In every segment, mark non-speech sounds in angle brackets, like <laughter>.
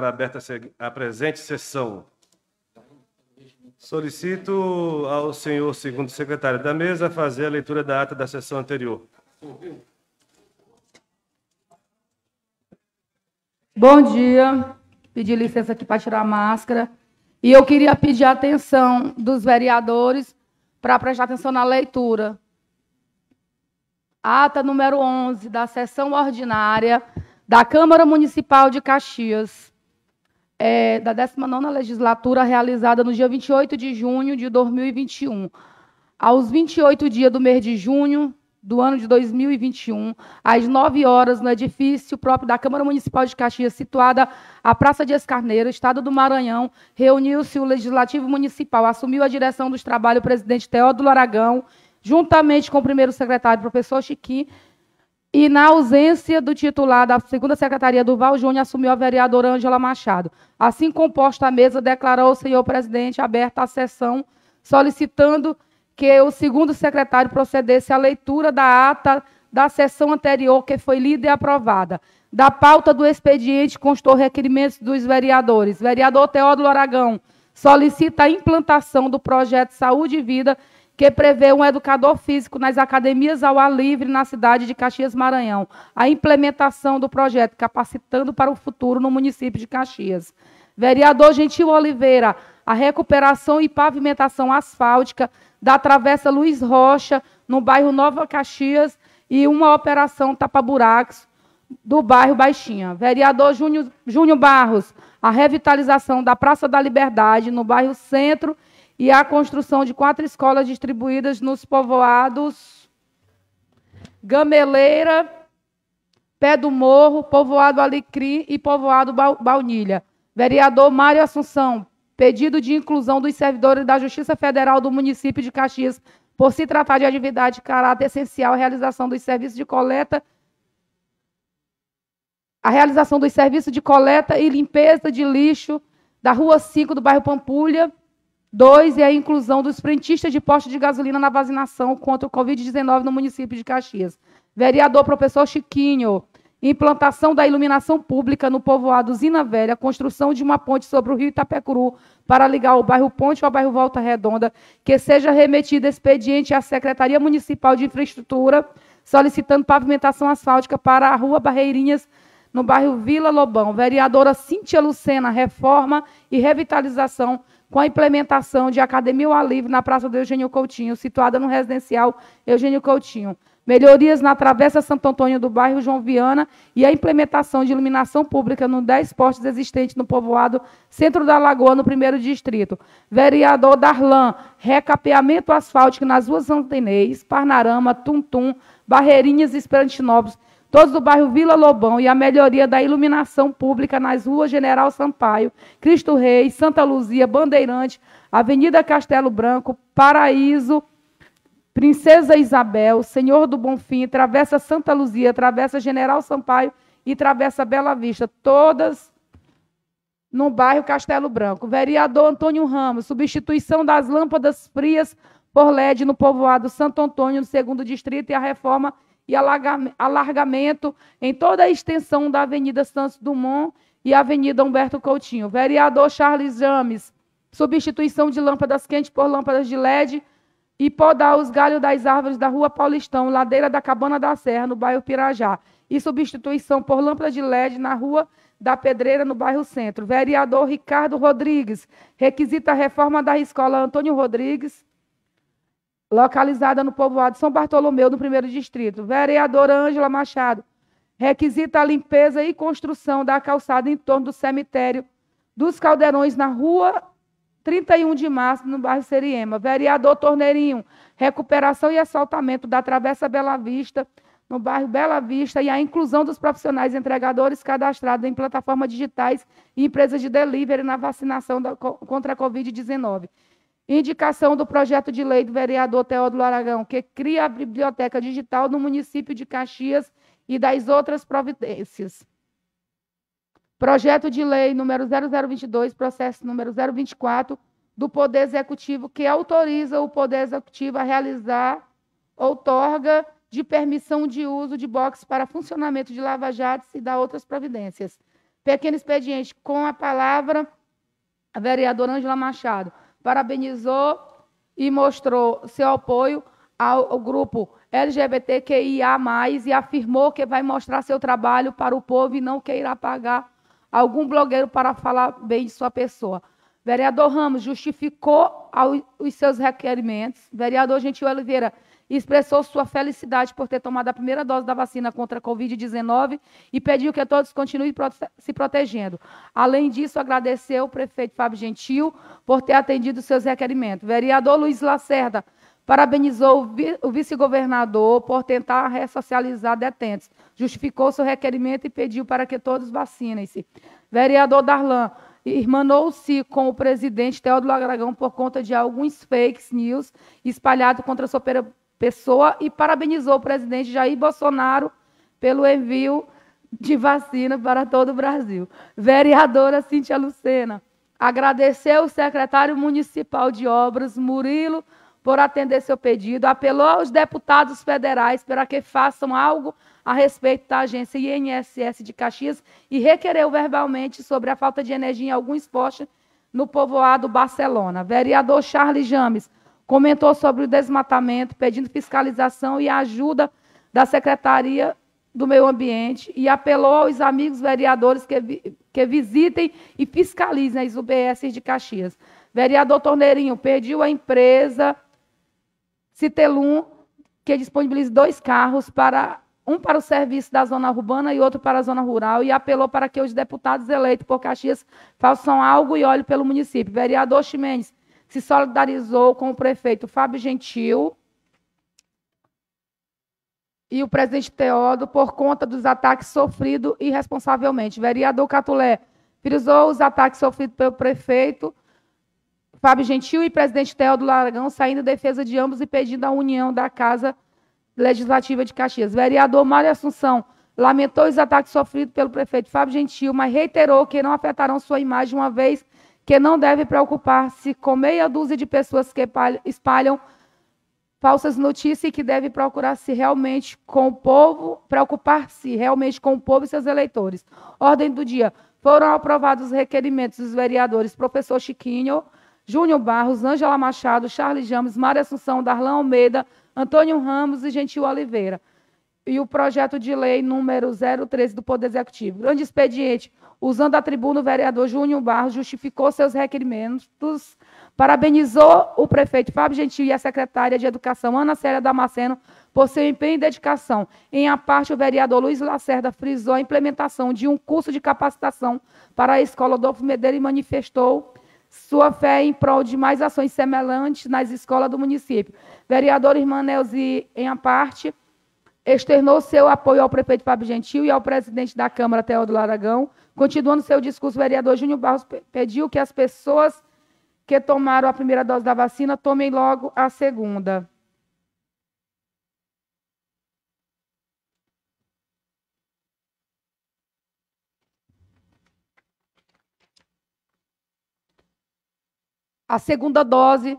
declarar aberta a presente sessão. Solicito ao senhor segundo secretário da mesa fazer a leitura da ata da sessão anterior. Bom dia. Pedi licença aqui para tirar a máscara. E eu queria pedir a atenção dos vereadores para prestar atenção na leitura. Ata número 11 da sessão ordinária da Câmara Municipal de Caxias é, da 19ª legislatura, realizada no dia 28 de junho de 2021. Aos 28 dias do mês de junho do ano de 2021, às 9 horas, no edifício próprio da Câmara Municipal de Caxias, situada à Praça Dias Carneiro, Estado do Maranhão, reuniu-se o Legislativo Municipal, assumiu a direção dos trabalhos o presidente Teódulo Aragão, juntamente com o primeiro secretário, professor Chiquim, e na ausência do titular da segunda secretaria do Val Júnior, assumiu a vereadora Ângela Machado. Assim composta a mesa, declarou o senhor presidente aberta a sessão, solicitando que o segundo secretário procedesse à leitura da ata da sessão anterior, que foi lida e aprovada. Da pauta do expediente constou requerimentos dos vereadores. Vereador Teódulo Aragão solicita a implantação do projeto Saúde e Vida que prevê um educador físico nas academias ao ar livre na cidade de Caxias, Maranhão. A implementação do projeto Capacitando para o Futuro no município de Caxias. Vereador Gentil Oliveira, a recuperação e pavimentação asfáltica da Travessa Luiz Rocha, no bairro Nova Caxias, e uma operação tapa-buracos do bairro Baixinha. Vereador Júnior, Júnior Barros, a revitalização da Praça da Liberdade, no bairro Centro, e a construção de quatro escolas distribuídas nos povoados Gameleira, Pé do Morro, povoado Alecrim e povoado Baunilha. Vereador Mário Assunção, pedido de inclusão dos servidores da Justiça Federal do município de Caxias, por se tratar de atividade de caráter essencial, realização dos serviços de coleta a realização dos serviços de coleta e limpeza de lixo da Rua 5 do bairro Pampulha, Dois é a inclusão dos frentistas de postos de gasolina na vacinação contra o Covid-19 no município de Caxias. Vereador professor Chiquinho, implantação da iluminação pública no povoado Zina Velha, construção de uma ponte sobre o rio Itapecuru para ligar o bairro Ponte ao bairro Volta Redonda, que seja remetido expediente à Secretaria Municipal de Infraestrutura, solicitando pavimentação asfáltica para a Rua Barreirinhas, no bairro Vila Lobão. Vereadora Cíntia Lucena, reforma e revitalização com a implementação de Academia ao Livre na Praça do Eugênio Coutinho, situada no residencial Eugênio Coutinho. Melhorias na Travessa Santo Antônio do bairro João Viana e a implementação de iluminação pública nos 10 postes existentes no povoado Centro da Lagoa, no primeiro distrito. Vereador Darlan, recapeamento asfáltico nas ruas Santenês, Parnarama, Tuntum, Barreirinhas e Esperantinópolis, todos do bairro Vila Lobão e a melhoria da iluminação pública nas ruas General Sampaio, Cristo Rei, Santa Luzia, Bandeirante, Avenida Castelo Branco, Paraíso, Princesa Isabel, Senhor do Bonfim, Travessa Santa Luzia, Travessa General Sampaio e Travessa Bela Vista, todas no bairro Castelo Branco. Vereador Antônio Ramos, substituição das lâmpadas frias por LED no povoado Santo Antônio, no segundo distrito, e a reforma e alargamento em toda a extensão da Avenida Santos Dumont e Avenida Humberto Coutinho. Vereador Charles James, substituição de lâmpadas quentes por lâmpadas de LED e podar os galhos das árvores da Rua Paulistão, ladeira da Cabana da Serra, no bairro Pirajá. E substituição por lâmpadas de LED na Rua da Pedreira, no bairro Centro. Vereador Ricardo Rodrigues, requisita a reforma da escola Antônio Rodrigues localizada no povoado São Bartolomeu, no primeiro distrito. Vereadora Ângela Machado requisita a limpeza e construção da calçada em torno do cemitério dos Caldeirões, na rua 31 de março, no bairro Seriema. Vereador Torneirinho, recuperação e assaltamento da Travessa Bela Vista, no bairro Bela Vista, e a inclusão dos profissionais entregadores cadastrados em plataformas digitais e empresas de delivery na vacinação da, contra a Covid-19. Indicação do projeto de lei do vereador Teódulo Aragão, que cria a biblioteca digital no município de Caxias e das outras providências. Projeto de lei número 0022, processo número 024, do Poder Executivo, que autoriza o Poder Executivo a realizar outorga de permissão de uso de box para funcionamento de lava-jatos e da outras providências. Pequeno expediente, com a palavra, a vereadora Ângela Machado parabenizou e mostrou seu apoio ao, ao grupo LGBTQIA, e afirmou que vai mostrar seu trabalho para o povo e não queira pagar algum blogueiro para falar bem de sua pessoa. Vereador Ramos justificou ao, os seus requerimentos. Vereador Gentil Oliveira e expressou sua felicidade por ter tomado a primeira dose da vacina contra a Covid-19 e pediu que todos continuem se protegendo. Além disso, agradeceu o prefeito Fábio Gentil por ter atendido seus requerimentos. vereador Luiz Lacerda parabenizou o vice-governador por tentar ressocializar detentos, justificou seu requerimento e pediu para que todos vacinem-se. Vereador Darlan irmanou-se com o presidente Teodoro Aragão por conta de alguns fakes news espalhados contra sua Pessoa e parabenizou o presidente Jair Bolsonaro pelo envio de vacina para todo o Brasil. Vereadora Cíntia Lucena agradeceu o secretário municipal de obras, Murilo, por atender seu pedido, apelou aos deputados federais para que façam algo a respeito da agência INSS de Caxias e requereu verbalmente sobre a falta de energia em alguns postes no povoado Barcelona. Vereador Charles James comentou sobre o desmatamento, pedindo fiscalização e ajuda da Secretaria do Meio Ambiente e apelou aos amigos vereadores que, vi, que visitem e fiscalizem as UBS de Caxias. Vereador Torneirinho pediu à empresa Citelum que disponibilize dois carros para um para o serviço da zona urbana e outro para a zona rural, e apelou para que os deputados eleitos por Caxias façam algo e olhem pelo município. Vereador Ximenes se solidarizou com o prefeito Fábio Gentil e o presidente Teodo por conta dos ataques sofridos irresponsavelmente. Vereador Catulé frisou os ataques sofridos pelo prefeito Fábio Gentil e presidente Teodo Largão saindo em defesa de ambos e pedindo a união da Casa Legislativa de Caxias. Vereador Mário Assunção lamentou os ataques sofridos pelo prefeito Fábio Gentil, mas reiterou que não afetarão sua imagem, uma vez que não deve preocupar-se com meia dúzia de pessoas que espalham falsas notícias e que deve procurar-se realmente com o povo, preocupar-se realmente com o povo e seus eleitores. Ordem do dia. Foram aprovados os requerimentos dos vereadores professor Chiquinho, Júnior Barros, Ângela Machado, Charles James, Maria Assunção, Darlan Almeida, Antônio Ramos e Gentil Oliveira e o projeto de lei número 013 do Poder Executivo. Grande expediente. Usando a tribuna, o vereador Júnior Barros justificou seus requerimentos, parabenizou o prefeito Fábio Gentil e a secretária de Educação, Ana Célia Damasceno, por seu empenho e dedicação. Em a parte, o vereador Luiz Lacerda frisou a implementação de um curso de capacitação para a escola Adolfo Medeiros e manifestou sua fé em prol de mais ações semelhantes nas escolas do município. Vereador Irmanelzi, em a parte, externou seu apoio ao prefeito Fábio Gentil e ao presidente da Câmara, Teodo Aragão. Continuando seu discurso, o vereador Júnior Barros pediu que as pessoas que tomaram a primeira dose da vacina tomem logo a segunda. A segunda dose,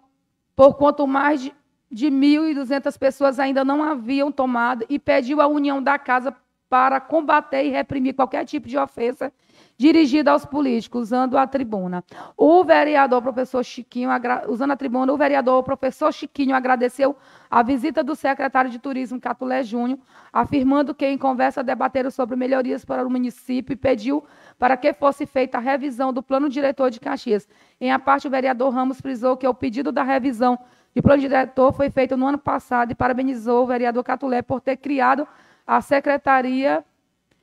por quanto mais de de 1.200 pessoas ainda não haviam tomado e pediu a união da casa para combater e reprimir qualquer tipo de ofensa dirigida aos políticos, usando a tribuna. O vereador professor Chiquinho, usando a tribuna, o vereador professor Chiquinho agradeceu a visita do secretário de Turismo Catulé Júnior, afirmando que em conversa debateram sobre melhorias para o município e pediu para que fosse feita a revisão do plano diretor de Caxias. Em a parte, o vereador Ramos frisou que o pedido da revisão de plano diretor foi feito no ano passado e parabenizou o vereador Catulé por ter criado a Secretaria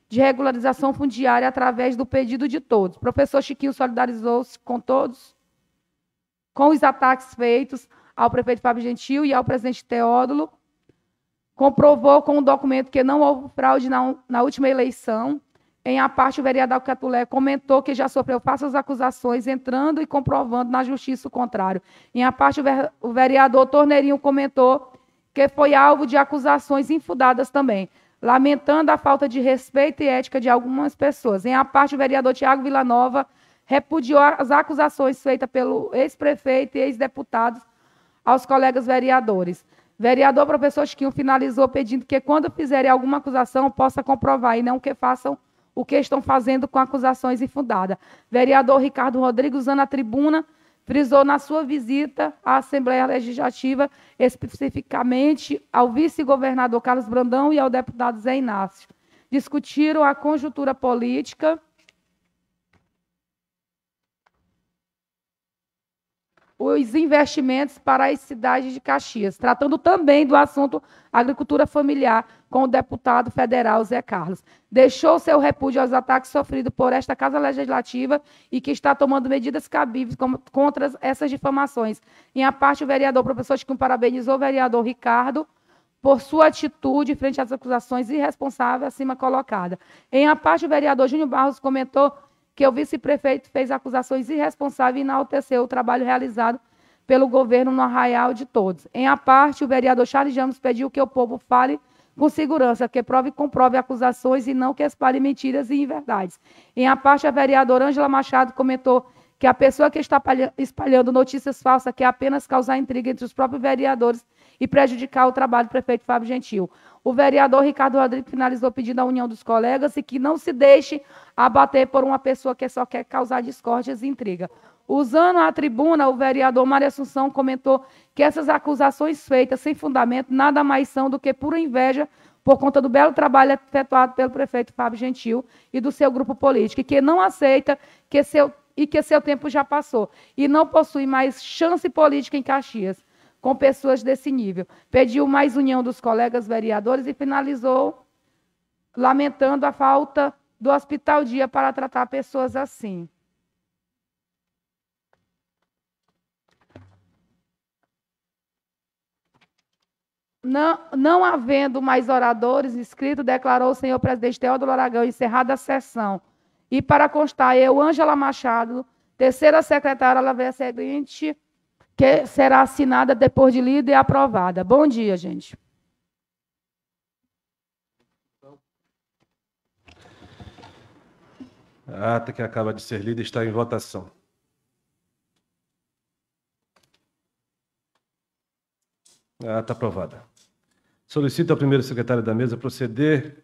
de Regularização Fundiária através do pedido de todos. O professor Chiquinho solidarizou-se com todos, com os ataques feitos ao prefeito Fábio Gentil e ao presidente Teódulo, comprovou com o um documento que não houve fraude na, na última eleição, em a parte, o vereador Catulé comentou que já sofreu falsas acusações, entrando e comprovando na justiça o contrário. Em a parte, o vereador Torneirinho comentou que foi alvo de acusações infundadas também, lamentando a falta de respeito e ética de algumas pessoas. Em a parte, o vereador Tiago Villanova repudiou as acusações feitas pelo ex-prefeito e ex-deputados aos colegas vereadores. Vereador professor Chiquinho finalizou pedindo que, quando fizerem alguma acusação, possa comprovar e não que façam o que estão fazendo com acusações infundadas. Vereador Ricardo Rodrigues, usando a tribuna, frisou na sua visita à Assembleia Legislativa, especificamente ao vice-governador Carlos Brandão e ao deputado Zé Inácio. Discutiram a conjuntura política os investimentos para as cidades de Caxias, tratando também do assunto agricultura familiar com o deputado federal Zé Carlos. Deixou seu repúdio aos ataques sofridos por esta Casa Legislativa e que está tomando medidas cabíveis contra essas difamações. Em a parte, o vereador professor Chico parabenizou o vereador Ricardo por sua atitude frente às acusações irresponsáveis acima colocada. Em a parte, o vereador Júnior Barros comentou que o vice-prefeito fez acusações irresponsáveis e enalteceu o trabalho realizado pelo governo no arraial de todos. Em a parte, o vereador Charles Jamos pediu que o povo fale com segurança, que prove e comprove acusações e não que espalhe mentiras e inverdades. Em a parte, a vereadora Ângela Machado comentou que a pessoa que está espalhando notícias falsas quer apenas causar intriga entre os próprios vereadores e prejudicar o trabalho do prefeito Fábio Gentil. O vereador Ricardo Rodrigues finalizou pedindo a união dos colegas e que não se deixe abater por uma pessoa que só quer causar discórdias e intriga. Usando a tribuna, o vereador Maria Assunção comentou que essas acusações feitas sem fundamento nada mais são do que pura inveja por conta do belo trabalho efetuado pelo prefeito Fábio Gentil e do seu grupo político, que não aceita que seu, e que seu tempo já passou e não possui mais chance política em Caxias com pessoas desse nível. Pediu mais união dos colegas vereadores e finalizou lamentando a falta do hospital dia para tratar pessoas assim. Não, não, havendo mais oradores inscritos, declarou o senhor presidente Teodoro Aragão, encerrada a sessão. E para constar, eu, Ângela Machado, terceira secretária, ela vê a seguinte que será assinada depois de lida e aprovada. Bom dia, gente. A ata que acaba de ser lida está em votação. A ata aprovada. Solicito ao primeiro secretário da mesa proceder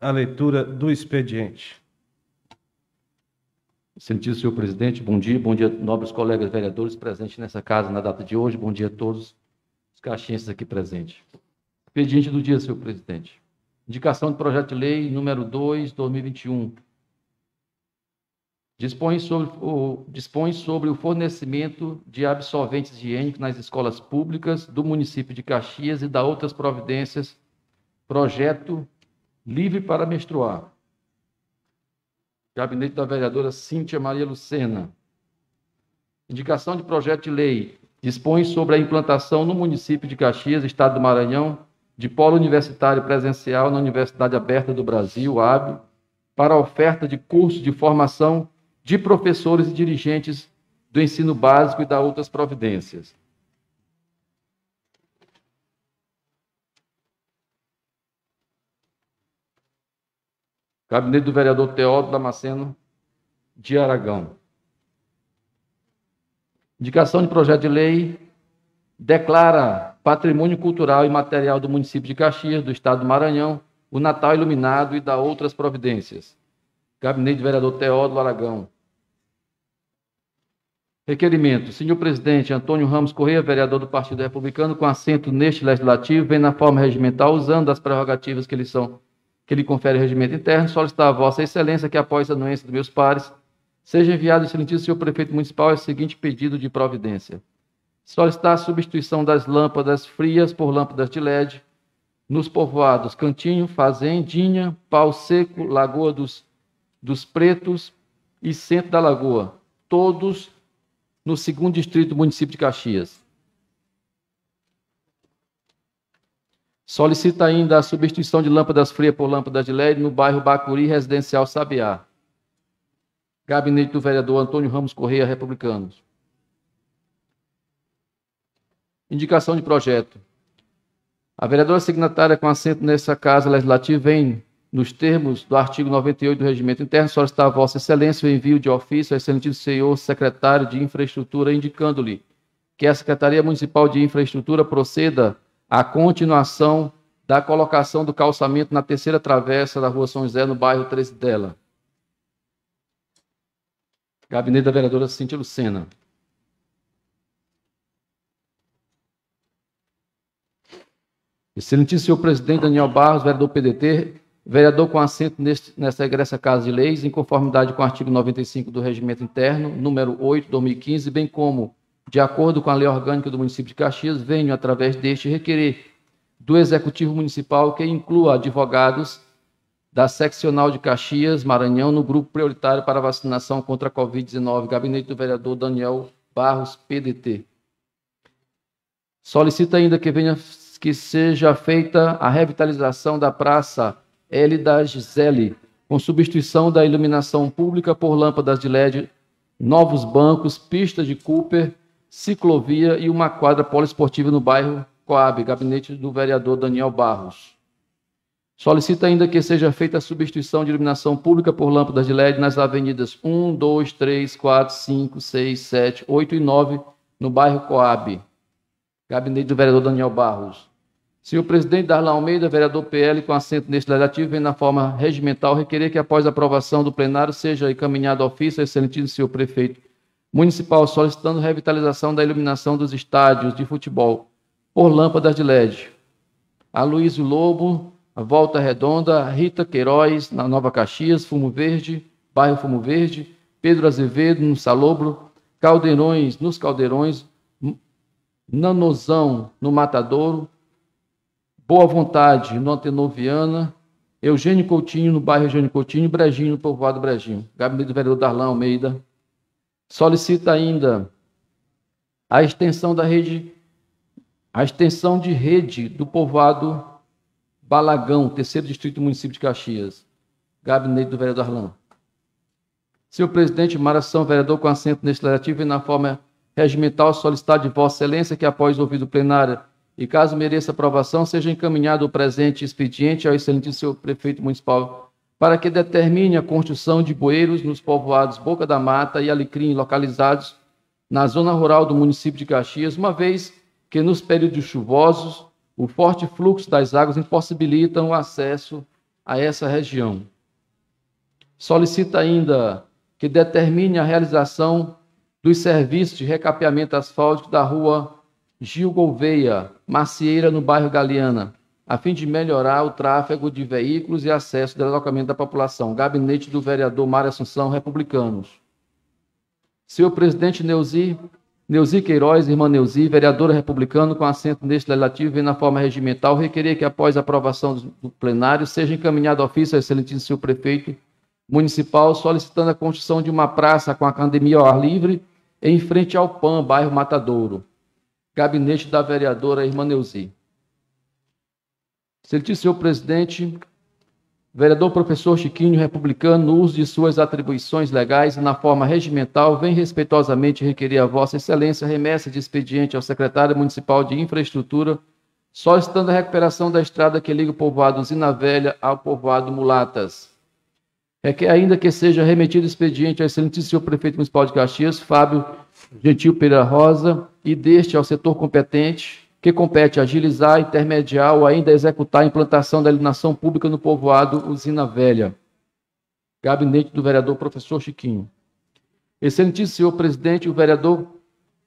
à leitura do expediente. Excelentíssimo senhor presidente, bom dia, bom dia, nobres colegas vereadores presentes nessa casa na data de hoje, bom dia a todos os caxienses aqui presentes. Expediente do dia, senhor presidente. Indicação do projeto de lei número 2, 2021. Dispõe sobre, o, dispõe sobre o fornecimento de absorventes higiênicos nas escolas públicas do município de Caxias e da outras providências. Projeto livre para menstruar. Gabinete da vereadora Cíntia Maria Lucena. Indicação de projeto de lei dispõe sobre a implantação no município de Caxias, estado do Maranhão, de polo universitário presencial na Universidade Aberta do Brasil, AB, para a oferta de cursos de formação de professores e dirigentes do ensino básico e da outras providências. Gabinete do vereador Teodoro Damasceno de Aragão. Indicação de projeto de lei declara patrimônio cultural e material do município de Caxias, do estado do Maranhão, o Natal Iluminado e da outras providências. Gabinete do vereador Teodoro Aragão. Requerimento. Senhor presidente Antônio Ramos Correia, vereador do Partido Republicano, com assento neste legislativo, vem na forma regimental, usando as prerrogativas que lhe são que lhe confere o regimento interno, solicitar a Vossa Excelência que, após a anuência dos meus pares, seja enviado o excelentíssimo senhor prefeito municipal o seguinte pedido de providência. Solicitar a substituição das lâmpadas frias por lâmpadas de LED nos povoados Cantinho, Fazendinha, Pau Seco, Lagoa dos, dos Pretos e Centro da Lagoa, todos no segundo distrito do município de Caxias. Solicita ainda a substituição de lâmpadas frias por lâmpadas de LED no bairro Bacuri, residencial Sabiá. Gabinete do vereador Antônio Ramos Correia, Republicanos. Indicação de projeto. A vereadora signatária com assento nessa Casa Legislativa vem, nos termos do artigo 98 do Regimento Interno, solicitar a Vossa Excelência o envio de ofício ao Excelentíssimo Senhor Secretário de Infraestrutura, indicando-lhe que a Secretaria Municipal de Infraestrutura proceda a continuação da colocação do calçamento na terceira travessa da Rua São José, no bairro 13 dela. Gabinete da vereadora Cintia Lucena. Excelentíssimo senhor presidente Daniel Barros, vereador PDT, vereador com assento neste, nessa egressa Casa de Leis, em conformidade com o artigo 95 do Regimento Interno, número 8, 2015, bem como de acordo com a lei orgânica do município de Caxias, venho, através deste, requerer do Executivo Municipal que inclua advogados da seccional de Caxias, Maranhão, no grupo prioritário para vacinação contra a Covid-19, gabinete do vereador Daniel Barros, PDT. Solicita ainda que venha que seja feita a revitalização da praça L da Gisele, com substituição da iluminação pública por lâmpadas de LED, novos bancos, pista de Cooper, ciclovia e uma quadra poliesportiva no bairro Coab, gabinete do vereador Daniel Barros. Solicita ainda que seja feita a substituição de iluminação pública por lâmpadas de LED nas avenidas 1, 2, 3, 4, 5, 6, 7, 8 e 9, no bairro Coab. Gabinete do vereador Daniel Barros. Senhor presidente Darlan Almeida, vereador PL com assento neste legislativo, vem na forma regimental requerer que após a aprovação do plenário seja encaminhado ao ofício, excelentíssimo senhor prefeito municipal solicitando revitalização da iluminação dos estádios de futebol por lâmpadas de LED. A Luiz Lobo, Volta Redonda, Rita Queiroz, na Nova Caxias, Fumo Verde, bairro Fumo Verde, Pedro Azevedo, no Salobro, Caldeirões, nos Caldeirões, Nanozão, no Matadouro, Boa Vontade, no Antenoviana, Eugênio Coutinho, no bairro Eugênio Coutinho, Brejinho, no povoado Brejinho. Gabinete do vereador Darlan Almeida, Solicita ainda a extensão da rede, a extensão de rede do povoado Balagão, terceiro distrito do município de Caxias, gabinete do vereador Arlan. Senhor presidente, Maração, vereador com assento neste legislativo e na forma regimental, solicitar de Vossa Excelência que, após ouvido plenário e caso mereça aprovação, seja encaminhado o presente expediente ao excelentíssimo senhor prefeito municipal para que determine a construção de bueiros nos povoados Boca da Mata e Alecrim, localizados na zona rural do município de Caxias, uma vez que nos períodos chuvosos o forte fluxo das águas impossibilita o acesso a essa região. Solicita ainda que determine a realização dos serviços de recapeamento asfáltico da rua Gil Gouveia, Macieira, no bairro Galeana, a fim de melhorar o tráfego de veículos e acesso ao deslocamento da população. Gabinete do vereador Mário Assunção, Republicanos. Senhor presidente Neuzi, Neuzi Queiroz, irmã Neuzi, vereadora republicana com assento neste legislativo e na forma regimental, requerer que após a aprovação do plenário seja encaminhado ofício ao excelentíssimo senhor prefeito municipal solicitando a construção de uma praça com academia ao ar livre em frente ao PAN, bairro Matadouro. Gabinete da vereadora irmã Neuzi. Se ele disse, senhor presidente, vereador professor Chiquinho, republicano, no uso de suas atribuições legais e na forma regimental, vem respeitosamente requerer a Vossa Excelência remessa de expediente ao secretário municipal de infraestrutura, solicitando a recuperação da estrada que liga o povoado Zina Velha ao povoado Mulatas. É que ainda que seja remetido expediente ao excelentíssimo prefeito municipal de Caxias, Fábio Gentil Pereira Rosa, e deste ao setor competente, que compete agilizar, intermediar ou ainda executar a implantação da iluminação pública no povoado Usina Velha. Gabinete do vereador professor Chiquinho. Excelentíssimo senhor presidente, o vereador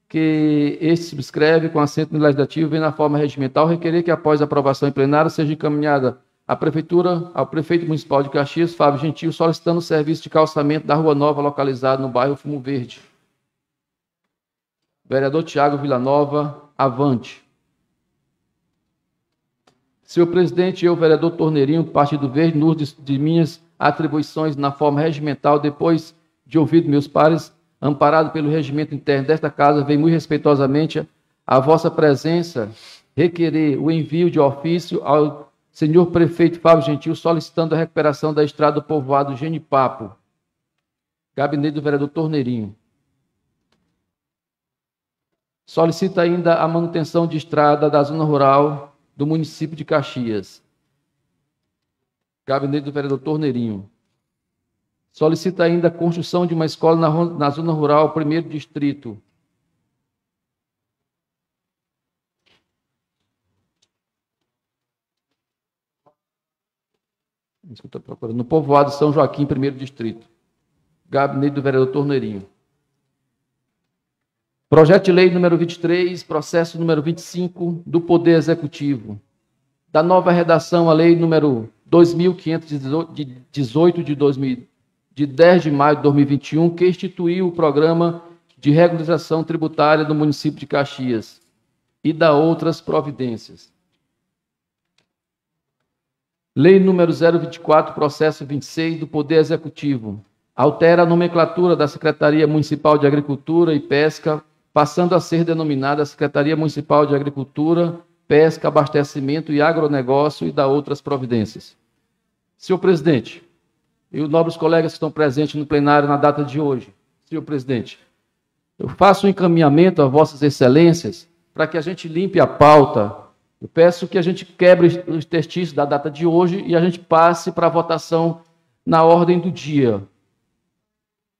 que este subscreve com assento no legislativo vem na forma regimental requerer que após aprovação em plenário seja encaminhada à prefeitura, ao prefeito municipal de Caxias, Fábio Gentil, solicitando o serviço de calçamento da Rua Nova localizado no bairro Fumo Verde. Vereador Tiago Villanova, avante. Senhor presidente, eu, vereador Torneirinho, Partido Verde, no de, de minhas atribuições na forma regimental, depois de ouvido meus pares, amparado pelo regimento interno desta casa, venho muito respeitosamente a vossa presença requerer o envio de ofício ao senhor prefeito Fábio Gentil solicitando a recuperação da estrada do povoado Genipapo, gabinete do vereador Torneirinho. Solicita ainda a manutenção de estrada da zona rural do município de Caxias. Gabinete do vereador Torneirinho. Solicita ainda a construção de uma escola na, na zona rural, primeiro distrito. Isso que eu estou procurando. No povoado São Joaquim, primeiro distrito. Gabinete do vereador Torneirinho. Projeto de lei número 23, processo número 25 do Poder Executivo. Da nova redação à lei número 2518 de 2000 de 10 de maio de 2021, que instituiu o programa de regularização tributária do município de Caxias e da outras providências. Lei número 024, processo 26 do Poder Executivo, altera a nomenclatura da Secretaria Municipal de Agricultura e Pesca passando a ser denominada Secretaria Municipal de Agricultura, Pesca, Abastecimento e Agronegócio e da outras providências. Senhor presidente, e os nobres colegas que estão presentes no plenário na data de hoje, senhor presidente, eu faço um encaminhamento a vossas excelências para que a gente limpe a pauta. Eu peço que a gente quebre os testícios da data de hoje e a gente passe para a votação na ordem do dia.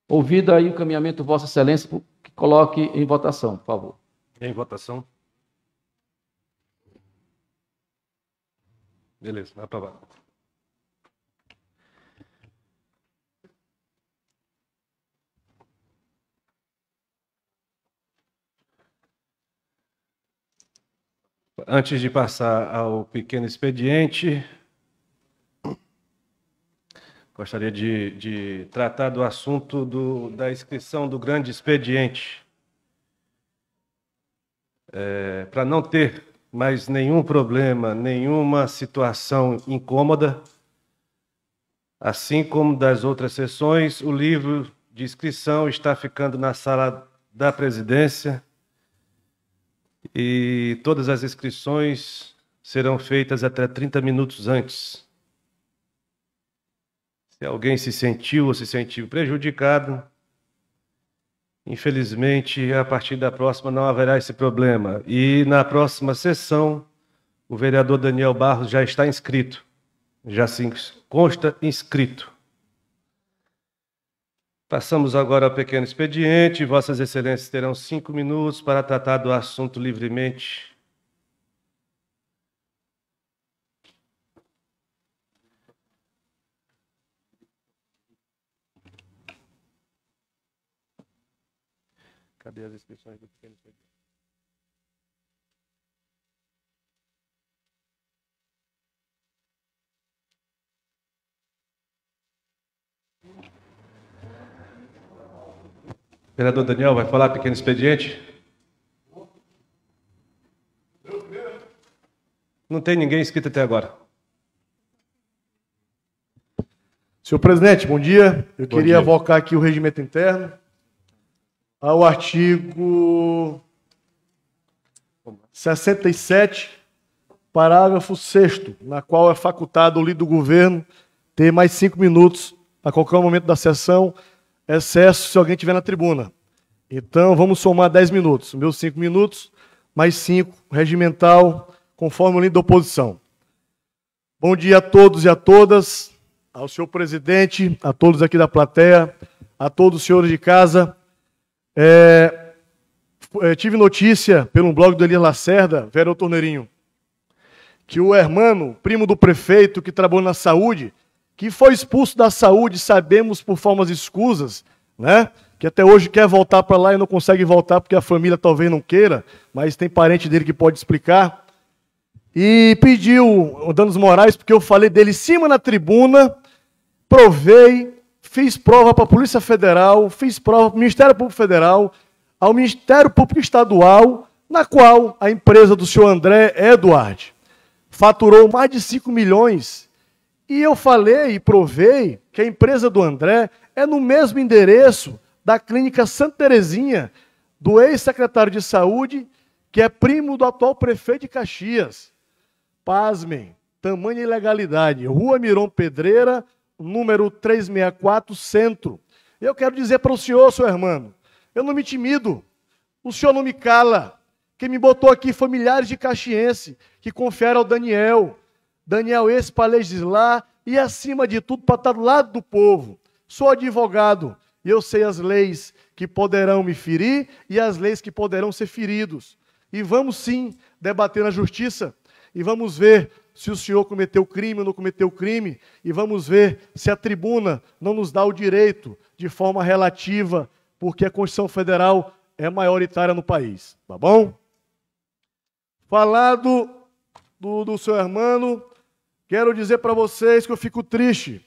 Ouvido aí o encaminhamento, Vossa Excelência, que coloque em votação, por favor. Em votação. Beleza, aprovado. Antes de passar ao pequeno expediente, Gostaria de, de tratar do assunto do, da inscrição do grande expediente. É, Para não ter mais nenhum problema, nenhuma situação incômoda, assim como das outras sessões, o livro de inscrição está ficando na sala da presidência e todas as inscrições serão feitas até 30 minutos antes. Se alguém se sentiu ou se sentiu prejudicado, infelizmente, a partir da próxima não haverá esse problema. E na próxima sessão, o vereador Daniel Barros já está inscrito, já se consta inscrito. Passamos agora ao pequeno expediente. Vossas Excelências terão cinco minutos para tratar do assunto livremente Cadê as inscrições do pequeno segredo? Vereador Daniel, vai falar pequeno expediente? Não tem ninguém inscrito até agora. Senhor presidente, bom dia. Eu bom queria dia. avocar aqui o regimento interno ao artigo 67, parágrafo 6, na qual é facultado o líder do governo ter mais cinco minutos a qualquer momento da sessão, excesso se alguém estiver na tribuna. Então, vamos somar 10 minutos. Meus cinco minutos, mais cinco regimental, conforme o líder da oposição. Bom dia a todos e a todas, ao senhor presidente, a todos aqui da plateia, a todos os senhores de casa. É, é, tive notícia pelo blog do Elias Lacerda, Vera Torneirinho, que o hermano, primo do prefeito que trabalhou na saúde, que foi expulso da saúde, sabemos por formas escusas, né? que até hoje quer voltar para lá e não consegue voltar porque a família talvez não queira, mas tem parente dele que pode explicar. E pediu o Danos Moraes, porque eu falei dele em cima na tribuna, provei, fiz prova para a Polícia Federal, fiz prova para o Ministério Público Federal, ao Ministério Público Estadual, na qual a empresa do senhor André Eduard faturou mais de 5 milhões. E eu falei e provei que a empresa do André é no mesmo endereço da Clínica Santa Terezinha, do ex-secretário de Saúde, que é primo do atual prefeito de Caxias. Pasmem, tamanha ilegalidade. Rua Miron Pedreira, número 364, centro. Eu quero dizer para o senhor, seu irmão, eu não me intimido, o senhor não me cala. Quem me botou aqui foi milhares de caxiense que confiaram ao Daniel. Daniel esse para legislar e, acima de tudo, para estar do lado do povo. Sou advogado e eu sei as leis que poderão me ferir e as leis que poderão ser feridos. E vamos sim debater na justiça e vamos ver se o senhor cometeu crime ou não cometeu crime, e vamos ver se a tribuna não nos dá o direito de forma relativa, porque a Constituição Federal é maioritária no país, tá bom? Falado do, do seu irmão, quero dizer para vocês que eu fico triste,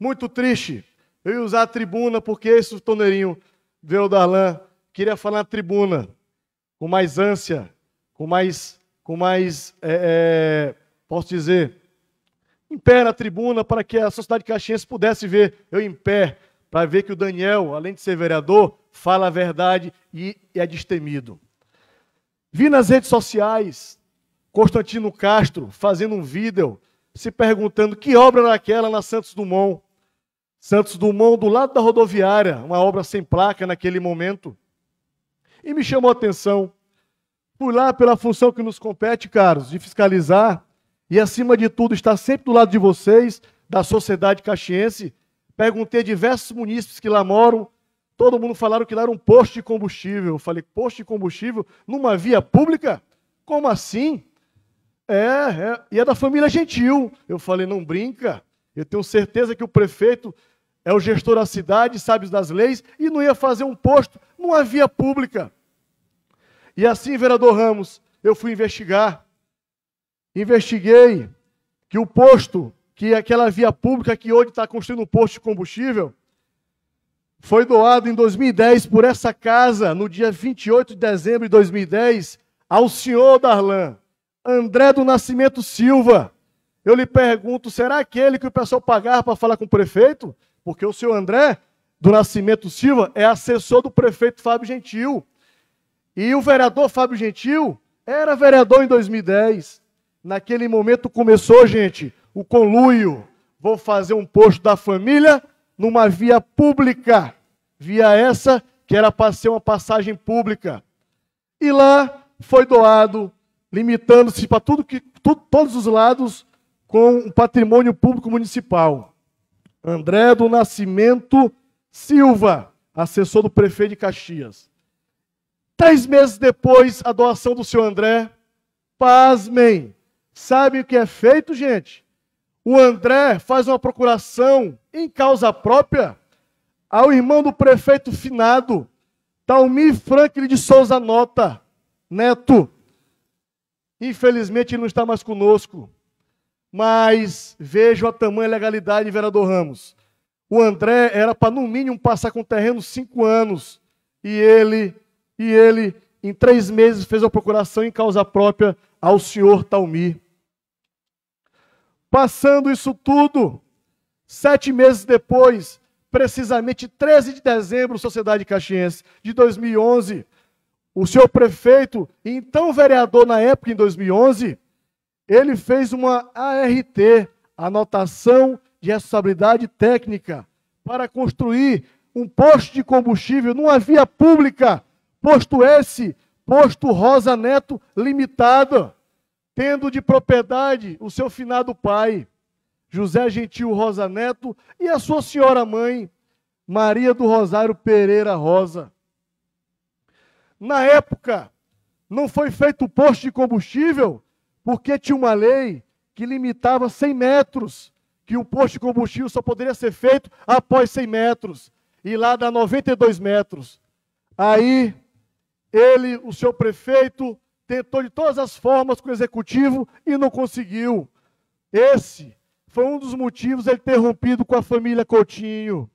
muito triste, eu ia usar a tribuna porque esse toneirinho veio Darlan, queria falar na tribuna, com mais ânsia, com mais, com mais é, é, Posso dizer, em pé na tribuna para que a sociedade caxiense pudesse ver eu em pé, para ver que o Daniel, além de ser vereador, fala a verdade e é destemido. Vi nas redes sociais Constantino Castro fazendo um vídeo se perguntando que obra era aquela na Santos Dumont. Santos Dumont, do lado da rodoviária, uma obra sem placa naquele momento. E me chamou a atenção. Por lá, pela função que nos compete, caros, de fiscalizar, e, acima de tudo, está sempre do lado de vocês, da sociedade caxiense. Perguntei a diversos munícipes que lá moram, todo mundo falaram que lá era um posto de combustível. Eu falei, posto de combustível numa via pública? Como assim? É, é, e é da família Gentil. Eu falei, não brinca. Eu tenho certeza que o prefeito é o gestor da cidade, sabe das leis, e não ia fazer um posto numa via pública. E assim, vereador Ramos, eu fui investigar investiguei que o posto, que aquela via pública que hoje está construindo um posto de combustível, foi doado em 2010 por essa casa, no dia 28 de dezembro de 2010, ao senhor Darlan, André do Nascimento Silva. Eu lhe pergunto, será aquele é que o pessoal pagar para falar com o prefeito? Porque o senhor André do Nascimento Silva é assessor do prefeito Fábio Gentil. E o vereador Fábio Gentil era vereador em 2010. Naquele momento começou, gente, o conluio. Vou fazer um posto da família numa via pública. Via essa que era para ser uma passagem pública. E lá foi doado, limitando-se para tudo que, tudo, todos os lados, com o patrimônio público municipal. André do Nascimento Silva, assessor do prefeito de Caxias. Três meses depois, a doação do seu André, pasmem, Sabe o que é feito, gente? O André faz uma procuração em causa própria ao irmão do prefeito finado, Talmi Franklin de Souza Nota, neto. Infelizmente ele não está mais conosco, mas vejo a tamanha legalidade, vereador Ramos. O André era para no mínimo passar com o terreno cinco anos e ele e ele em três meses fez a procuração em causa própria ao senhor Talmi. Passando isso tudo, sete meses depois, precisamente 13 de dezembro, Sociedade Caxiense, de 2011, o seu prefeito, então vereador na época, em 2011, ele fez uma ART, Anotação de Responsabilidade Técnica, para construir um posto de combustível numa via pública, posto esse Posto Rosa Neto Limitada, tendo de propriedade o seu finado pai, José Gentil Rosa Neto, e a sua senhora mãe, Maria do Rosário Pereira Rosa. Na época, não foi feito posto de combustível porque tinha uma lei que limitava 100 metros, que o posto de combustível só poderia ser feito após 100 metros, e lá dá 92 metros. Aí ele, o seu prefeito, tentou de todas as formas com o executivo e não conseguiu. Esse foi um dos motivos ele ter rompido com a família Coutinho.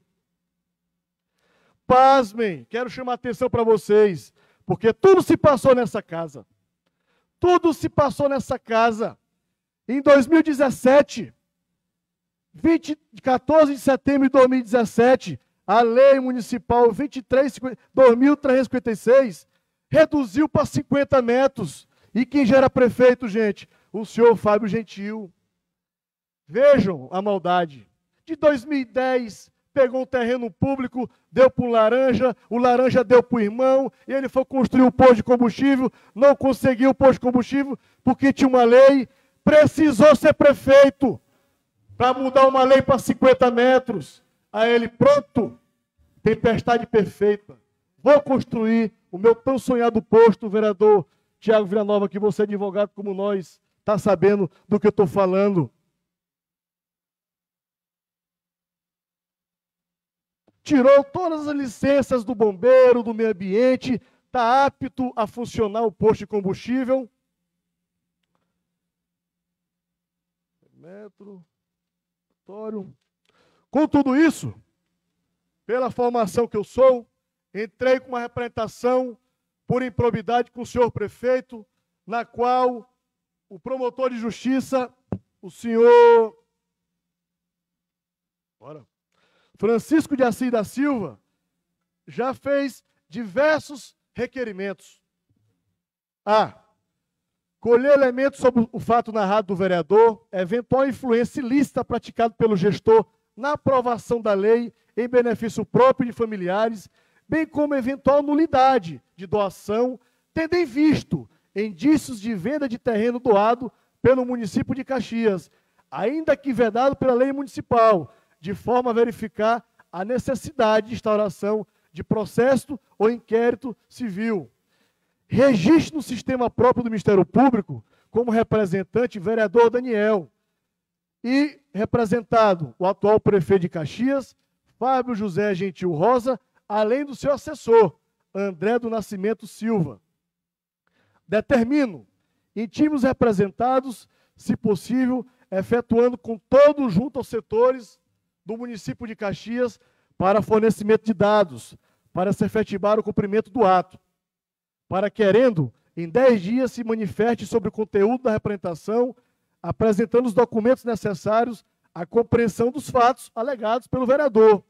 Pasmem, quero chamar a atenção para vocês, porque tudo se passou nessa casa. Tudo se passou nessa casa. Em 2017, 20, 14 de setembro de 2017, a lei municipal 2356 reduziu para 50 metros. E quem já era prefeito, gente? O senhor Fábio Gentil. Vejam a maldade. De 2010, pegou um terreno público, deu para o laranja, o laranja deu para o irmão, e ele foi construir um posto de combustível, não conseguiu o posto de combustível, porque tinha uma lei, precisou ser prefeito para mudar uma lei para 50 metros. Aí ele, pronto, tempestade perfeita. Vou construir o meu tão sonhado posto, vereador Tiago Villanova, que você é advogado como nós, está sabendo do que eu estou falando. Tirou todas as licenças do bombeiro, do meio ambiente, está apto a funcionar o posto de combustível. Metro, tório. Com tudo isso, pela formação que eu sou, entrei com uma representação por improbidade com o senhor prefeito, na qual o promotor de justiça, o senhor Bora. Francisco de Assis da Silva, já fez diversos requerimentos. A. Colher elementos sobre o fato narrado do vereador, eventual influência ilícita praticada pelo gestor na aprovação da lei em benefício próprio de familiares bem como eventual nulidade de doação, tendo em visto indícios de venda de terreno doado pelo município de Caxias, ainda que vedado pela lei municipal, de forma a verificar a necessidade de instauração de processo ou inquérito civil. Registe no sistema próprio do Ministério Público, como representante, vereador Daniel, e representado o atual prefeito de Caxias, Fábio José Gentil Rosa, além do seu assessor, André do Nascimento Silva. Determino, em times representados, se possível, efetuando com todos junto aos setores do município de Caxias para fornecimento de dados, para se efetivar o cumprimento do ato, para querendo, em 10 dias, se manifeste sobre o conteúdo da representação, apresentando os documentos necessários à compreensão dos fatos alegados pelo vereador,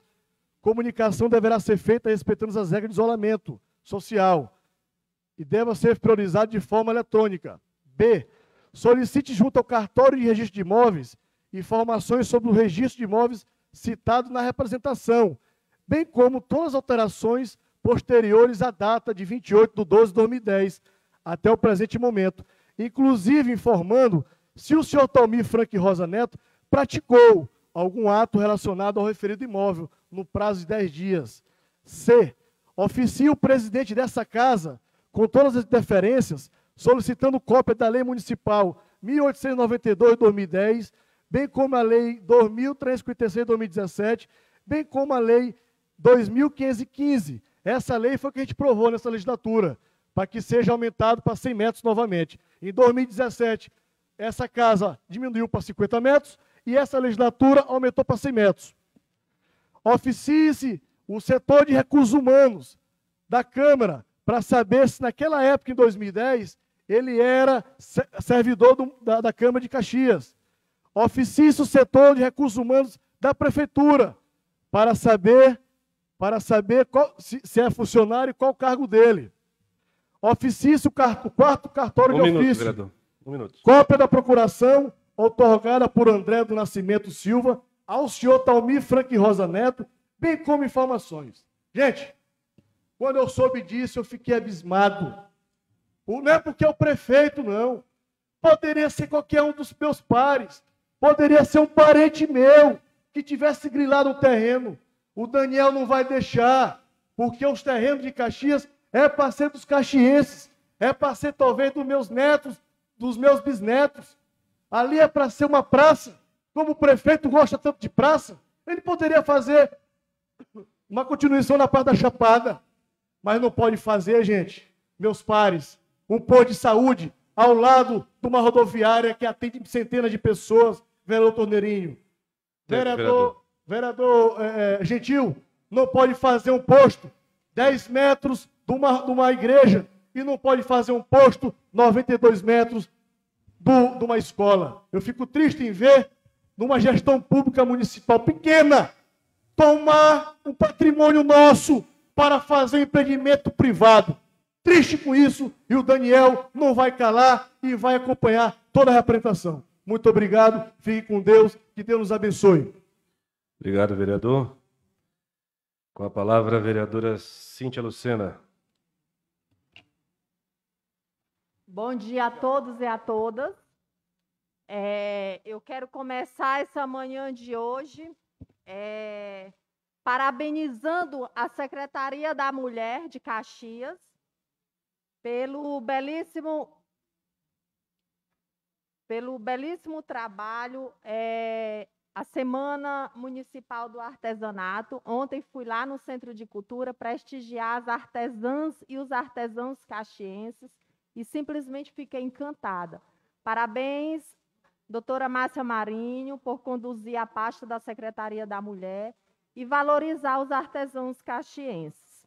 Comunicação deverá ser feita respeitando as regras de isolamento social e deve ser priorizada de forma eletrônica. B. Solicite junto ao cartório de registro de imóveis informações sobre o registro de imóveis citado na representação, bem como todas as alterações posteriores à data de 28 de 12 de 2010 até o presente momento, inclusive informando se o senhor Tommy Frank Rosa Neto praticou algum ato relacionado ao referido imóvel no prazo de 10 dias. C. Oficie o presidente dessa casa, com todas as interferências, solicitando cópia da Lei Municipal 1892-2010, bem como a Lei 2356-2017, bem como a Lei 2515. Essa lei foi que a gente provou nessa legislatura, para que seja aumentado para 100 metros novamente. Em 2017, essa casa diminuiu para 50 metros, e essa legislatura aumentou para 100 metros. Oficie-se o setor de recursos humanos da Câmara para saber se naquela época, em 2010, ele era servidor do, da, da, Câmara de Caxias. Oficie-se o setor de recursos humanos da Prefeitura para saber para saber qual, se, se, é funcionário e qual o cargo dele. Oficie-se o, o, quarto cartório um de minuto, ofício. Vereador. Um minuto. Cópia da procuração otorgada por André do Nascimento Silva ao senhor Talmi Frank Rosa Neto, bem como informações. Gente, quando eu soube disso, eu fiquei abismado. Não é porque é o prefeito, não. Poderia ser qualquer um dos meus pares. Poderia ser um parente meu que tivesse grilado o terreno. O Daniel não vai deixar, porque os terrenos de Caxias é para ser dos caxienses, é para ser talvez dos meus netos, dos meus bisnetos. Ali é para ser uma praça. Como o prefeito gosta tanto de praça, ele poderia fazer uma continuação na parte da Chapada. Mas não pode fazer, gente, meus pares, um pôr de saúde ao lado de uma rodoviária que atende centenas de pessoas, vereador Torneirinho. Vereador, vereador é, é, Gentil, não pode fazer um posto 10 metros de uma, de uma igreja e não pode fazer um posto 92 metros do, de uma escola. Eu fico triste em ver, numa gestão pública municipal pequena, tomar um patrimônio nosso para fazer empreendimento privado. Triste com isso, e o Daniel não vai calar e vai acompanhar toda a representação. Muito obrigado, fique com Deus, que Deus nos abençoe. Obrigado, vereador. Com a palavra, a vereadora Cíntia Lucena. Bom dia a todos e a todas. É, eu quero começar essa manhã de hoje é, parabenizando a Secretaria da Mulher de Caxias pelo belíssimo pelo belíssimo trabalho é, a Semana Municipal do Artesanato. Ontem fui lá no Centro de Cultura prestigiar as artesãs e os artesãos caxienses e simplesmente fiquei encantada. Parabéns, doutora Márcia Marinho, por conduzir a pasta da Secretaria da Mulher e valorizar os artesãos caxienses.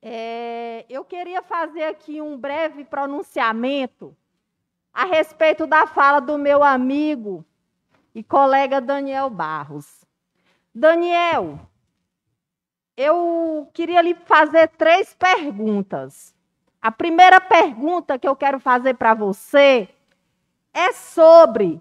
É, eu queria fazer aqui um breve pronunciamento a respeito da fala do meu amigo e colega Daniel Barros. Daniel, eu queria lhe fazer três perguntas. A primeira pergunta que eu quero fazer para você é sobre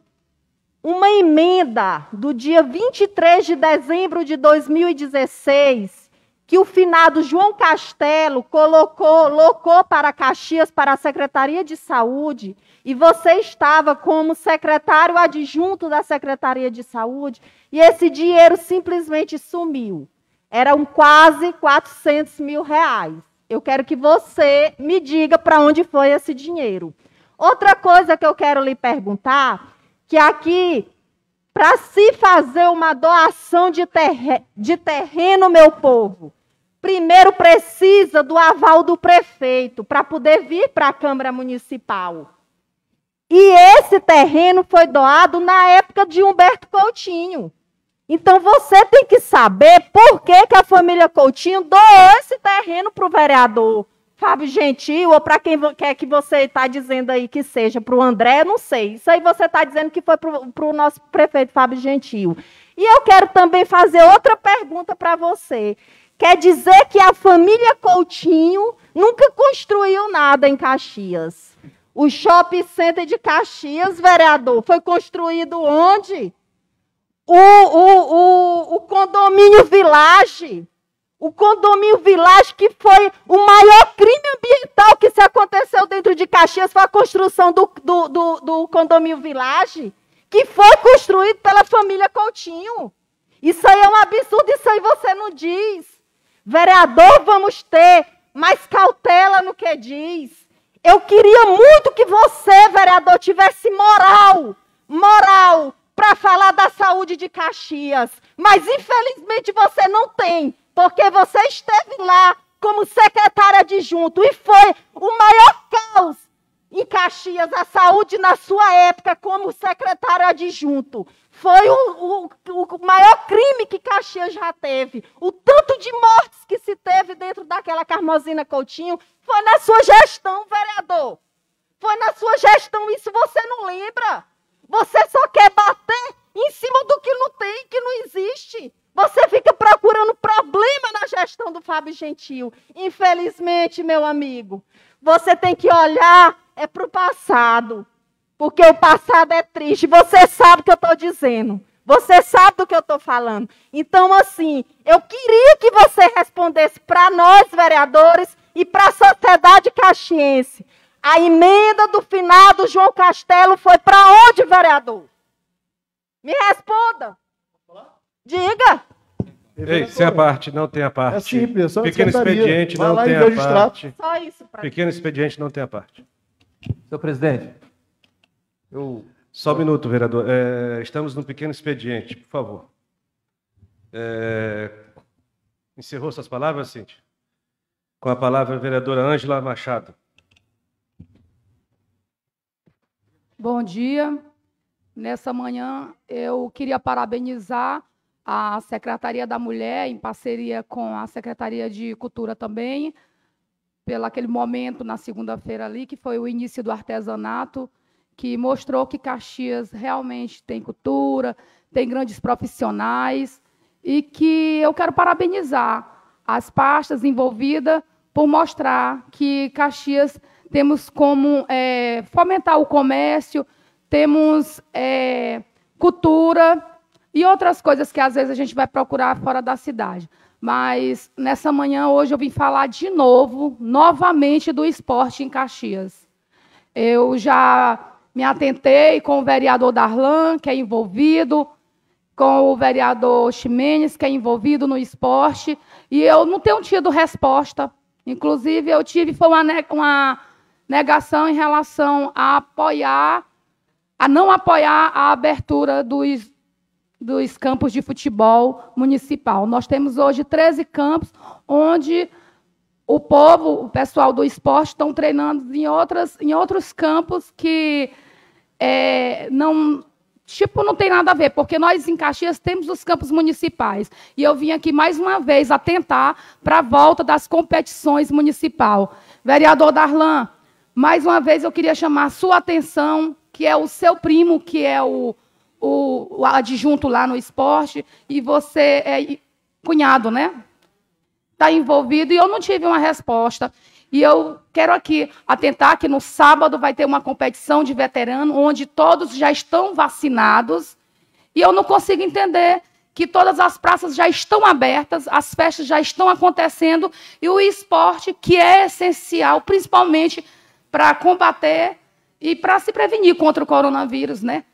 uma emenda do dia 23 de dezembro de 2016 que o finado João Castelo colocou, locou para Caxias, para a Secretaria de Saúde, e você estava como secretário adjunto da Secretaria de Saúde, e esse dinheiro simplesmente sumiu. Eram quase 400 mil reais. Eu quero que você me diga para onde foi esse dinheiro. Outra coisa que eu quero lhe perguntar, que aqui, para se fazer uma doação de, de terreno, meu povo, primeiro precisa do aval do prefeito para poder vir para a Câmara Municipal. E esse terreno foi doado na época de Humberto Coutinho. Então você tem que saber por que, que a família Coutinho doou esse terreno para o vereador Fábio Gentil, ou para quem quer é que você está dizendo aí que seja, para o André, não sei. Isso aí você está dizendo que foi para o nosso prefeito Fábio Gentil. E eu quero também fazer outra pergunta para você. Quer dizer que a família Coutinho nunca construiu nada em Caxias. O shopping center de Caxias, vereador, foi construído onde? o, o, o, o condomínio Village. O condomínio Village, que foi o maior crime ambiental que se aconteceu dentro de Caxias, foi a construção do, do, do, do condomínio Village, que foi construído pela família Coutinho. Isso aí é um absurdo, isso aí você não diz. Vereador, vamos ter mais cautela no que diz. Eu queria muito que você, vereador, tivesse moral, moral para falar da saúde de Caxias, mas infelizmente você não tem, porque você esteve lá como secretária adjunto e foi o maior caos em Caxias, a saúde na sua época como secretária adjunto. Foi o, o, o, maior crime que Caxias já teve. O tanto de mortes que se teve dentro daquela Carmozina Coutinho foi na sua gestão, vereador. Foi na sua gestão, isso você não lembra. Você só quer bater em cima do que não tem, que não existe. Você fica procurando problema na gestão do Fábio Gentil. Infelizmente, meu amigo, você tem que olhar é para o passado, porque o passado é triste. Você sabe o que eu estou dizendo. Você sabe do que eu estou falando. Então, assim, eu queria que você respondesse para nós, vereadores, e para a sociedade caxiense. A emenda do finado João Castelo foi para onde, vereador? Me responda. Diga. Ei, sem a parte, não tem a parte. É simples, é só Pequeno expediente não tem a parte. Só isso. Pequeno expediente não tem a parte. Senhor presidente, eu... Só um minuto, vereador. É, estamos num pequeno expediente, por favor. É, encerrou suas palavras, Cintia? Com a palavra, a vereadora Ângela Machado. Bom dia. Nessa manhã eu queria parabenizar a Secretaria da Mulher, em parceria com a Secretaria de Cultura também, pelo aquele momento na segunda-feira ali, que foi o início do artesanato, que mostrou que Caxias realmente tem cultura, tem grandes profissionais, e que eu quero parabenizar as pastas envolvidas por mostrar que Caxias temos como é, fomentar o comércio, temos é, cultura e outras coisas que às vezes a gente vai procurar fora da cidade. Mas nessa manhã, hoje, eu vim falar de novo, novamente, do esporte em Caxias. Eu já me atentei com o vereador Darlan, que é envolvido, com o vereador Ximenes, que é envolvido no esporte, e eu não tenho tido resposta. Inclusive, eu tive foi uma, né, uma negação em relação a apoiar, a não apoiar a abertura dos, dos campos de futebol municipal. Nós temos hoje 13 campos onde o povo, o pessoal do esporte, estão treinando em, outras, em outros campos que é, não. Tipo, não tem nada a ver, porque nós em Caxias temos os campos municipais. E eu vim aqui mais uma vez atentar para a volta das competições municipal. Vereador Darlan, mais uma vez eu queria chamar a sua atenção, que é o seu primo, que é o, o, o adjunto lá no esporte, e você é cunhado, né? Está envolvido e eu não tive uma resposta. E eu quero aqui atentar que no sábado vai ter uma competição de veterano onde todos já estão vacinados. E eu não consigo entender que todas as praças já estão abertas, as festas já estão acontecendo e o esporte, que é essencial, principalmente para combater e para se prevenir contra o coronavírus, né?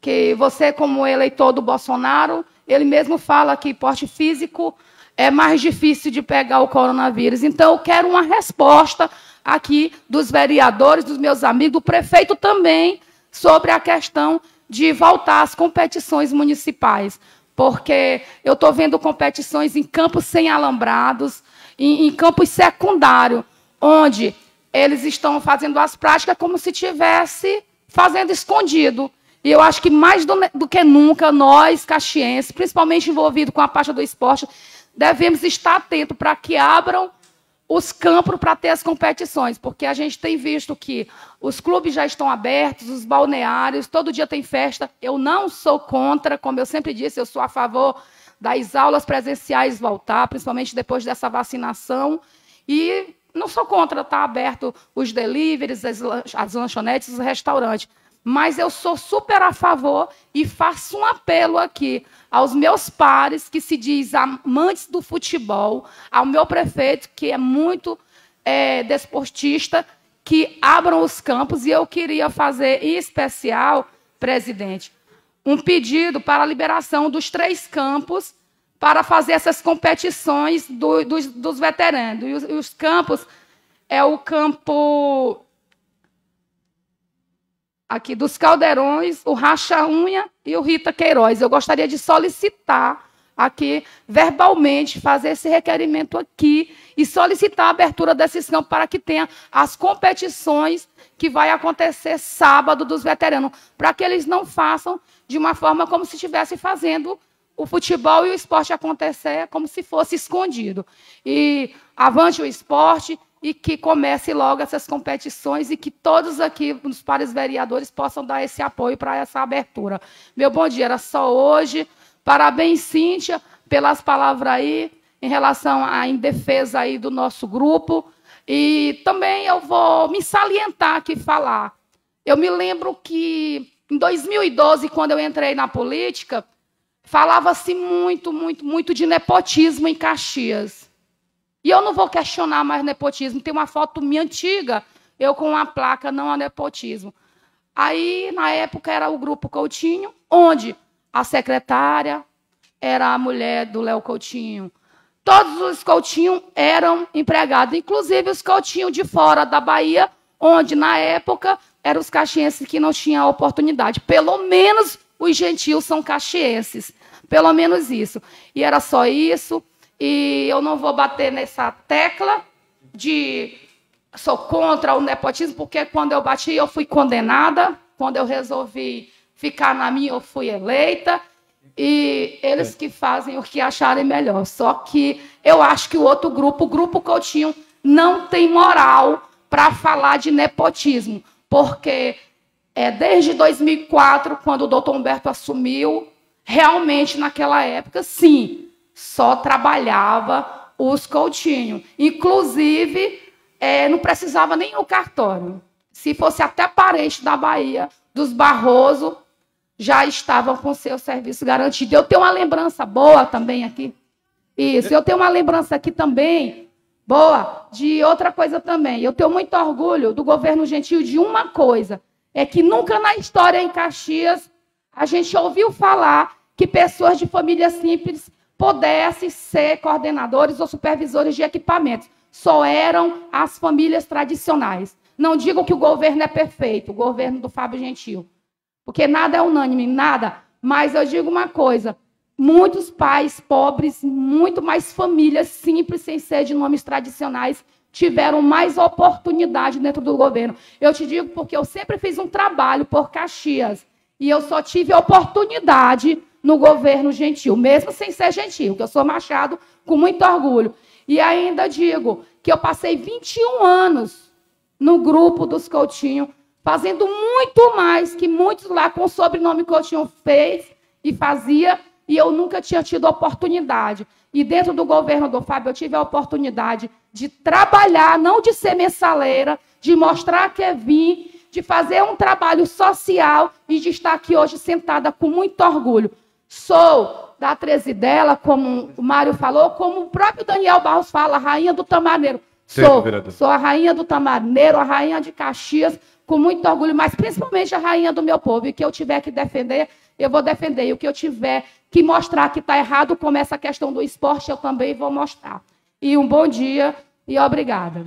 Que você, como eleitor do Bolsonaro, ele mesmo fala que porte físico é mais difícil de pegar o coronavírus. Então, eu quero uma resposta aqui dos vereadores, dos meus amigos, do prefeito também, sobre a questão de voltar às competições municipais. Porque eu estou vendo competições em campos sem alambrados, em, em campos secundários, onde eles estão fazendo as práticas como se tivesse fazendo escondido. E eu acho que mais do, do que nunca nós, caxienses, principalmente envolvidos com a parte do esporte, devemos estar atentos para que abram os campos para ter as competições, porque a gente tem visto que os clubes já estão abertos, os balneários, todo dia tem festa. Eu não sou contra, como eu sempre disse, eu sou a favor das aulas presenciais voltar, principalmente depois dessa vacinação. E não sou contra estar tá aberto os deliveries, as, as lanchonetes, os restaurantes. Mas eu sou super a favor e faço um apelo aqui aos meus pares que se diz amantes do futebol, ao meu prefeito, que é muito é, desportista, que abram os campos. E eu queria fazer, em especial, presidente, um pedido para a liberação dos três campos para fazer essas competições do, dos, dos, veteranos. E os, os, campos é o campo aqui dos Caldeirões, o Racha Unha e o Rita Queiroz. Eu gostaria de solicitar aqui verbalmente fazer esse requerimento aqui e solicitar a abertura desses campos para que tenha as competições que vai acontecer sábado dos veteranos, para que eles não façam de uma forma como se estivesse fazendo o futebol e o esporte acontecer como se fosse escondido. E avante o esporte e que comece logo essas competições e que todos aqui, os pares vereadores, possam dar esse apoio para essa abertura. Meu bom dia era só hoje. Parabéns, Cíntia, pelas palavras aí em relação à indefesa aí do nosso grupo. E também eu vou me salientar aqui falar. Eu me lembro que em 2012, quando eu entrei na política, Falava-se muito, muito, muito de nepotismo em Caxias. E eu não vou questionar mais nepotismo. Tem uma foto minha antiga, eu com uma placa, não há nepotismo. Aí, na época, era o grupo Coutinho, onde a secretária era a mulher do Léo Coutinho. Todos os Coutinho eram empregados, inclusive os Coutinho de fora da Bahia, onde, na época, eram os caxienses que não tinham oportunidade. Pelo menos os gentios são caxienses. Pelo menos isso. E era só isso. E eu não vou bater nessa tecla de sou contra o nepotismo, porque quando eu bati, eu fui condenada. Quando eu resolvi ficar na minha, eu fui eleita. E eles é. que fazem o que acharem melhor. Só que eu acho que o outro grupo, o grupo Coutinho, não tem moral para falar de nepotismo, porque é, desde 2004, quando o doutor Humberto assumiu, realmente naquela época, sim, só trabalhava os Coutinho. Inclusive, é, não precisava nem o cartório. Se fosse até parente da Bahia, dos Barroso, já estavam com seu serviço garantido. Eu tenho uma lembrança boa também aqui. Isso, eu tenho uma lembrança aqui também, boa, de outra coisa também. Eu tenho muito orgulho do governo gentil de uma coisa: é que nunca na história em Caxias a gente ouviu falar que pessoas de família simples pudessem ser coordenadores ou supervisores de equipamentos. Só eram as famílias tradicionais. Não digo que o governo é perfeito, o governo do Fábio Gentil. Porque nada é unânime, nada. Mas eu digo uma coisa: muitos pais pobres, muito mais famílias simples, sem ser de nomes tradicionais, tiveram mais oportunidade dentro do governo. Eu te digo porque eu sempre fiz um trabalho por Caxias. E eu só tive oportunidade no governo gentil, mesmo sem ser gentil, que eu sou machado com muito orgulho. E ainda digo que eu passei 21 anos no grupo dos Coutinho, fazendo muito mais que muitos lá com o sobrenome Coutinho fez e fazia, e eu nunca tinha tido oportunidade. E dentro do governo do Fábio, eu tive a oportunidade de trabalhar, não de ser mensaleira, de mostrar que é vim, de fazer um trabalho social e de estar aqui hoje sentada com muito orgulho. Sou da Trezidela, como o Mário falou, como o próprio Daniel Barros fala, a rainha do Tamaneiro. Sou, sou a rainha do Tamaneiro, a rainha de Caxias, com muito orgulho, mas principalmente a rainha do meu povo. E o que eu tiver que defender, eu vou defender. E o que eu tiver que mostrar que está errado, como essa questão do esporte, eu também vou mostrar. E um bom dia e obrigada.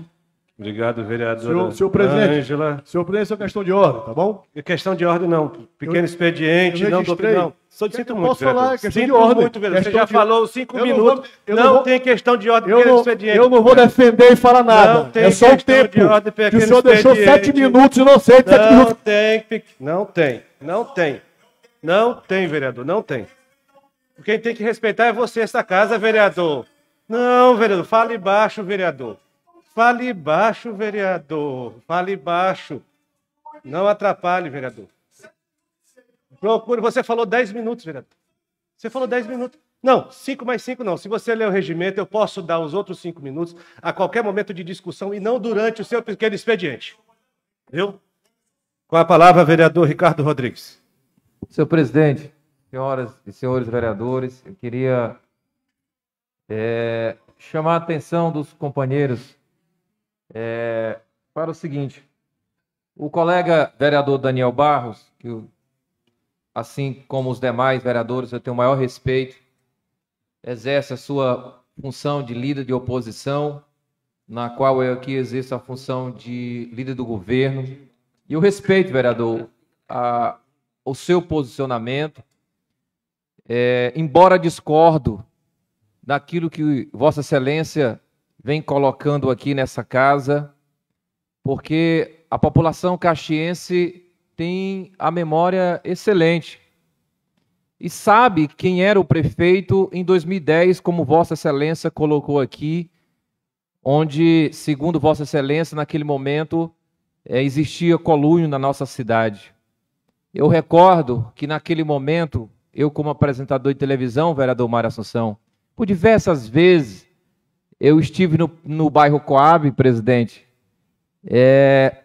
Obrigado, vereador. Senhor, senhor presidente, Angela. senhor presidente, é questão de ordem, tá bom? É questão de ordem não. Pequeno eu, expediente, eu não, doutor, não. Só sinto muito, posso falar, Vereador. questão de ordem. muito, vereador. Você já de... falou cinco eu minutos. Não, vou, não vou... tem questão de ordem eu é não, eu não vou defender e falar nada. Não tem é só o tempo. De ordem, que o senhor deixou sete minutos sei. sete minutos. Tem, não tem, não tem. Não tem, vereador, não tem. Quem tem que respeitar é você, essa casa, vereador. Não, vereador, fale baixo, vereador. Fale baixo, vereador. Fale baixo. Não atrapalhe, vereador. Procure, você falou 10 minutos, vereador. Você falou 10 minutos. Não, 5 mais 5 não. Se você ler o regimento, eu posso dar os outros 5 minutos a qualquer momento de discussão e não durante o seu pequeno expediente. Viu? Com a palavra, vereador Ricardo Rodrigues. Senhor presidente, senhoras e senhores vereadores, eu queria é, chamar a atenção dos companheiros é, para o seguinte. O colega vereador Daniel Barros, que o assim como os demais vereadores, eu tenho o maior respeito, exerce a sua função de líder de oposição, na qual eu aqui exerço a função de líder do governo. E eu respeito, vereador, a, o seu posicionamento, é, embora discordo daquilo que Vossa Excelência vem colocando aqui nessa casa, porque a população caxiense tem a memória excelente e sabe quem era o prefeito em 2010, como Vossa Excelência colocou aqui, onde, segundo Vossa Excelência, naquele momento é, existia colunho na nossa cidade. Eu recordo que naquele momento, eu como apresentador de televisão, vereador Mário Assunção, por diversas vezes eu estive no, no bairro Coab, presidente, é,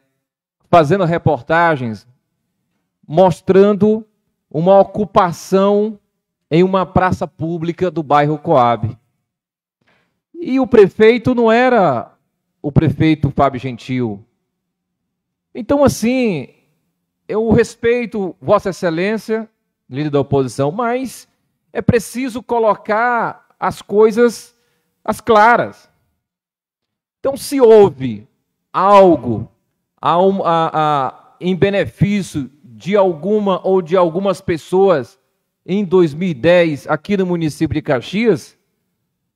fazendo reportagens mostrando uma ocupação em uma praça pública do bairro Coab. E o prefeito não era o prefeito Fábio Gentil. Então, assim, eu respeito Vossa Excelência, líder da oposição, mas é preciso colocar as coisas as claras. Então, se houve algo a um, a, a, em benefício de alguma ou de algumas pessoas em 2010 aqui no município de Caxias,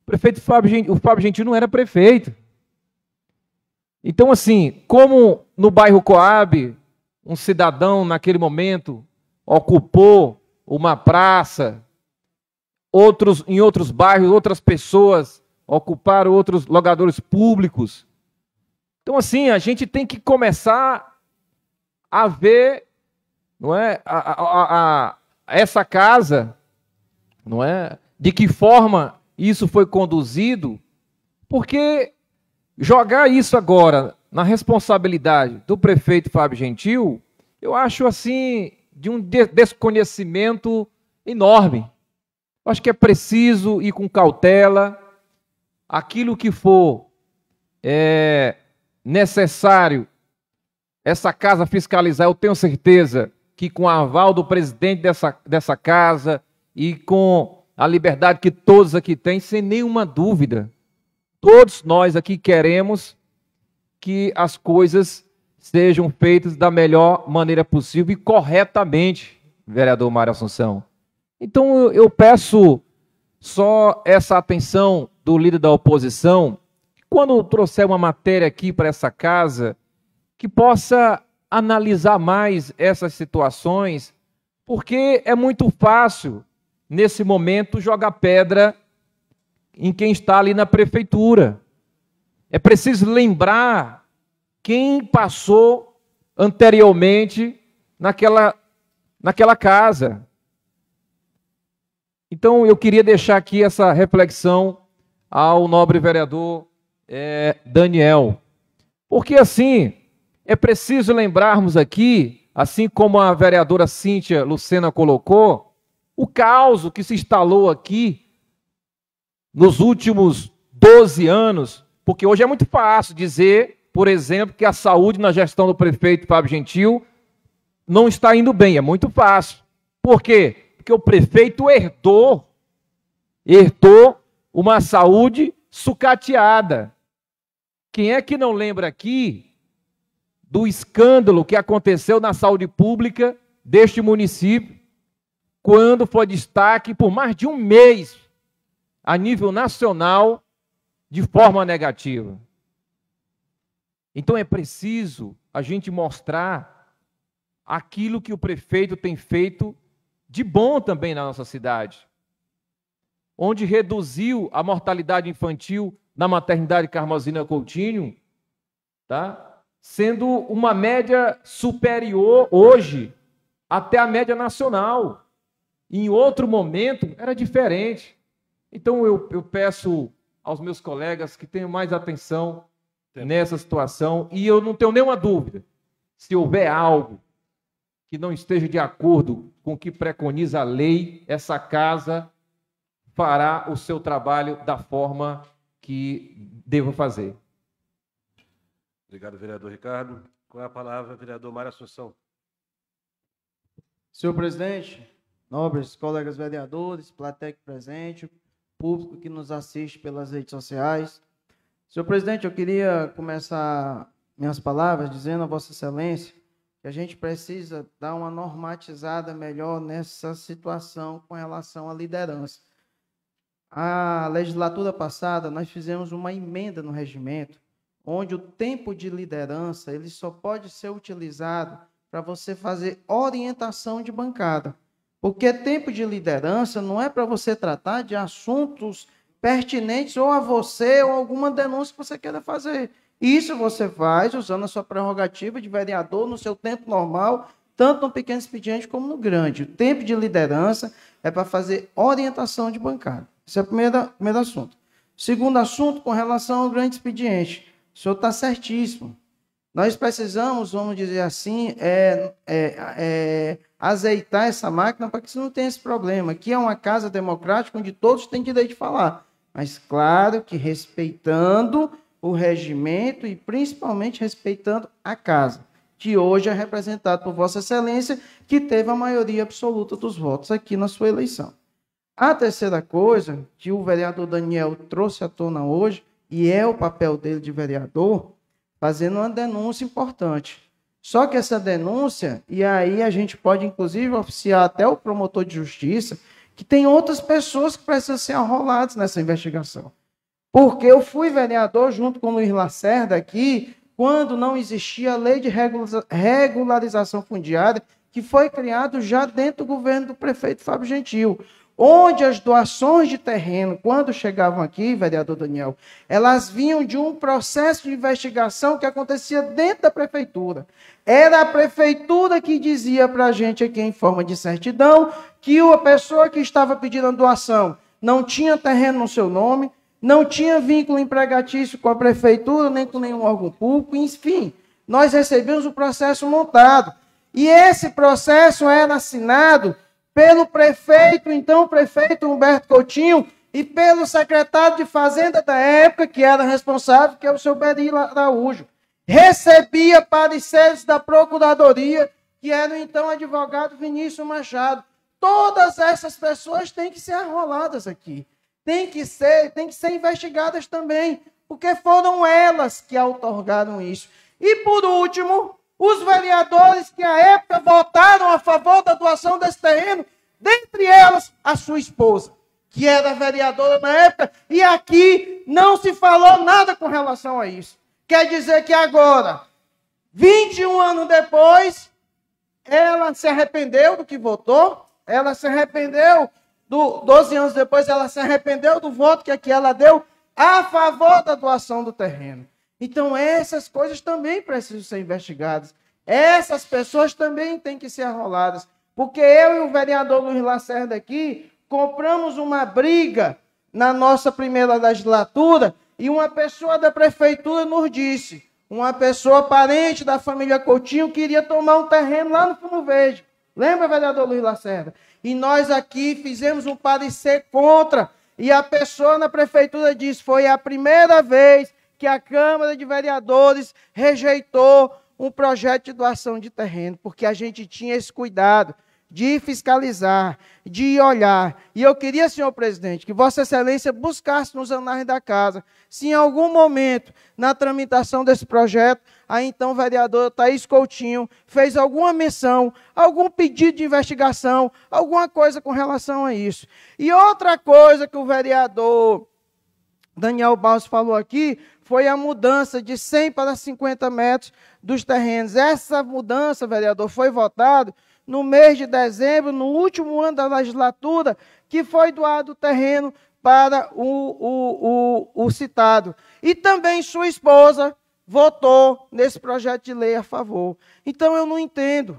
o prefeito Fábio, o Fábio Gentil não era prefeito. Então, assim, como no bairro Coab, um cidadão naquele momento ocupou uma praça, outros em outros bairros, outras pessoas ocuparam outros logadores públicos. Então, assim, a gente tem que começar a ver não é? A, a, a, essa casa, não é? De que forma isso foi conduzido? Porque jogar isso agora na responsabilidade do prefeito Fábio Gentil, eu acho assim de um desconhecimento enorme. Eu acho que é preciso ir com cautela. Aquilo que for é, necessário essa casa fiscalizar, eu tenho certeza que com o aval do presidente dessa, dessa casa e com a liberdade que todos aqui têm, sem nenhuma dúvida, todos nós aqui queremos que as coisas sejam feitas da melhor maneira possível e corretamente, vereador Mário Assunção. Então eu peço só essa atenção do líder da oposição, quando trouxer uma matéria aqui para essa casa, que possa analisar mais essas situações, porque é muito fácil, nesse momento, jogar pedra em quem está ali na prefeitura. É preciso lembrar quem passou anteriormente naquela, naquela casa. Então, eu queria deixar aqui essa reflexão ao nobre vereador é, Daniel. Porque assim, é preciso lembrarmos aqui, assim como a vereadora Cíntia Lucena colocou, o caos que se instalou aqui nos últimos 12 anos, porque hoje é muito fácil dizer, por exemplo, que a saúde na gestão do prefeito Fábio Gentil não está indo bem, é muito fácil. Por quê? Porque o prefeito herdou herdou uma saúde sucateada. Quem é que não lembra aqui do escândalo que aconteceu na saúde pública deste município, quando foi destaque por mais de um mês a nível nacional de forma negativa. Então é preciso a gente mostrar aquilo que o prefeito tem feito de bom também na nossa cidade, onde reduziu a mortalidade infantil na maternidade Carmozina Coutinho, tá? sendo uma média superior hoje até a média nacional. Em outro momento era diferente. Então eu, eu peço aos meus colegas que tenham mais atenção nessa situação e eu não tenho nenhuma dúvida. Se houver algo que não esteja de acordo com o que preconiza a lei, essa casa fará o seu trabalho da forma que deva fazer. Obrigado, vereador Ricardo. Com é a palavra, vereador Mário Assunção. Senhor presidente, nobres colegas vereadores, platec presente, público que nos assiste pelas redes sociais. Senhor presidente, eu queria começar minhas palavras dizendo a Vossa Excelência que a gente precisa dar uma normatizada melhor nessa situação com relação à liderança. A legislatura passada, nós fizemos uma emenda no regimento onde o tempo de liderança ele só pode ser utilizado para você fazer orientação de bancada. Porque tempo de liderança não é para você tratar de assuntos pertinentes ou a você ou alguma denúncia que você queira fazer. Isso você faz usando a sua prerrogativa de vereador no seu tempo normal, tanto no pequeno expediente como no grande. O tempo de liderança é para fazer orientação de bancada. Esse é o primeiro, primeiro assunto. Segundo assunto, com relação ao grande expediente. O senhor está certíssimo. Nós precisamos, vamos dizer assim, é, é, é, azeitar essa máquina para que isso não tenha esse problema. Aqui é uma casa democrática onde todos têm direito de falar. Mas claro que respeitando o regimento e principalmente respeitando a casa, que hoje é representada por Vossa Excelência, que teve a maioria absoluta dos votos aqui na sua eleição. A terceira coisa que o vereador Daniel trouxe à tona hoje e é o papel dele de vereador, fazendo uma denúncia importante. Só que essa denúncia, e aí a gente pode inclusive oficiar até o promotor de justiça, que tem outras pessoas que precisam ser arroladas nessa investigação. Porque eu fui vereador junto com o Luiz Lacerda aqui, quando não existia a lei de regularização fundiária, que foi criado já dentro do governo do prefeito Fábio Gentil onde as doações de terreno, quando chegavam aqui, vereador Daniel, elas vinham de um processo de investigação que acontecia dentro da prefeitura. Era a prefeitura que dizia para a gente aqui, em forma de certidão, que a pessoa que estava pedindo a doação não tinha terreno no seu nome, não tinha vínculo empregatício com a prefeitura, nem com nenhum órgão público, enfim. Nós recebemos o processo montado. E esse processo era assinado pelo prefeito, então prefeito Humberto Coutinho, e pelo secretário de Fazenda da época, que era responsável, que é o seu Beril Araújo. Recebia pareceres da Procuradoria, que era então advogado Vinícius Machado. Todas essas pessoas têm que ser arroladas aqui. Tem que ser, tem que ser investigadas também, porque foram elas que outorgaram isso. E por último, os vereadores que à época votaram a favor da doação desse terreno, dentre elas a sua esposa, que era vereadora na época, e aqui não se falou nada com relação a isso. Quer dizer que agora, 21 anos depois, ela se arrependeu do que votou, ela se arrependeu, do, 12 anos depois, ela se arrependeu do voto que aqui ela deu a favor da doação do terreno. Então, essas coisas também precisam ser investigadas. Essas pessoas também têm que ser arroladas. Porque eu e o vereador Luiz Lacerda aqui compramos uma briga na nossa primeira legislatura e uma pessoa da prefeitura nos disse, uma pessoa parente da família Coutinho queria tomar um terreno lá no Fundo Verde. Lembra, vereador Luiz Lacerda? E nós aqui fizemos um parecer contra. E a pessoa na prefeitura disse: foi a primeira vez que a Câmara de Vereadores rejeitou um projeto de doação de terreno, porque a gente tinha esse cuidado de fiscalizar, de olhar. E eu queria, senhor presidente, que Vossa Excelência buscasse nos anais da casa, se em algum momento, na tramitação desse projeto, a então vereadora Thaís Coutinho fez alguma menção, algum pedido de investigação, alguma coisa com relação a isso. E outra coisa que o vereador Daniel Barros falou aqui foi a mudança de 100 para 50 metros dos terrenos. Essa mudança, vereador, foi votada no mês de dezembro, no último ano da legislatura, que foi doado o terreno para o, o, o, o citado. E também sua esposa votou nesse projeto de lei a favor. Então eu não entendo.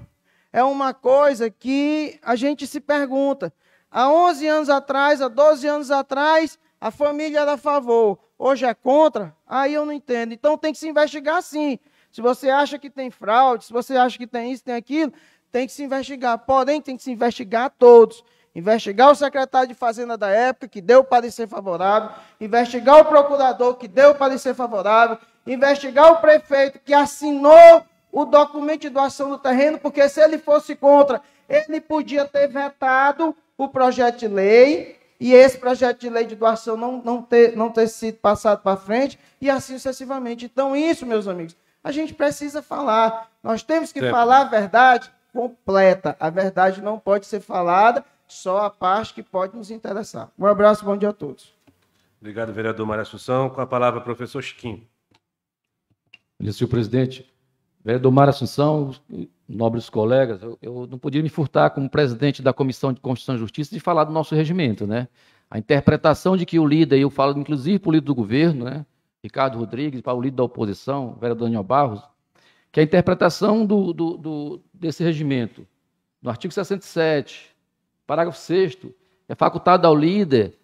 É uma coisa que a gente se pergunta. Há 11 anos atrás, há 12 anos atrás, a família era a favor hoje é contra, aí eu não entendo. Então tem que se investigar sim. Se você acha que tem fraude, se você acha que tem isso, tem aquilo, tem que se investigar. Porém, tem que se investigar todos. Investigar o secretário de Fazenda da época, que deu parecer favorável. Investigar o procurador, que deu parecer favorável. Investigar o prefeito, que assinou o documento de doação do terreno, porque se ele fosse contra, ele podia ter vetado o projeto de lei e esse projeto de lei de doação não, não, ter, não ter sido passado para frente, e assim sucessivamente. Então, isso, meus amigos, a gente precisa falar. Nós temos que certo. falar a verdade completa. A verdade não pode ser falada, só a parte que pode nos interessar. Um abraço, bom dia a todos. Obrigado, vereador Maria Assunção. Com a palavra, professor Chiquinho. Senhor presidente, Vereador né, Mário Assunção, nobres colegas, eu, eu, não podia me furtar como presidente da Comissão de Constituição e Justiça de falar do nosso regimento, né? A interpretação de que o líder, e eu falo inclusive para o líder do governo, né? Ricardo Rodrigues, para o líder da oposição, vereador Daniel Barros, que a interpretação do, do, do, desse regimento, no artigo 67, parágrafo 6 é facultado ao líder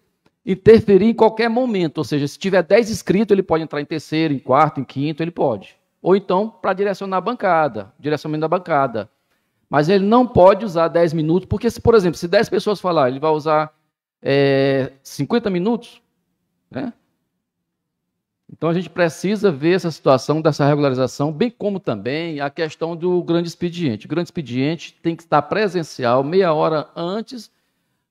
interferir em qualquer momento, ou seja, se tiver 10 inscritos, ele pode entrar em terceiro, em quarto, em quinto, ele pode ou então para direcionar a bancada, direcionamento da bancada. Mas ele não pode usar 10 minutos, porque, se, por exemplo, se 10 pessoas falar, ele vai usar é, 50 minutos, né? Então a gente precisa ver essa situação dessa regularização, bem como também a questão do grande expediente. O grande expediente tem que estar presencial meia hora antes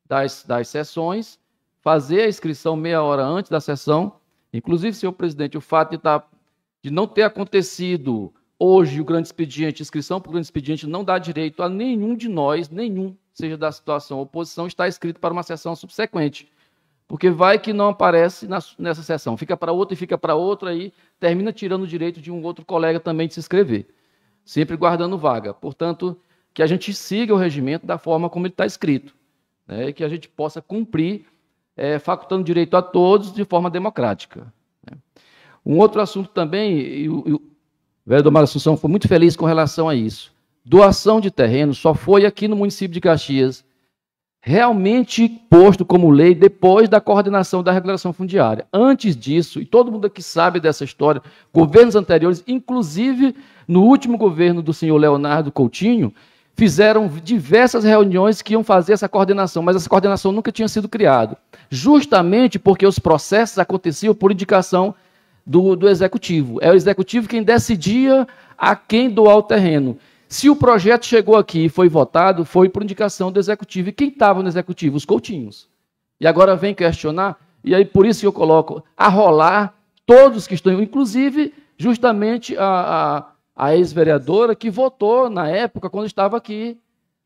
das, das sessões, fazer a inscrição meia hora antes da sessão. Inclusive, senhor presidente, o fato de estar tá de não ter acontecido hoje o grande expediente, inscrição para o grande expediente não dá direito a nenhum de nós, nenhum, seja da situação ou oposição, está escrito para uma sessão subsequente. Porque vai que não aparece nessa sessão, fica para outra e fica para outra, e termina tirando o direito de um outro colega também de se inscrever, sempre guardando vaga. Portanto, que a gente siga o regimento da forma como ele está escrito, né? que a gente possa cumprir, é, facultando direito a todos de forma democrática. Né? Um outro assunto também, e o, e o vereador Mário Assunção foi muito feliz com relação a isso. Doação de terreno só foi aqui no município de Caxias realmente posto como lei depois da coordenação da regulação fundiária. Antes disso, e todo mundo aqui sabe dessa história, governos anteriores, inclusive no último governo do senhor Leonardo Coutinho, fizeram diversas reuniões que iam fazer essa coordenação, mas essa coordenação nunca tinha sido criada, justamente porque os processos aconteciam por indicação do, do executivo. É o executivo quem decidia a quem doar o terreno. Se o projeto chegou aqui e foi votado, foi por indicação do executivo. E quem estava no executivo? Os coutinhos. E agora vem questionar, e aí por isso eu coloco a rolar todos que estão, inclusive justamente a, a, a ex-vereadora que votou na época quando estava aqui,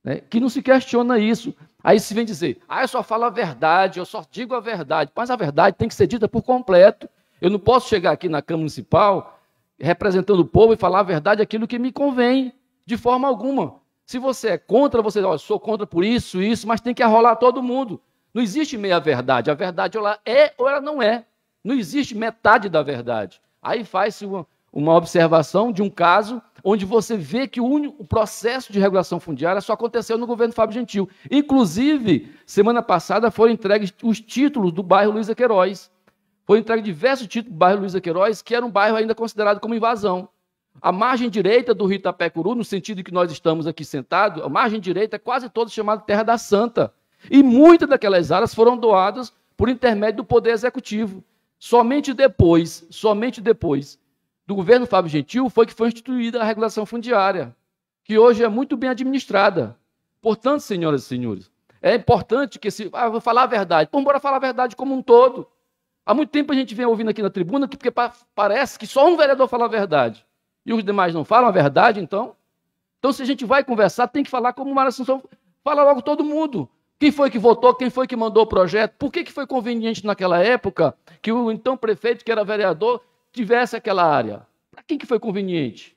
né, que não se questiona isso. Aí se vem dizer, ah, eu só falo a verdade, eu só digo a verdade. Mas a verdade tem que ser dita por completo. Eu não posso chegar aqui na Câmara Municipal representando o povo e falar a verdade aquilo que me convém, de forma alguma. Se você é contra, você diz, oh, sou contra por isso, isso, mas tem que arrolar todo mundo. Não existe meia-verdade. A verdade ela é ou ela não é. Não existe metade da verdade. Aí faz-se uma, uma, observação de um caso onde você vê que o, único, o processo de regulação fundiária só aconteceu no governo Fábio Gentil. Inclusive, semana passada foram entregues os títulos do bairro Luiza Queiroz foi entregue diversos títulos do bairro Luiza Queiroz, que era um bairro ainda considerado como invasão. A margem direita do rio Itapecuru, no sentido que nós estamos aqui sentados, a margem direita é quase toda chamada Terra da Santa. E muitas daquelas áreas foram doadas por intermédio do Poder Executivo. Somente depois, somente depois do governo Fábio Gentil foi que foi instituída a regulação fundiária, que hoje é muito bem administrada. Portanto, senhoras e senhores, é importante que se. Ah, vou falar a verdade. Vamos embora falar a verdade como um todo. Há muito tempo a gente vem ouvindo aqui na tribuna que porque parece que só um vereador fala a verdade e os demais não falam a verdade, então. Então, se a gente vai conversar, tem que falar como Mara Assunção. Fala logo todo mundo. Quem foi que votou, quem foi que mandou o projeto, por que, que foi conveniente naquela época que o então prefeito, que era vereador, tivesse aquela área? Para quem que foi conveniente?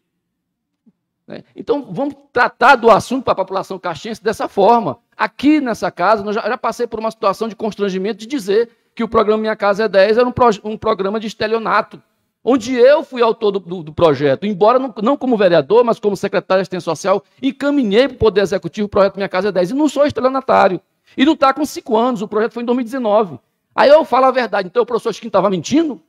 Né? Então, vamos tratar do assunto para a população caxiense dessa forma. Aqui nessa casa, eu já, já passei por uma situação de constrangimento de dizer que o programa Minha Casa é 10 era um, pro, um programa de estelionato, onde eu fui autor do, do, do projeto, embora não, não, como vereador, mas como secretário de assistência social, encaminhei para o Poder Executivo o projeto Minha Casa é 10, e não sou estelionatário, e não está com cinco anos, o projeto foi em 2019. Aí eu falo a verdade, então o professor Chiquinho estava mentindo?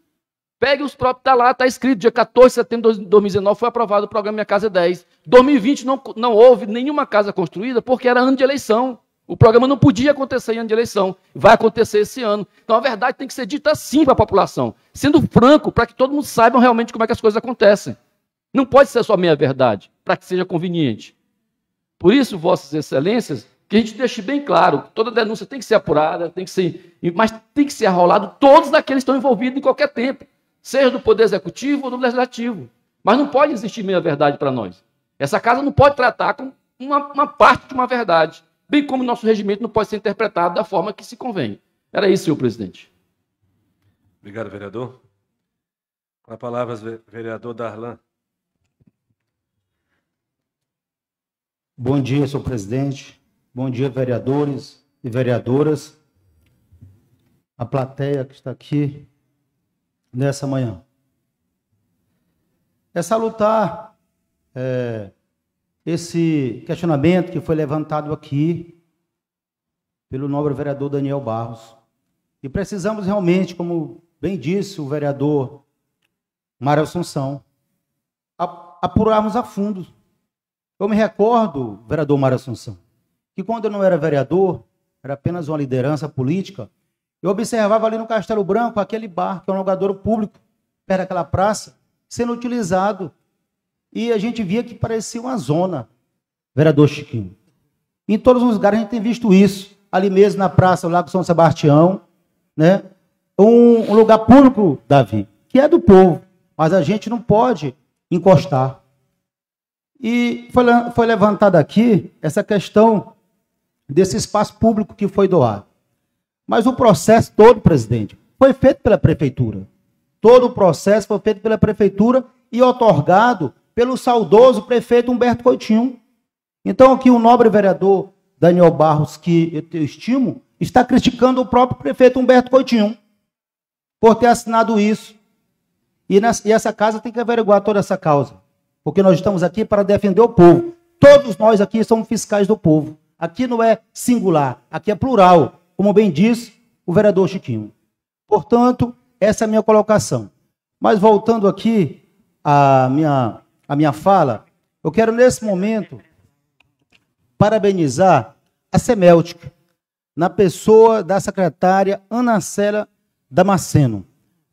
Pegue os próprios, está lá, está escrito, dia 14 de setembro de 2019 foi aprovado o programa Minha Casa é 10. 2020 não, não houve nenhuma casa construída porque era ano de eleição. O programa não podia acontecer em ano de eleição, vai acontecer esse ano. Então a verdade tem que ser dita assim para a população, sendo franco, para que todo mundo saiba realmente como é que as coisas acontecem. Não pode ser só meia verdade, para que seja conveniente. Por isso, vossas excelências, que a gente deixe bem claro, toda denúncia tem que ser apurada, tem que ser, mas tem que ser arrolado todos aqueles que estão envolvidos em qualquer tempo, seja do poder executivo ou do legislativo. Mas não pode existir meia verdade para nós. Essa casa não pode tratar com uma, uma parte de uma verdade bem como nosso regimento não pode ser interpretado da forma que se convém. Era isso, senhor presidente. Obrigado, vereador. Com a palavra, vereador Darlan. Bom dia, senhor presidente. Bom dia, vereadores e vereadoras. A plateia que está aqui nessa manhã. É salutar é, esse questionamento que foi levantado aqui pelo nobre vereador Daniel Barros. E precisamos realmente, como bem disse o vereador Mário Assunção, apurarmos a fundo. Eu me recordo, vereador Mário Assunção, que quando eu não era vereador, era apenas uma liderança política, eu observava ali no Castelo Branco aquele bar, que é um jogador público, perto daquela praça, sendo utilizado e a gente via que parecia uma zona, vereador Chiquinho. Em todos os lugares a gente tem visto isso. Ali mesmo na praça, lá do São Sebastião, né? Um, um lugar público, Davi, que é do povo, mas a gente não pode encostar. E foi, foi levantada aqui essa questão desse espaço público que foi doado. Mas o processo todo, presidente, foi feito pela prefeitura. Todo o processo foi feito pela prefeitura e otorgado pelo saudoso prefeito Humberto Coutinho. Então, aqui o nobre vereador Daniel Barros, que eu estimo, está criticando o próprio prefeito Humberto Coutinho por ter assinado isso. E, nessa, e essa casa tem que averiguar toda essa causa. Porque nós estamos aqui para defender o povo. Todos nós aqui somos fiscais do povo. Aqui não é singular, aqui é plural, como bem diz o vereador Chiquinho. Portanto, essa é a minha colocação. Mas voltando aqui à minha a minha fala, eu quero nesse momento parabenizar a Seméltica, na pessoa da secretária Ana Célia Damasceno,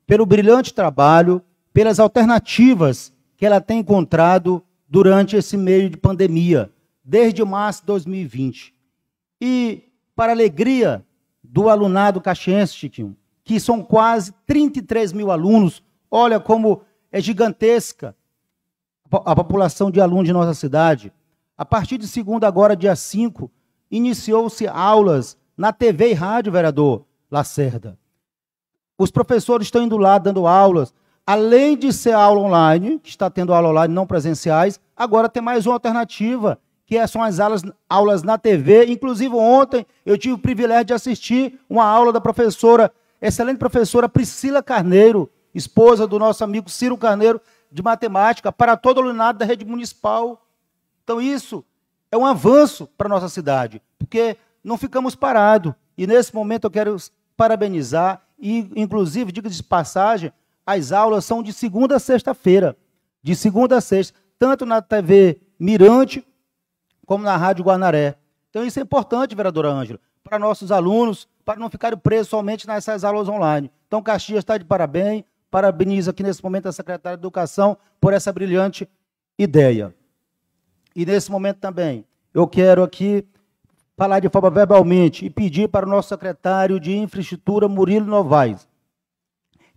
pelo brilhante trabalho, pelas alternativas que ela tem encontrado durante esse meio de pandemia, desde março de 2020. E, para alegria do alunado caxiense, Chiquinho, que são quase 33 mil alunos, olha como é gigantesca a população de alunos de nossa cidade. A partir de segunda, agora, dia 5, iniciou-se aulas na TV e rádio, vereador Lacerda. Os professores estão indo lá dando aulas. Além de ser aula online, que está tendo aula online não presenciais, agora tem mais uma alternativa, que é, são as aulas, aulas na TV. Inclusive, ontem eu tive o privilégio de assistir uma aula da professora, excelente professora Priscila Carneiro, esposa do nosso amigo Ciro Carneiro, de matemática para todo o alunado da rede municipal. Então, isso é um avanço para a nossa cidade, porque não ficamos parados. E nesse momento eu quero parabenizar, e inclusive, diga de passagem, as aulas são de segunda a sexta-feira, de segunda a sexta, tanto na TV Mirante como na Rádio Guanaré. Então isso é importante, vereadora Ângela, para nossos alunos, para não ficarem presos somente nessas aulas online. Então Caxias está de parabéns, Parabenizo aqui nesse momento a secretária de Educação por essa brilhante ideia. E nesse momento também, eu quero aqui falar de forma verbalmente e pedir para o nosso secretário de Infraestrutura, Murilo Novaes,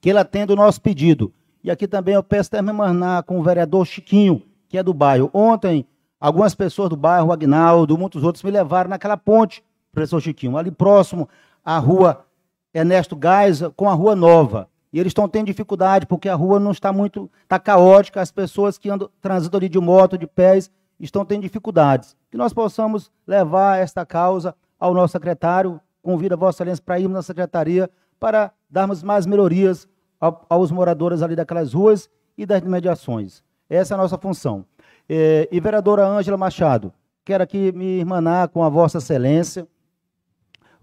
que ele atenda o nosso pedido. E aqui também eu peço também Marná com o vereador Chiquinho, que é do bairro. Ontem, algumas pessoas do bairro, Agnaldo, muitos outros, me levaram naquela ponte, professor Chiquinho, ali próximo à rua Ernesto Geisa, com a rua Nova. E eles estão tendo dificuldade porque a rua não está muito, está caótica, as pessoas que andam, transitam ali de moto, de pés, estão tendo dificuldades. Que nós possamos levar esta causa ao nosso secretário, convido a Vossa Excelência para irmos na secretaria para darmos mais melhorias aos moradores ali daquelas ruas e das mediações. Essa é a nossa função. É, e vereadora Ângela Machado, quero aqui me irmanar com a Vossa Excelência.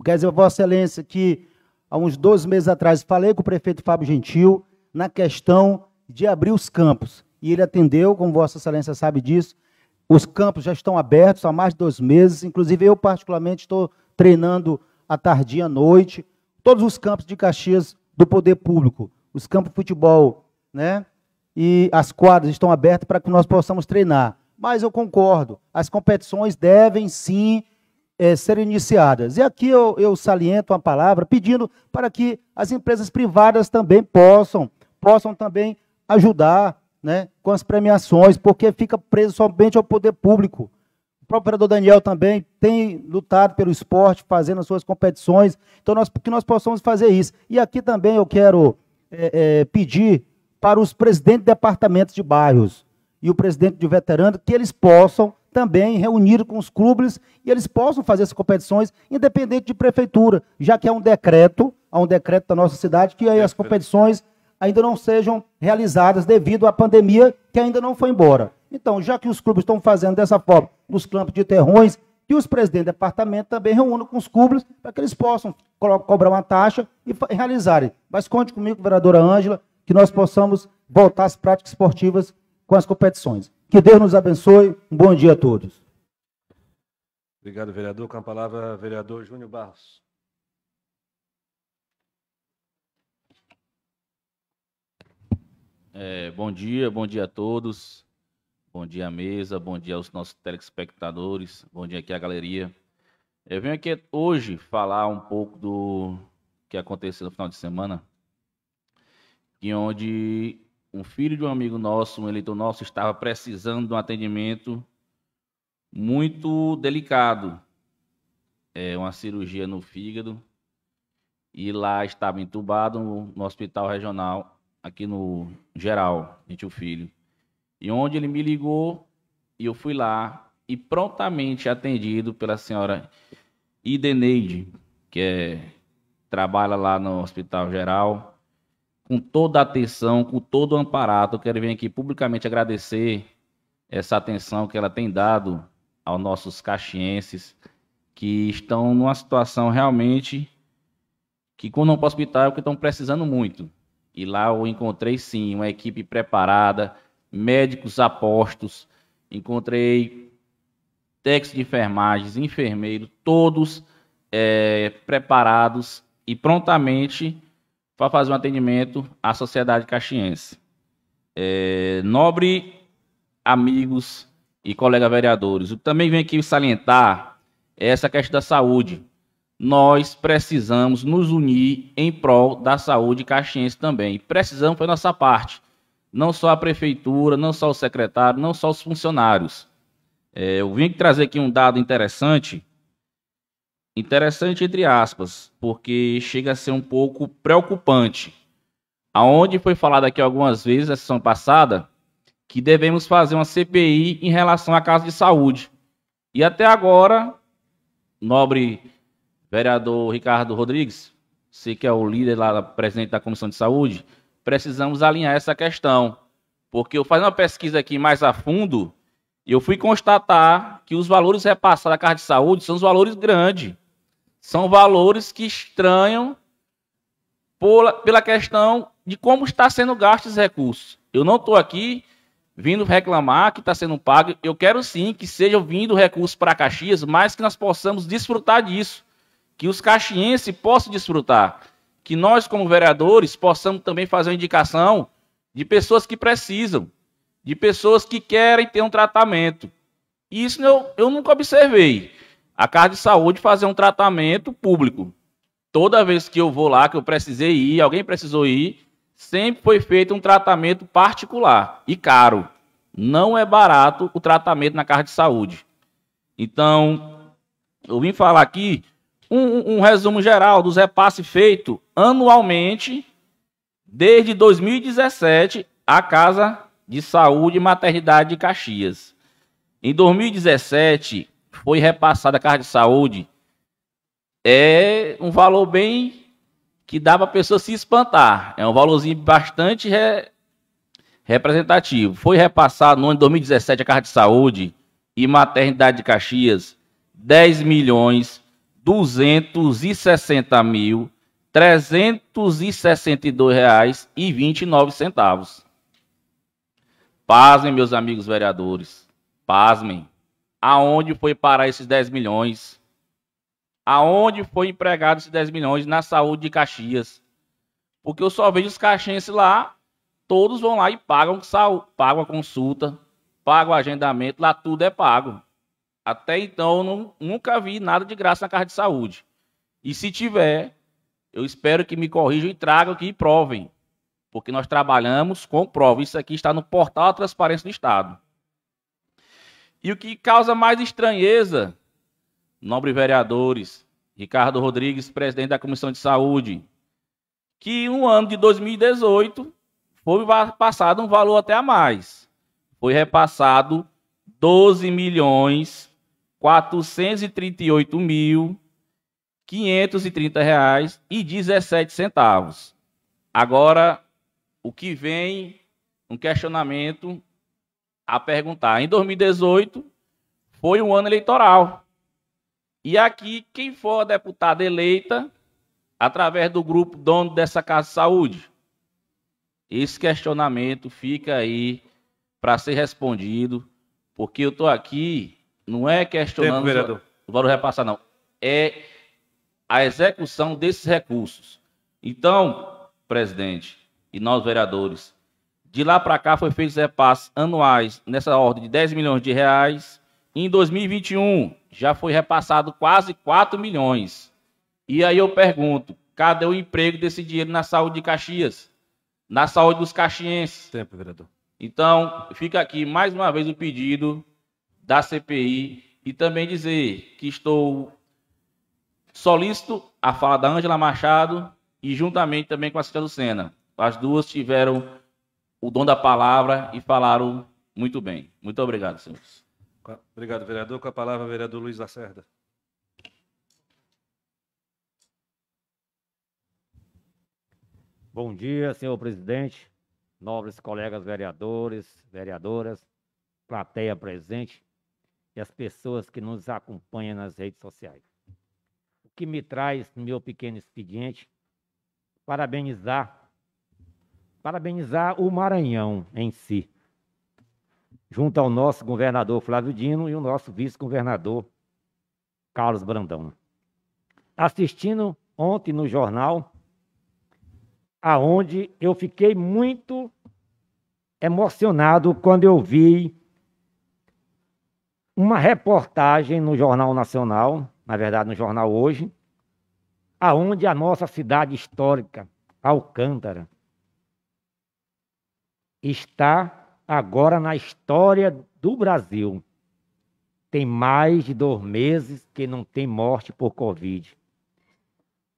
Quer dizer, a Vossa Excelência que há uns dois meses atrás, falei com o prefeito Fábio Gentil na questão de abrir os campos. E ele atendeu, como Vossa Excelência sabe disso. Os campos já estão abertos há mais de dois meses. Inclusive, eu, particularmente, estou treinando à tarde à noite. Todos os campos de Caxias do poder público, os campos de futebol, né? E as quadras estão abertas para que nós possamos treinar. Mas eu concordo, as competições devem sim é, serem iniciadas. E aqui eu, eu saliento uma palavra pedindo para que as empresas privadas também possam, possam também ajudar né, com as premiações, porque fica preso somente ao poder público. O próprio vereador Daniel também tem lutado pelo esporte, fazendo as suas competições. Então, nós, que nós possamos fazer isso. E aqui também eu quero é, é, pedir para os presidentes de departamentos de bairros e o presidente de veterano que eles possam também reunir com os clubes e eles possam fazer essas competições independente de prefeitura, já que há um decreto, há um decreto da nossa cidade que as competições ainda não sejam realizadas devido à pandemia que ainda não foi embora. Então, já que os clubes estão fazendo dessa forma, nos campos de terrões, que os presidentes do departamento também reúnam com os clubes para que eles possam co cobrar uma taxa e realizarem. Mas conte comigo, vereadora Ângela, que nós possamos voltar às práticas esportivas com as competições. Que Deus nos abençoe. Um bom dia a todos. Obrigado, vereador. Com a palavra, vereador Júnior Barros. É, bom dia, bom dia a todos. Bom dia à mesa, bom dia aos nossos telespectadores, bom dia aqui à galeria. Eu venho aqui hoje falar um pouco do que aconteceu no final de semana, e onde um filho de um amigo nosso, um eleitor nosso, estava precisando de um atendimento muito delicado. É uma cirurgia no fígado. E lá estava entubado no hospital regional, aqui no Geral, gente, o filho. E onde ele me ligou, e eu fui lá, e prontamente atendido pela senhora Ideneide, que é, trabalha lá no Hospital Geral com toda a atenção, com todo o amparado. Eu quero vir aqui publicamente agradecer essa atenção que ela tem dado aos nossos caxienses que estão numa situação realmente que quando não para o hospital é que estão precisando muito. E lá eu encontrei sim uma equipe preparada, médicos apostos, encontrei técnicos de enfermagem, enfermeiros, todos é, preparados e prontamente para fazer um atendimento à sociedade caxiense. É, nobre amigos e colega vereadores, que também vem aqui salientar é essa questão da saúde. Nós precisamos nos unir em prol da saúde caxiense também. Precisamos fazer nossa parte. Não só a prefeitura, não só o secretário, não só os funcionários. É, eu vim trazer aqui um dado interessante Interessante entre aspas, porque chega a ser um pouco preocupante. Aonde foi falado aqui algumas vezes na sessão passada que devemos fazer uma CPI em relação à casa de saúde. E até agora, nobre vereador Ricardo Rodrigues, você que é o líder lá, presidente da Comissão de Saúde, precisamos alinhar essa questão. Porque eu fazendo uma pesquisa aqui mais a fundo, eu fui constatar que os valores repassados à Casa de Saúde são os valores grandes. São valores que estranham pela questão de como está sendo gasto esse recurso. Eu não estou aqui vindo reclamar que está sendo pago. Eu quero sim que seja vindo recurso para Caxias, mas que nós possamos desfrutar disso. Que os caxienses possam desfrutar. Que nós, como vereadores, possamos também fazer uma indicação de pessoas que precisam, de pessoas que querem ter um tratamento. Isso eu, eu nunca observei a casa de saúde fazer um tratamento público. Toda vez que eu vou lá, que eu precisei ir, alguém precisou ir, sempre foi feito um tratamento particular e caro. Não é barato o tratamento na casa de saúde. Então, eu vim falar aqui um, um resumo geral dos repasses feitos anualmente desde 2017 à Casa de Saúde e Maternidade de Caxias. Em 2017, foi repassada a casa de saúde é um valor bem que dá para a pessoa se espantar. É um valorzinho bastante re... representativo. Foi repassado no ano de 2017 a casa de saúde e maternidade de Caxias 10 milhões 260 mil 362 reais e 29 centavos. Pasmem, meus amigos vereadores. Pasmem aonde foi parar esses 10 milhões, aonde foi empregado esses 10 milhões na saúde de Caxias. Porque eu só vejo os caxienses lá, todos vão lá e pagam, saúde, pagam a consulta, pagam o agendamento, lá tudo é pago. Até então eu não, nunca vi nada de graça na casa de saúde. E se tiver, eu espero que me corrijam e tragam aqui e provem. Porque nós trabalhamos com prova. Isso aqui está no portal da transparência do Estado. E o que causa mais estranheza, nobres vereadores, Ricardo Rodrigues, presidente da Comissão de Saúde, que um ano de 2018 foi passado um valor até a mais. Foi repassado 12 milhões 438 mil 530 reais e 17 centavos. Agora, o que vem um questionamento a perguntar. Em 2018 foi um ano eleitoral. E aqui, quem for deputada eleita, através do grupo dono dessa Casa de Saúde, esse questionamento fica aí para ser respondido, porque eu estou aqui, não é questionando Tempo, Não vou repassar, não. É a execução desses recursos. Então, presidente, e nós, vereadores, de lá para cá foi feito repasses anuais nessa ordem de 10 milhões de reais. Em 2021 já foi repassado quase 4 milhões. E aí eu pergunto, cadê o emprego desse dinheiro na saúde de Caxias? Na saúde dos caxienses? Tempo, vereador. Então, fica aqui mais uma vez o pedido da CPI e também dizer que estou solícito a fala da Ângela Machado e juntamente também com a Cida Lucena. As duas tiveram o dom da palavra e falaram muito bem. Muito obrigado, senhores. Obrigado, vereador. Com a palavra, vereador Luiz Lacerda. Bom dia, senhor presidente, nobres colegas vereadores, vereadoras, plateia presente e as pessoas que nos acompanham nas redes sociais. O que me traz, no meu pequeno expediente, parabenizar parabenizar o Maranhão em si, junto ao nosso governador Flávio Dino e o nosso vice-governador Carlos Brandão. Assistindo ontem no jornal, aonde eu fiquei muito emocionado quando eu vi uma reportagem no Jornal Nacional, na verdade no Jornal Hoje, aonde a nossa cidade histórica, Alcântara, está agora na história do Brasil. Tem mais de dois meses que não tem morte por Covid.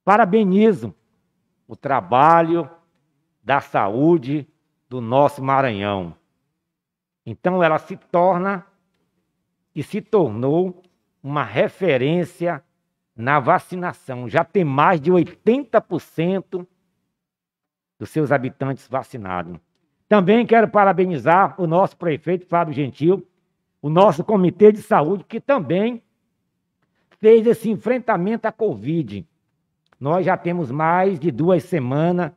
Parabenizo o trabalho da saúde do nosso Maranhão. Então ela se torna e se tornou uma referência na vacinação. Já tem mais de 80% dos seus habitantes vacinados. Também quero parabenizar o nosso prefeito Fábio Gentil, o nosso comitê de saúde, que também fez esse enfrentamento à Covid. Nós já temos mais de duas semanas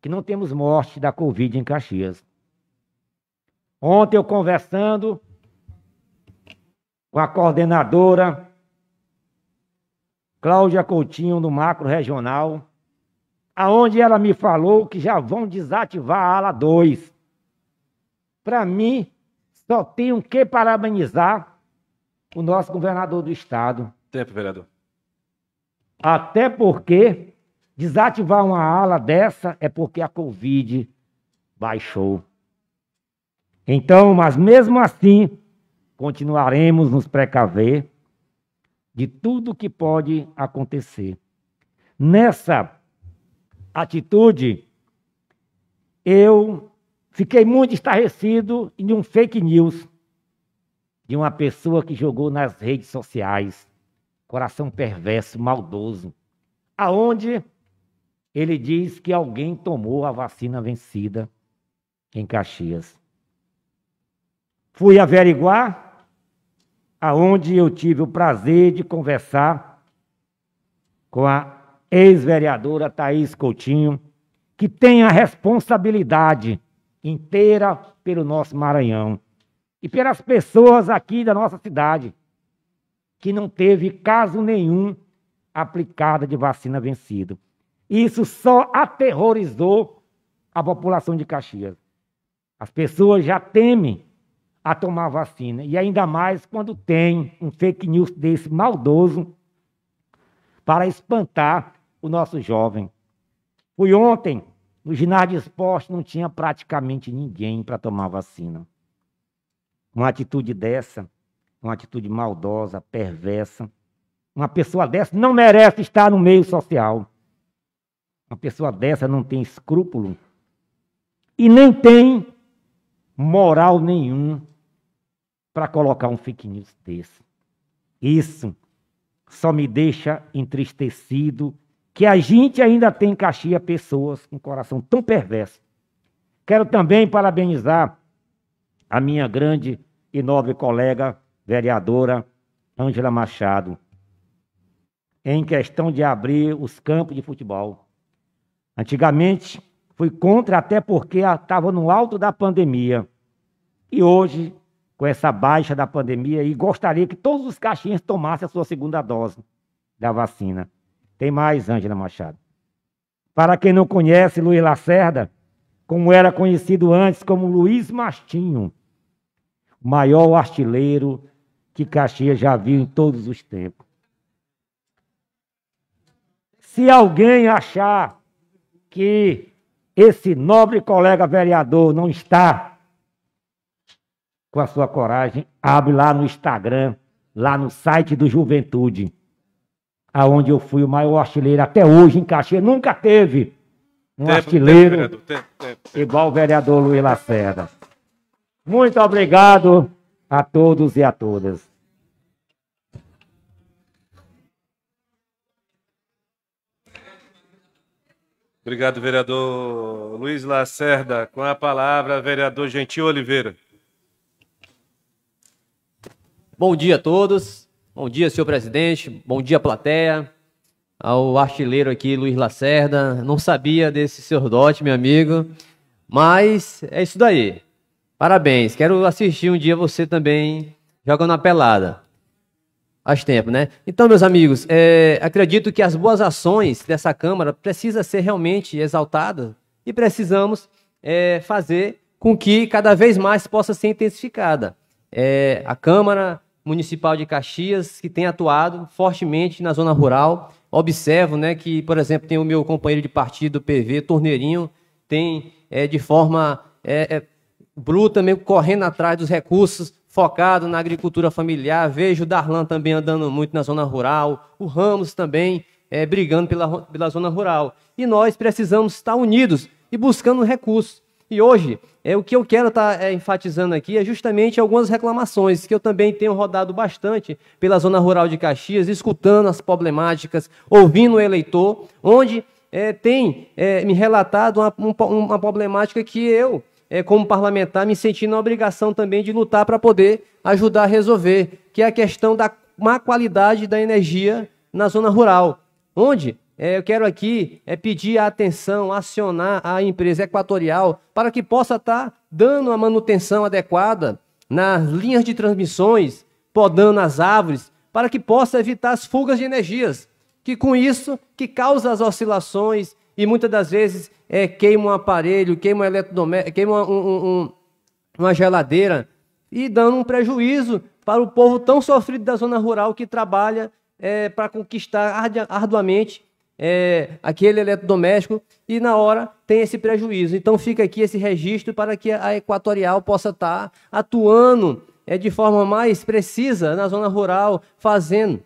que não temos morte da Covid em Caxias. Ontem eu conversando com a coordenadora Cláudia Coutinho do Macro Regional, aonde ela me falou que já vão desativar a ala 2. Para mim, só tenho que parabenizar o nosso governador do estado. Tempo, vereador. Até porque desativar uma ala dessa é porque a Covid baixou. Então, mas mesmo assim, continuaremos nos precaver de tudo que pode acontecer. Nessa atitude, eu fiquei muito estarrecido em um fake news de uma pessoa que jogou nas redes sociais, coração perverso, maldoso, aonde ele diz que alguém tomou a vacina vencida em Caxias. Fui averiguar aonde eu tive o prazer de conversar com a ex-vereadora Thaís Coutinho, que tem a responsabilidade inteira pelo nosso Maranhão e pelas pessoas aqui da nossa cidade, que não teve caso nenhum aplicada de vacina vencida. Isso só aterrorizou a população de Caxias. As pessoas já temem a tomar vacina, e ainda mais quando tem um fake news desse maldoso para espantar o nosso jovem. Fui ontem, no ginásio de esporte não tinha praticamente ninguém para tomar vacina. Uma atitude dessa, uma atitude maldosa, perversa, uma pessoa dessa não merece estar no meio social. Uma pessoa dessa não tem escrúpulo e nem tem moral nenhum para colocar um fake news desse. Isso só me deixa entristecido que a gente ainda tem em Caxias pessoas com coração tão perverso. Quero também parabenizar a minha grande e nobre colega, vereadora Ângela Machado, em questão de abrir os campos de futebol. Antigamente, fui contra até porque estava no alto da pandemia. E hoje, com essa baixa da pandemia, e gostaria que todos os caixinhas tomassem a sua segunda dose da vacina. Tem mais, Ângela Machado. Para quem não conhece Luiz Lacerda, como era conhecido antes como Luiz Mastinho, o maior artilheiro que Caxias já viu em todos os tempos. Se alguém achar que esse nobre colega vereador não está com a sua coragem, abre lá no Instagram, lá no site do Juventude aonde eu fui o maior artilheiro até hoje em Caxias, nunca teve um tempo, artilheiro tempo, vereador, tempo, igual o vereador Luiz Lacerda. Muito obrigado a todos e a todas. Obrigado, vereador Luiz Lacerda. Com a palavra, vereador Gentil Oliveira. Bom dia a todos. Bom dia, senhor presidente. Bom dia, plateia. Ao artilheiro aqui, Luiz Lacerda. Não sabia desse seu dote, meu amigo. Mas é isso daí. Parabéns. Quero assistir um dia você também jogando a pelada. Faz tempo, né? Então, meus amigos, é, acredito que as boas ações dessa Câmara precisam ser realmente exaltadas e precisamos é, fazer com que cada vez mais possa ser intensificada. É, a Câmara Municipal de Caxias, que tem atuado fortemente na zona rural. Observo né, que, por exemplo, tem o meu companheiro de partido, PV, Torneirinho, tem é, de forma é, é, bruta, mesmo correndo atrás dos recursos, focado na agricultura familiar. Vejo o Darlan também andando muito na zona rural, o Ramos também é, brigando pela, pela zona rural. E nós precisamos estar unidos e buscando recursos. E hoje, é, o que eu quero estar tá, é, enfatizando aqui é justamente algumas reclamações que eu também tenho rodado bastante pela zona rural de Caxias, escutando as problemáticas, ouvindo o eleitor, onde é, tem é, me relatado uma, um, uma, problemática que eu, é, como parlamentar, me senti na obrigação também de lutar para poder ajudar a resolver, que é a questão da má qualidade da energia na zona rural, onde é, eu quero aqui é pedir a atenção, acionar a empresa equatorial para que possa estar tá dando a manutenção adequada nas linhas de transmissões, podando as árvores, para que possa evitar as fugas de energias, que com isso que causa as oscilações e muitas das vezes é, queima um aparelho, queima, um um, um, uma geladeira e dando um prejuízo para o povo tão sofrido da zona rural que trabalha é, para conquistar arduamente é, aquele eletrodoméstico e na hora tem esse prejuízo. Então fica aqui esse registro para que a Equatorial possa estar tá atuando é, de forma mais precisa na zona rural, fazendo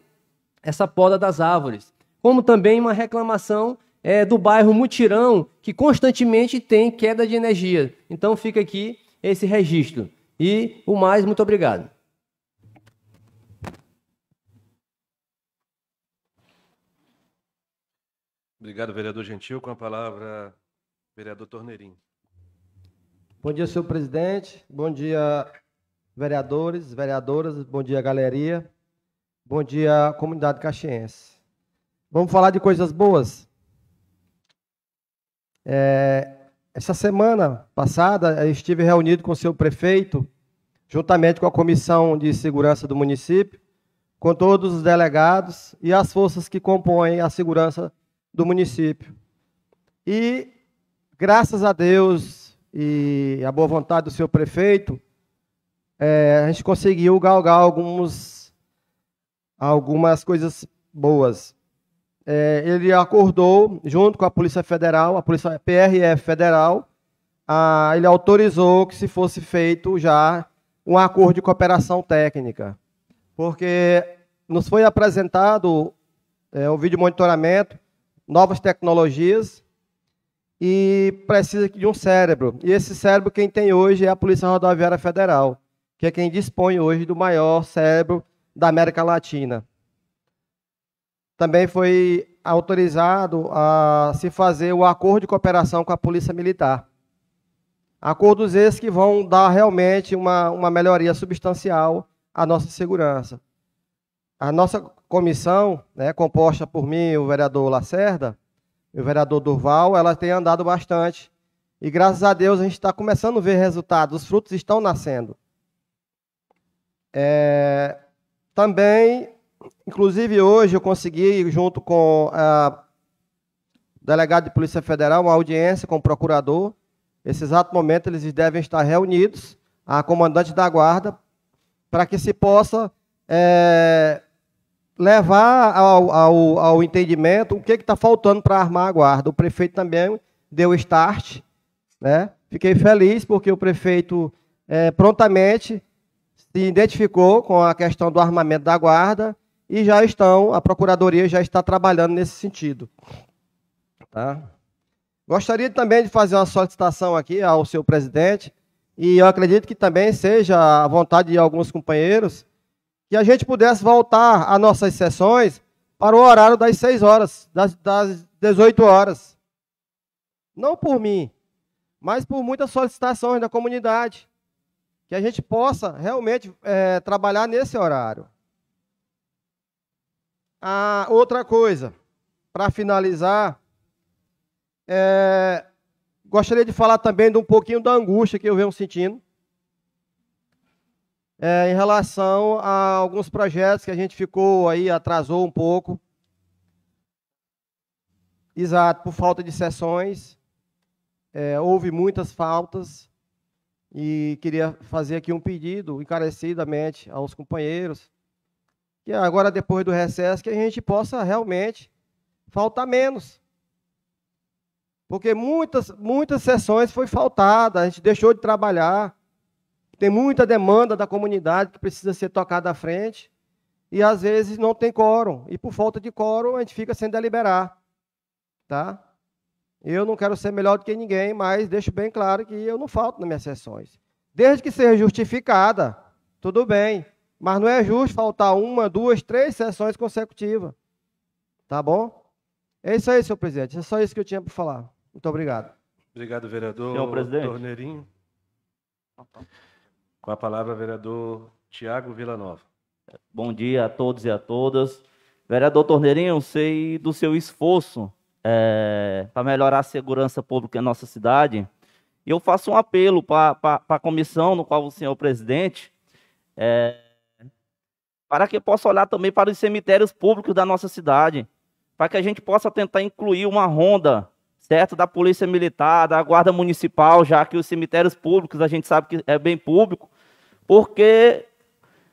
essa poda das árvores. Como também uma reclamação é, do bairro Mutirão, que constantemente tem queda de energia. Então fica aqui esse registro. E o mais, muito obrigado. Obrigado, vereador Gentil. Com a palavra, vereador Torneirinho. Bom dia, senhor presidente. Bom dia, vereadores, vereadoras. Bom dia, galeria. Bom dia, comunidade caxiense. Vamos falar de coisas boas. É, essa semana passada, eu estive reunido com o seu prefeito, juntamente com a Comissão de Segurança do município, com todos os delegados e as forças que compõem a segurança do município. E, graças a Deus e a boa vontade do seu prefeito, é, a gente conseguiu galgar alguns, algumas coisas boas. É, ele acordou, junto com a Polícia Federal, a Polícia PRF Federal, a, ele autorizou que se fosse feito já um acordo de cooperação técnica, porque nos foi apresentado é, vídeo monitoramento novas tecnologias e precisa de um cérebro. E esse cérebro quem tem hoje é a Polícia Rodoviária Federal, que é quem dispõe hoje do maior cérebro da América Latina. Também foi autorizado a se fazer o acordo de cooperação com a Polícia Militar. Acordos esses que vão dar realmente uma, uma melhoria substancial à nossa segurança. A nossa comissão, né, composta por mim o vereador Lacerda, e o vereador Durval, ela tem andado bastante. E graças a Deus a gente está começando a ver resultados, os frutos estão nascendo. É, também, inclusive hoje eu consegui, junto com a, o delegado de Polícia Federal, uma audiência com o procurador. Nesse exato momento eles devem estar reunidos, a comandante da guarda, para que se possa é, levar ao, ao, ao entendimento o que é está faltando para armar a guarda. O prefeito também deu start, né? Fiquei feliz porque o prefeito é, prontamente se identificou com a questão do armamento da guarda e já estão, a procuradoria já está trabalhando nesse sentido. Tá? Gostaria também de fazer uma solicitação aqui ao seu presidente, e eu acredito que também seja a vontade de alguns companheiros, que a gente pudesse voltar a nossas sessões para o horário das 6 horas, das, das 18 horas. Não por mim, mas por muitas solicitações da comunidade. Que a gente possa realmente é, trabalhar nesse horário. A ah, outra coisa, para finalizar, é, gostaria de falar também de um pouquinho da angústia que eu venho sentindo é, em relação a alguns projetos que a gente ficou aí, atrasou um pouco. Exato, por falta de sessões. É, houve muitas faltas. E queria fazer aqui um pedido encarecidamente aos companheiros, que agora, depois do recesso, que a gente possa realmente faltar menos. Porque muitas, muitas sessões foi faltada, a gente deixou de trabalhar tem muita demanda da comunidade que precisa ser tocada à frente e às vezes não tem quórum. E por falta de quórum, a gente fica sem deliberar. Tá? Eu não quero ser melhor do que ninguém, mas deixo bem claro que eu não falto nas minhas sessões. Desde que seja justificada, tudo bem. Mas não é justo faltar uma, duas, três sessões consecutivas. Tá bom? É isso aí, senhor presidente. É só isso que eu tinha para falar. Muito obrigado. Obrigado, vereador. Senhor presidente. Torneirinho. Com a palavra, vereador Tiago Villanova. Bom dia a todos e a todas. Vereador Torneirinho, sei do seu esforço é, eh, para melhorar a segurança pública em nossa cidade. E eu faço um apelo para a comissão, no qual o senhor é o presidente, é, para que possa olhar também para os cemitérios públicos da nossa cidade, para que a gente possa tentar incluir uma ronda, certo, da Polícia Militar, da Guarda Municipal, já que os cemitérios públicos a gente sabe que é bem público, porque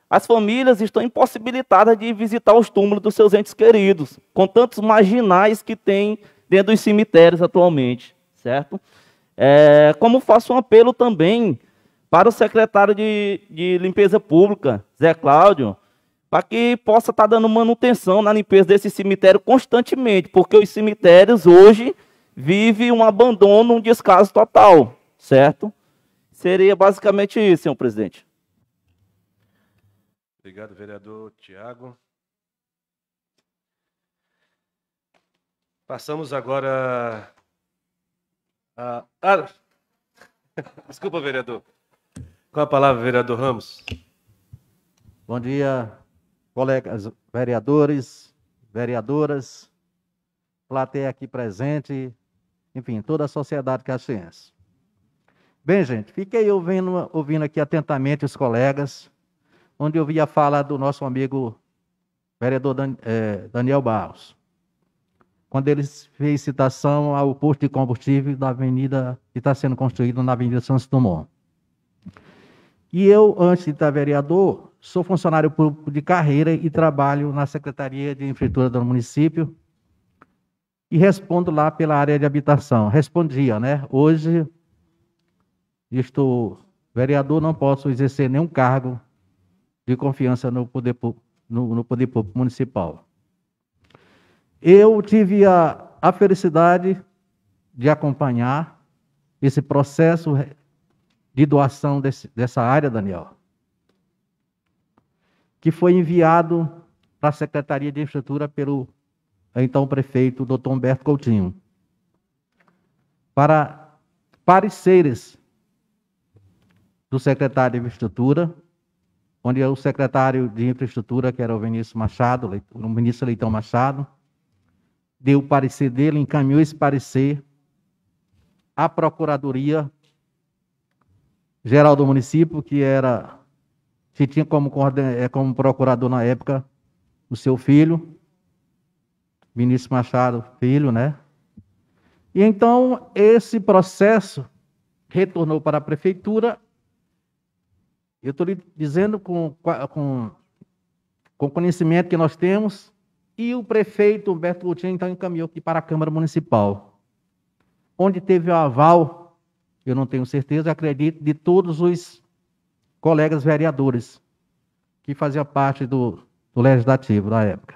as famílias estão impossibilitadas de visitar os túmulos dos seus entes queridos, com tantos marginais que tem dentro dos cemitérios atualmente, certo? É, como faço um apelo também para o secretário de, de Limpeza Pública, Zé Cláudio, para que possa estar tá dando manutenção na limpeza desse cemitério constantemente, porque os cemitérios hoje vivem um abandono, um descaso total, certo? Seria basicamente isso, senhor presidente. Obrigado, vereador Tiago. Passamos agora a. Ah, <laughs> desculpa, vereador. Com a palavra, vereador Ramos. Bom dia, colegas vereadores, vereadoras, plateia aqui presente, enfim, toda a sociedade caxiense. Bem, gente, fiquei ouvindo, ouvindo aqui atentamente os colegas onde eu vi a fala do nosso amigo vereador Dan, é, Daniel Barros, quando ele fez citação ao posto de combustível da avenida que está sendo construído na Avenida Santos Dumont. E eu, antes de estar vereador, sou funcionário público de carreira e trabalho na Secretaria de Infraestrutura do município e respondo lá pela área de habitação. Respondia, né? Hoje estou vereador, não posso exercer nenhum cargo de confiança no poder, no, no poder público municipal. Eu tive a, a felicidade de acompanhar esse processo de doação desse, dessa área, Daniel, que foi enviado para a Secretaria de Infraestrutura pelo então prefeito Dr. Humberto Coutinho, para pareceres do secretário de Infraestrutura onde é o secretário de Infraestrutura, que era o Vinícius Machado, o ministro Leitão Machado, deu o parecer dele, encaminhou esse parecer à Procuradoria Geral do Município, que era que tinha como, eh, como procurador na época o seu filho, Vinícius Machado, filho, né? E então esse processo retornou para a prefeitura eu estou lhe dizendo com, com, com conhecimento que nós temos, e o prefeito Humberto Coutinho então encaminhou aqui para a Câmara Municipal, onde teve o aval, eu não tenho certeza, acredito, de todos os colegas vereadores que faziam parte do, do Legislativo da época,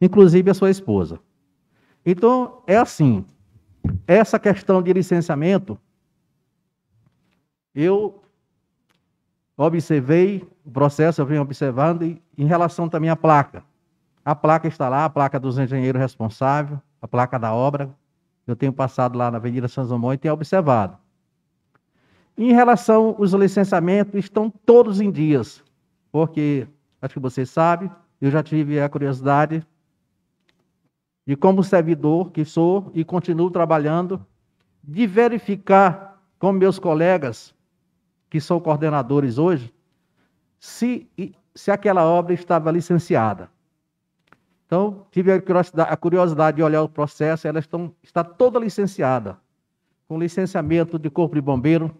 inclusive a sua esposa. Então, é assim, essa questão de licenciamento, eu observei o processo, eu venho observando, e, em relação também à placa. A placa está lá, a placa dos engenheiros responsáveis, a placa da obra. Eu tenho passado lá na Avenida São João e tenho observado. Em relação aos licenciamentos, estão todos em dias, porque, acho que vocês sabem, eu já tive a curiosidade de, como servidor que sou e continuo trabalhando, de verificar com meus colegas que são coordenadores hoje, se, se aquela obra estava licenciada. Então, tive a curiosidade, a curiosidade de olhar o processo, ela estão, está toda licenciada, com licenciamento de corpo de bombeiro,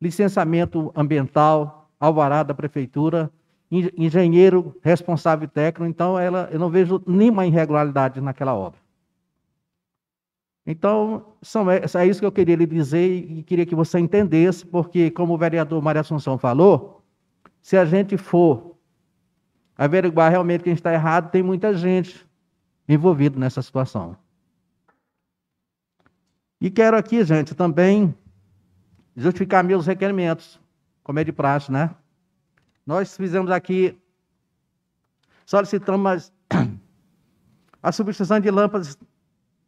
licenciamento ambiental, alvará da prefeitura, engenheiro responsável técnico, então ela, eu não vejo nenhuma irregularidade naquela obra. Então, são, é isso que eu queria lhe dizer e queria que você entendesse, porque, como o vereador Maria Assunção falou, se a gente for averiguar realmente quem está errado, tem muita gente envolvida nessa situação. E quero aqui, gente, também justificar meus requerimentos, como é de praxe, né? Nós fizemos aqui, solicitamos a <clears throat> substituição de lâmpadas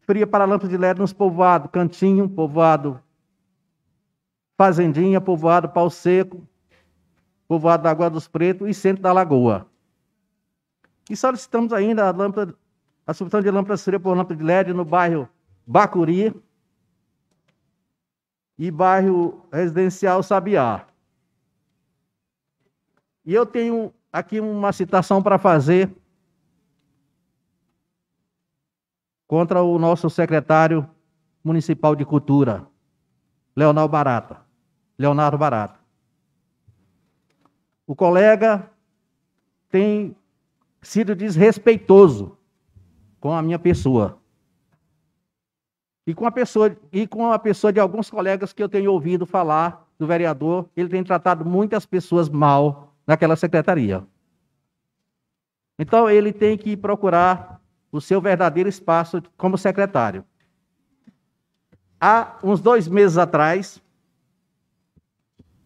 fria para lâmpada de LED nos povoados, Cantinho, povoado Fazendinha, povoado Pau Seco, povoado da Água dos Pretos e centro da Lagoa. E solicitamos ainda a, lâmpada, a substituição de lâmpadas fria por lâmpada de LED no bairro Bacuri e bairro residencial Sabiá. E eu tenho aqui uma citação para fazer contra o nosso secretário municipal de cultura, Leonardo Barata. Leonardo Barata. O colega tem sido desrespeitoso com a minha pessoa. E com a pessoa e com a pessoa de alguns colegas que eu tenho ouvido falar do vereador, ele tem tratado muitas pessoas mal naquela secretaria. Então ele tem que procurar o seu verdadeiro espaço como secretário. Há uns dois meses atrás,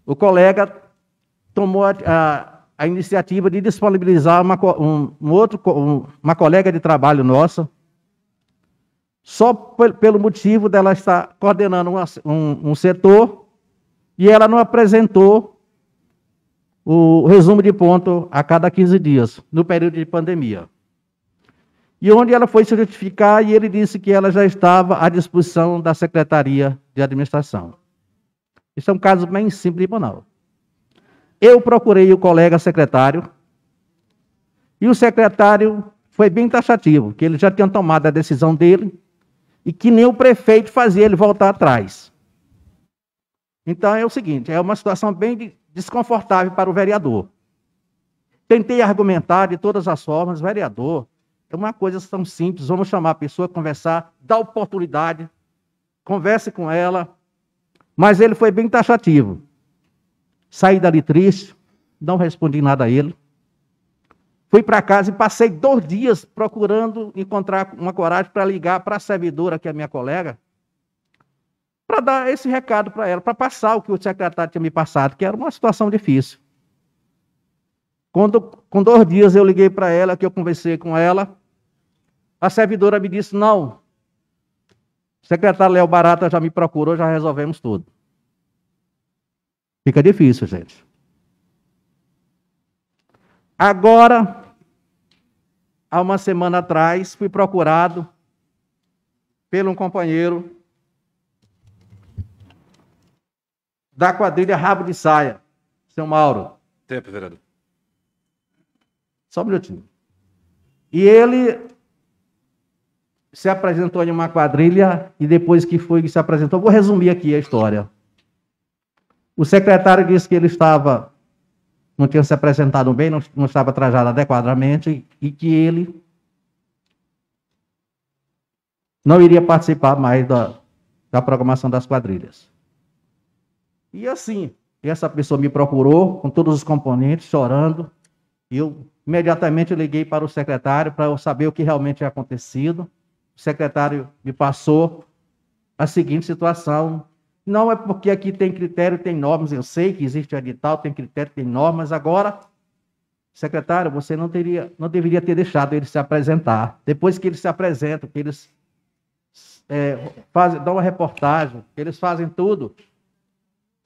o colega tomou a, a, a iniciativa de disponibilizar uma, um, um outro, um, uma colega de trabalho nossa, só pelo motivo dela estar coordenando uma, um, um setor e ela não apresentou o resumo de ponto a cada 15 dias, no período de pandemia e onde ela foi se justificar e ele disse que ela já estava à disposição da Secretaria de Administração. Isso é um caso bem simples e banal. Eu procurei o colega secretário e o secretário foi bem taxativo, que ele já tinha tomado a decisão dele e que nem o prefeito fazia ele voltar atrás. Então é o seguinte, é uma situação bem desconfortável para o vereador. Tentei argumentar de todas as formas, vereador, é uma coisa tão simples. Vamos chamar a pessoa, conversar, dar oportunidade, converse com ela. Mas ele foi bem taxativo. Saí dali triste, não respondi nada a ele. Fui para casa e passei dois dias procurando encontrar uma coragem para ligar para a servidora, que é minha colega, para dar esse recado para ela, para passar o que o secretário tinha me passado, que era uma situação difícil. Quando, com dois dias eu liguei para ela, que eu conversei com ela, a servidora me disse: não. O secretário Léo Barata já me procurou, já resolvemos tudo. Fica difícil, gente. Agora, há uma semana atrás, fui procurado pelo um companheiro da quadrilha Rabo de Saia, seu Mauro. Tempo, vereador. Só um minutinho. E ele se apresentou em uma quadrilha e depois que foi que se apresentou, vou resumir aqui a história. O secretário disse que ele estava não tinha se apresentado bem, não, não estava trajado adequadamente e que ele não iria participar mais da, da programação das quadrilhas. E assim, essa pessoa me procurou com todos os componentes, chorando. Eu imediatamente liguei para o secretário para eu saber o que realmente tinha acontecido o secretário me passou a seguinte situação. Não é porque aqui tem critério, tem normas, eu sei que existe o edital, tem critério, tem normas, agora secretário, você não teria, não deveria ter deixado ele se apresentar. Depois que eles se apresentam, que eles é, fazem, dão uma reportagem, que eles fazem tudo,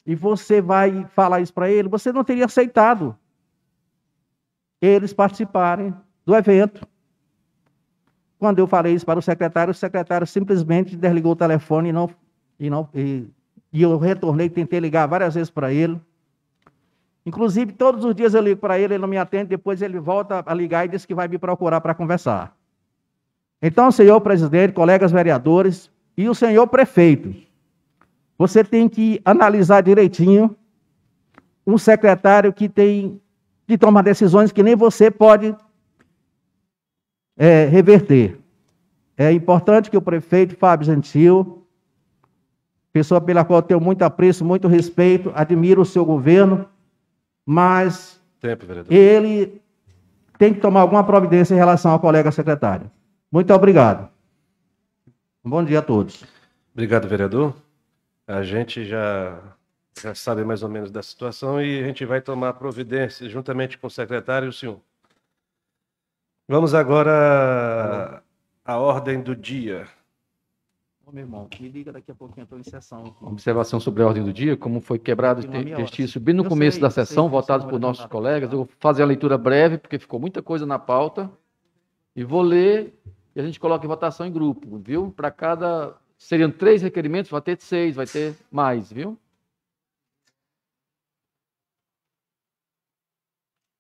e você vai falar isso para ele, você não teria aceitado eles participarem do evento. Quando eu falei isso para o secretário, o secretário simplesmente desligou o telefone e não. E, não, e, e eu retornei, tentei ligar várias vezes para ele. Inclusive, todos os dias eu ligo para ele, ele não me atende, depois ele volta a ligar e diz que vai me procurar para conversar. Então, senhor presidente, colegas vereadores e o senhor prefeito, você tem que analisar direitinho um secretário que tem que tomar decisões que nem você pode é, reverter. É importante que o prefeito Fábio Gentil, pessoa pela qual tenho muito apreço, muito respeito, admiro o seu governo, mas Tempo, ele tem que tomar alguma providência em relação ao colega secretário. Muito obrigado. Bom dia a todos. Obrigado, vereador. A gente já, já sabe mais ou menos da situação e a gente vai tomar providência juntamente com o secretário e o senhor. Vamos agora tá à ordem do dia. Ô, meu irmão, me liga daqui a pouquinho, estou em sessão. Aqui. Observação sobre a ordem do dia, como foi quebrado o textinho bem no eu começo sei, da sessão, votado por nossos colegas. Eu vou fazer a leitura breve, porque ficou muita coisa na pauta. E vou ler e a gente coloca em votação em grupo, viu? Para cada. Seriam três requerimentos, vai ter seis, vai ter mais, viu?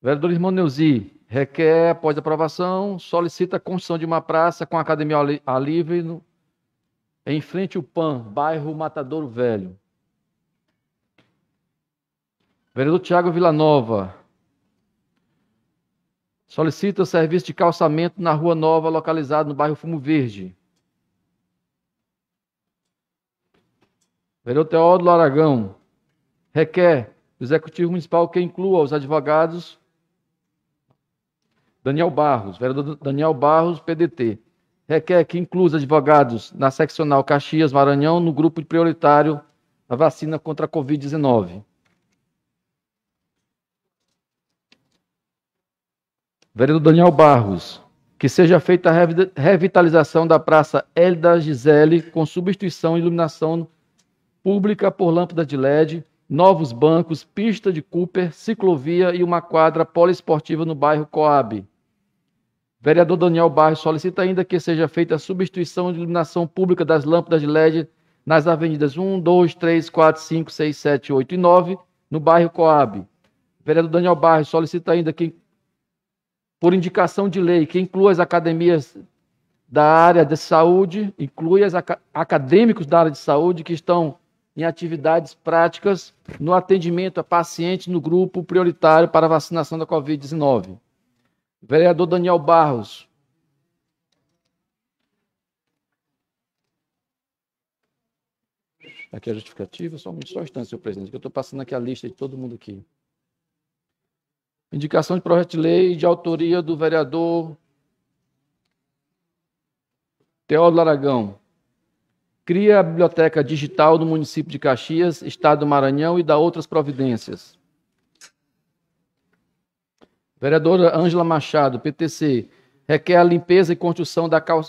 Vereador Irmão Neuzi, requer, após aprovação, solicita a construção de uma praça com academia a livre em frente ao PAN, bairro Matadouro Velho. Vereador Tiago Villanova solicita o serviço de calçamento na Rua Nova, localizado no bairro Fumo Verde. Vereador Teódulo Aragão requer do Executivo Municipal que inclua os advogados Daniel Barros, vereador Daniel Barros, PDT. Requer que os advogados na seccional Caxias Maranhão no grupo prioritário da vacina contra a Covid-19. Vereador Daniel Barros, que seja feita a revitalização da Praça Elda Gisele com substituição e iluminação pública por lâmpadas de LED, novos bancos, pista de Cooper, ciclovia e uma quadra poliesportiva no bairro Coab. Vereador Daniel Barros solicita ainda que seja feita a substituição de iluminação pública das lâmpadas de LED nas avenidas 1, 2, 3, 4, 5, 6, 7, 8 e 9, no bairro Coab. Vereador Daniel Barros solicita ainda que, por indicação de lei, que inclua as academias da área de saúde, inclui as acadêmicos da área de saúde que estão em atividades práticas no atendimento a pacientes no grupo prioritário para a vacinação da Covid-19. Vereador Daniel Barros. Aqui é a justificativa, só, um instante, senhor presidente, que eu estou passando aqui a lista de todo mundo aqui. Indicação de projeto de lei de autoria do vereador Teólogo Aragão. Cria a biblioteca digital do município de Caxias, estado do Maranhão e dá outras providências. Vereadora Ângela Machado, PTC, requer a limpeza e construção da, cal,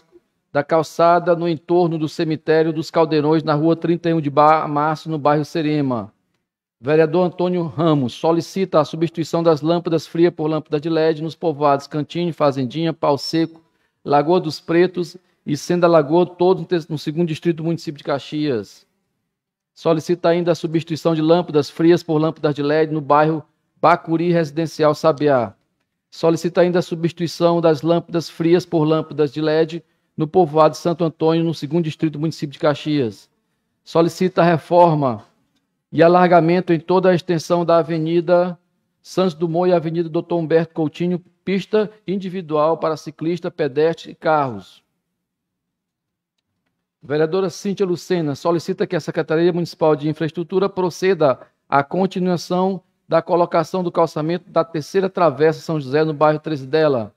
da calçada no entorno do cemitério dos Caldeirões, na rua 31 de Bar, Março, no bairro Serema. Vereador Antônio Ramos solicita a substituição das lâmpadas frias por lâmpadas de LED nos povoados Cantinho, Fazendinha, Pau Seco, Lagoa dos Pretos e Senda Lagoa, todo no segundo distrito do município de Caxias. Solicita ainda a substituição de lâmpadas frias por lâmpadas de LED no bairro Bacuri Residencial Sabiá. Solicita ainda a substituição das lâmpadas frias por lâmpadas de LED no povoado Santo Antônio, no segundo distrito do município de Caxias. Solicita reforma e alargamento em toda a extensão da Avenida Santos Dumont e Avenida Dr. Humberto Coutinho, pista individual para ciclista, pedestre e carros. Vereadora Cíntia Lucena solicita que a Secretaria Municipal de Infraestrutura proceda à continuação da colocação do calçamento da terceira travessa São José, no bairro Dela,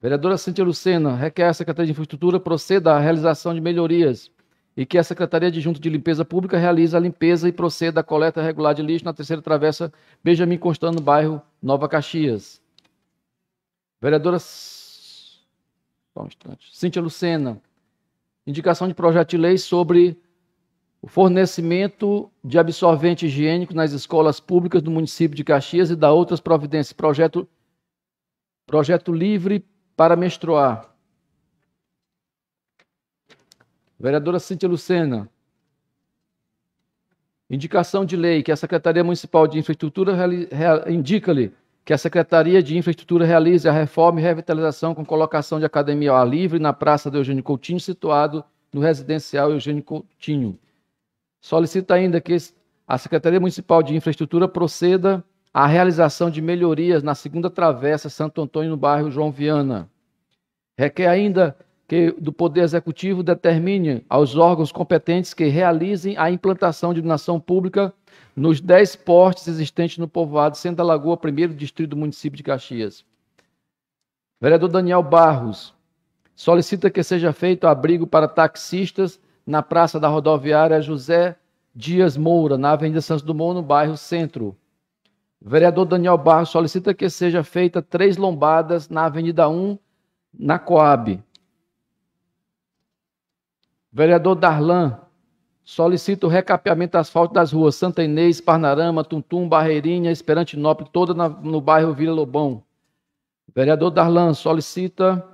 Vereadora Cintia Lucena requer a Secretaria de Infraestrutura proceda à realização de melhorias e que a Secretaria de Junto de Limpeza Pública realize a limpeza e proceda à coleta regular de lixo na terceira travessa Benjamin Constant, no bairro Nova Caxias. Vereadora Só um Cintia Lucena, indicação de projeto de lei sobre o fornecimento de absorvente higiênico nas escolas públicas do município de Caxias e da outras providências. Projeto, projeto livre para menstruar. Vereadora Cíntia Lucena. Indicação de lei que a Secretaria Municipal de Infraestrutura indica-lhe que a Secretaria de Infraestrutura realize a reforma e revitalização com colocação de academia ao ar livre na Praça Eugênio Coutinho, situado no residencial Eugênio Coutinho. Solicita ainda que a Secretaria Municipal de Infraestrutura proceda à realização de melhorias na segunda travessa Santo Antônio, no bairro João Viana. Requer ainda que do Poder Executivo determine aos órgãos competentes que realizem a implantação de iluminação pública nos 10 postes existentes no povoado Senda Lagoa, primeiro distrito do município de Caxias. Vereador Daniel Barros solicita que seja feito abrigo para taxistas na Praça da Rodoviária José Dias Moura, na Avenida Santos Dumont, no bairro Centro. Vereador Daniel Barros solicita que seja feita três lombadas na Avenida 1, na Coab. Vereador Darlan solicita o recapeamento asfalto das ruas Santa Inês, Parnarama, Tuntum, Barreirinha, Esperantinópolis, toda na, no bairro Vila Lobão. Vereador Darlan solicita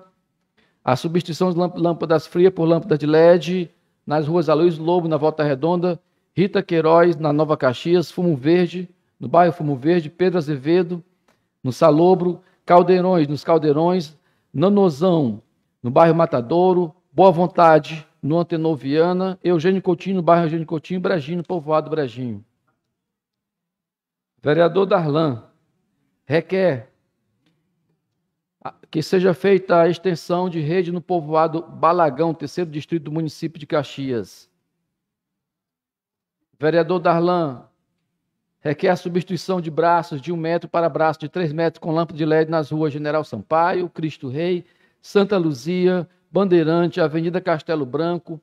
a substituição de lâmpadas frias por lâmpadas de LED nas ruas Aloysio Lobo, na Volta Redonda, Rita Queiroz, na Nova Caxias, Fumo Verde, no bairro Fumo Verde, Pedro Azevedo, no Salobro, Caldeirões, nos Caldeirões, Nanozão, no bairro Matadouro, Boa Vontade, no Antenoviana, Eugênio Coutinho, no bairro Eugênio Coutinho, Brejinho, povoado Brejinho. Vereador Darlan, requer que seja feita a extensão de rede no povoado Balagão, terceiro distrito do município de Caxias. Vereador Darlan, requer a substituição de braços de um metro para braço de três metros com lâmpada de LED nas ruas General Sampaio, Cristo Rei, Santa Luzia, Bandeirante, Avenida Castelo Branco,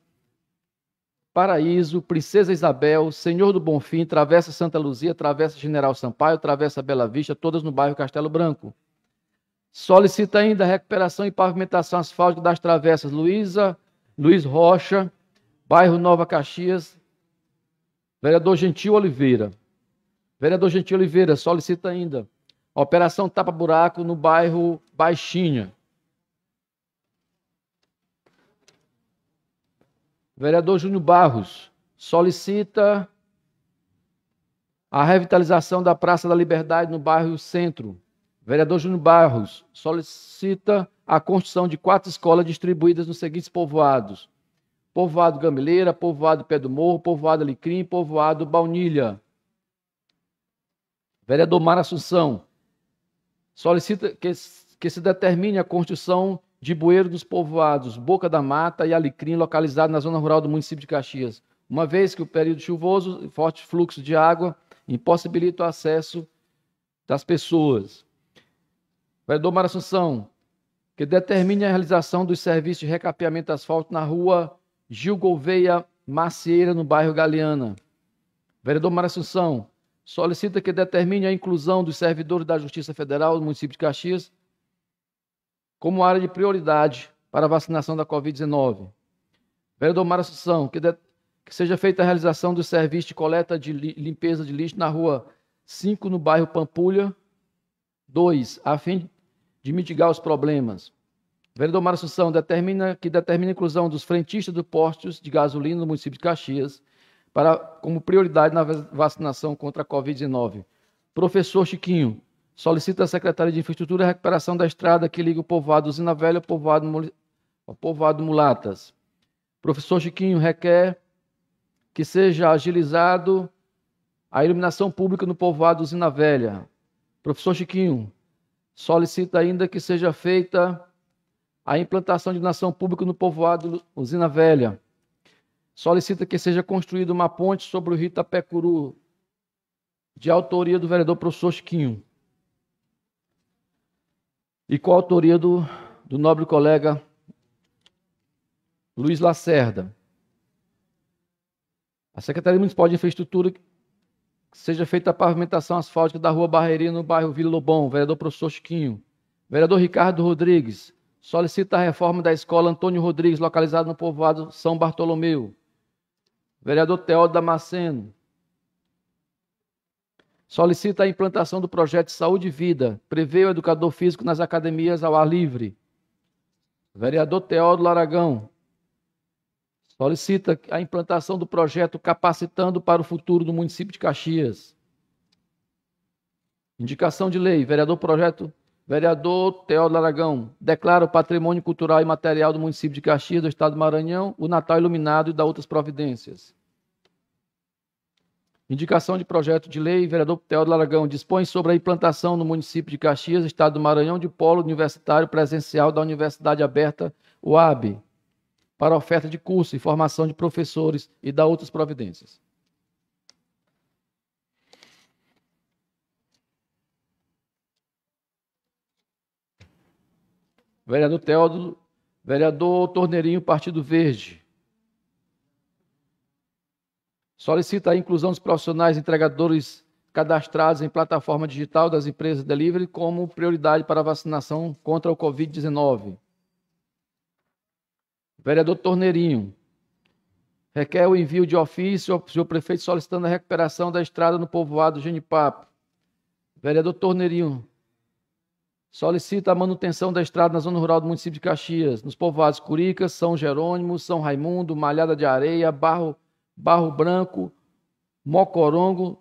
Paraíso, Princesa Isabel, Senhor do Bonfim, Travessa Santa Luzia, Travessa General Sampaio, Travessa Bela Vista, todas no bairro Castelo Branco. Solicita ainda recuperação e pavimentação asfáltica das travessas Luísa, Luiz Rocha, bairro Nova Caxias, vereador Gentil Oliveira. Vereador Gentil Oliveira solicita ainda operação Tapa Buraco no bairro Baixinha. Vereador Júnior Barros solicita a revitalização da Praça da Liberdade no bairro Centro. Vereador Júnior Barros solicita a construção de quatro escolas distribuídas nos seguintes povoados: Povoado Gamileira, Povoado Pé do Morro, Povoado Alecrim, Povoado Baunilha. Vereador Mara Assunção solicita que, que se determine a construção de bueiro dos povoados Boca da Mata e Alecrim, localizado na zona rural do município de Caxias, uma vez que o período chuvoso e forte fluxo de água impossibilita o acesso das pessoas. Vereador Mara Assunção, que determine a realização dos serviços de recapeamento asfalto na rua Gil Gouveia Macieira, no bairro Galeana. Vereador Mara Assunção, solicita que determine a inclusão dos servidores da Justiça Federal do município de Caxias como área de prioridade para a vacinação da Covid-19. Vereador Mara Assunção, que, de... que, seja feita a realização do serviço de coleta de li... limpeza de lixo na rua 5, no bairro Pampulha 2, a fim de mitigar os problemas. vereador Mário Assunção determina que determina a inclusão dos frentistas do postos de gasolina no município de Caxias para, como prioridade na vacinação contra a Covid-19. Professor Chiquinho solicita à Secretaria de Infraestrutura a recuperação da estrada que liga o povoado Usina Velha ao povoado, ao povoado Mulatas. Professor Chiquinho requer que seja agilizado a iluminação pública no povoado Usina Velha. Professor Chiquinho, Solicita ainda que seja feita a implantação de nação pública no povoado Usina Velha. Solicita que seja construída uma ponte sobre o rio Itapecuru, de autoria do vereador professor Chiquinho. E com a autoria do, do nobre colega Luiz Lacerda. A Secretaria Municipal de Infraestrutura seja feita a pavimentação asfáltica da Rua Barreirinha no bairro Vila Lobão, vereador professor Chiquinho. Vereador Ricardo Rodrigues solicita a reforma da escola Antônio Rodrigues, localizada no povoado São Bartolomeu. Vereador Teódio Damasceno solicita a implantação do projeto Saúde e Vida, prevê o educador físico nas academias ao ar livre. Vereador Teódio Laragão Solicita a implantação do projeto Capacitando para o Futuro do município de Caxias. Indicação de lei, vereador projeto, vereador Teodoro Aragão, declara o patrimônio cultural e material do município de Caxias, do estado do Maranhão, o Natal Iluminado e da outras providências. Indicação de projeto de lei, vereador Teodoro Aragão, dispõe sobre a implantação no município de Caxias, estado do Maranhão, de polo universitário presencial da Universidade Aberta, UAB para oferta de curso e formação de professores e da outras providências. Vereador Teodoro, vereador Torneirinho, Partido Verde. Solicita a inclusão dos profissionais entregadores cadastrados em plataforma digital das empresas delivery como prioridade para a vacinação contra o Covid-19. Vereador Torneirinho. Requer o envio de ofício ao senhor prefeito solicitando a recuperação da estrada no povoado Genipapo. Vereador Torneirinho. Solicita a manutenção da estrada na zona rural do município de Caxias, nos povoados Curicas, São Jerônimo, São Raimundo, Malhada de Areia, Barro, Barro Branco, Mocorongo,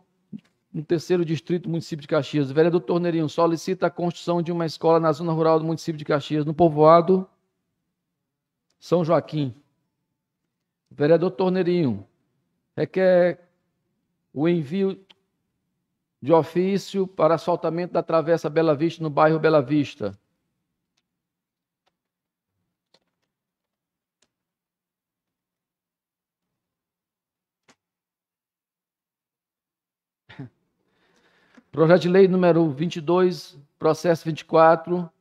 no terceiro distrito do município de Caxias. vereador Torneirinho solicita a construção de uma escola na zona rural do município de Caxias, no povoado são Joaquim, vereador Torneirinho, requer é é o envio de ofício para assaltamento da Travessa Bela Vista no bairro Bela Vista. <laughs> Projeto de lei número 22, processo 24,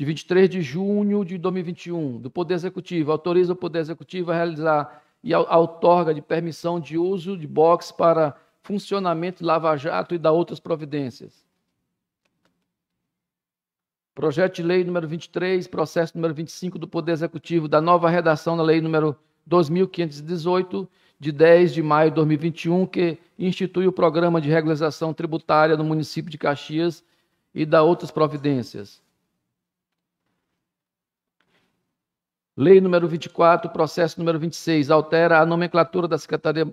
de 23 de junho de 2021, do Poder Executivo, autoriza o Poder Executivo a realizar e a, a outorga de permissão de uso de box para funcionamento de Lava Jato e da outras providências. Projeto de Lei número 23, processo número 25 do Poder Executivo, da nova redação da Lei número 2518, de 10 de maio de 2021, que institui o Programa de Regularização Tributária no município de Caxias e da outras providências. Lei número 24, processo número 26, altera a nomenclatura da Secretaria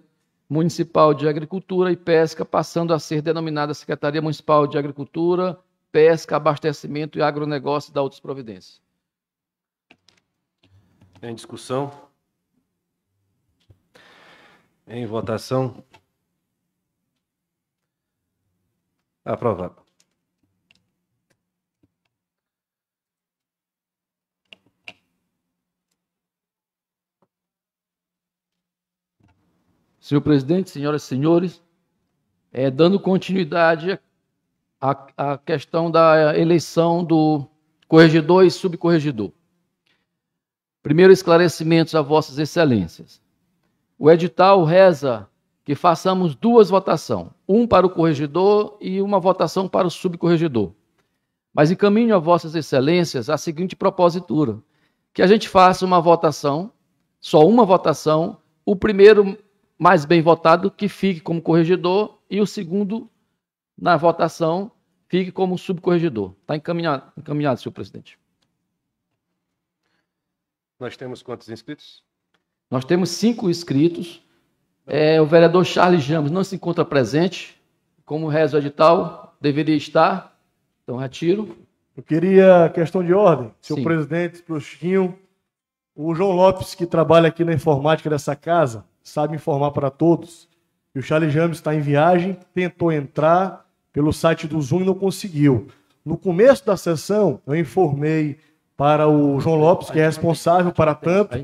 Municipal de Agricultura e Pesca, passando a ser denominada Secretaria Municipal de Agricultura, Pesca, Abastecimento e Agronegócio da Outras Providências. Em discussão? Em votação? Aprovado. Senhor presidente, senhoras e senhores, é, dando continuidade à, à questão da eleição do corregedor e subcorregedor. Primeiro esclarecimentos a vossas excelências. O edital reza que façamos duas votações, um para o corregedor e uma votação para o subcorregedor. Mas encaminho a vossas excelências a seguinte propositura, que a gente faça uma votação, só uma votação, o primeiro mais bem votado que fique como corregedor e o segundo na votação fique como subcorregedor. Está encaminhado, encaminhado, senhor presidente. Nós temos quantos inscritos? Nós temos cinco inscritos. É, o vereador Charles Jamos não se encontra presente. Como reza o edital, deveria estar. Então, retiro. Eu queria questão de ordem. Senhor Sim. presidente, prostinho. O João Lopes, que trabalha aqui na informática dessa casa, sabe informar para todos que o Charlie James está em viagem, tentou entrar pelo site do Zoom e não conseguiu. No começo da sessão, eu informei para o João Lopes, que é responsável para tanto.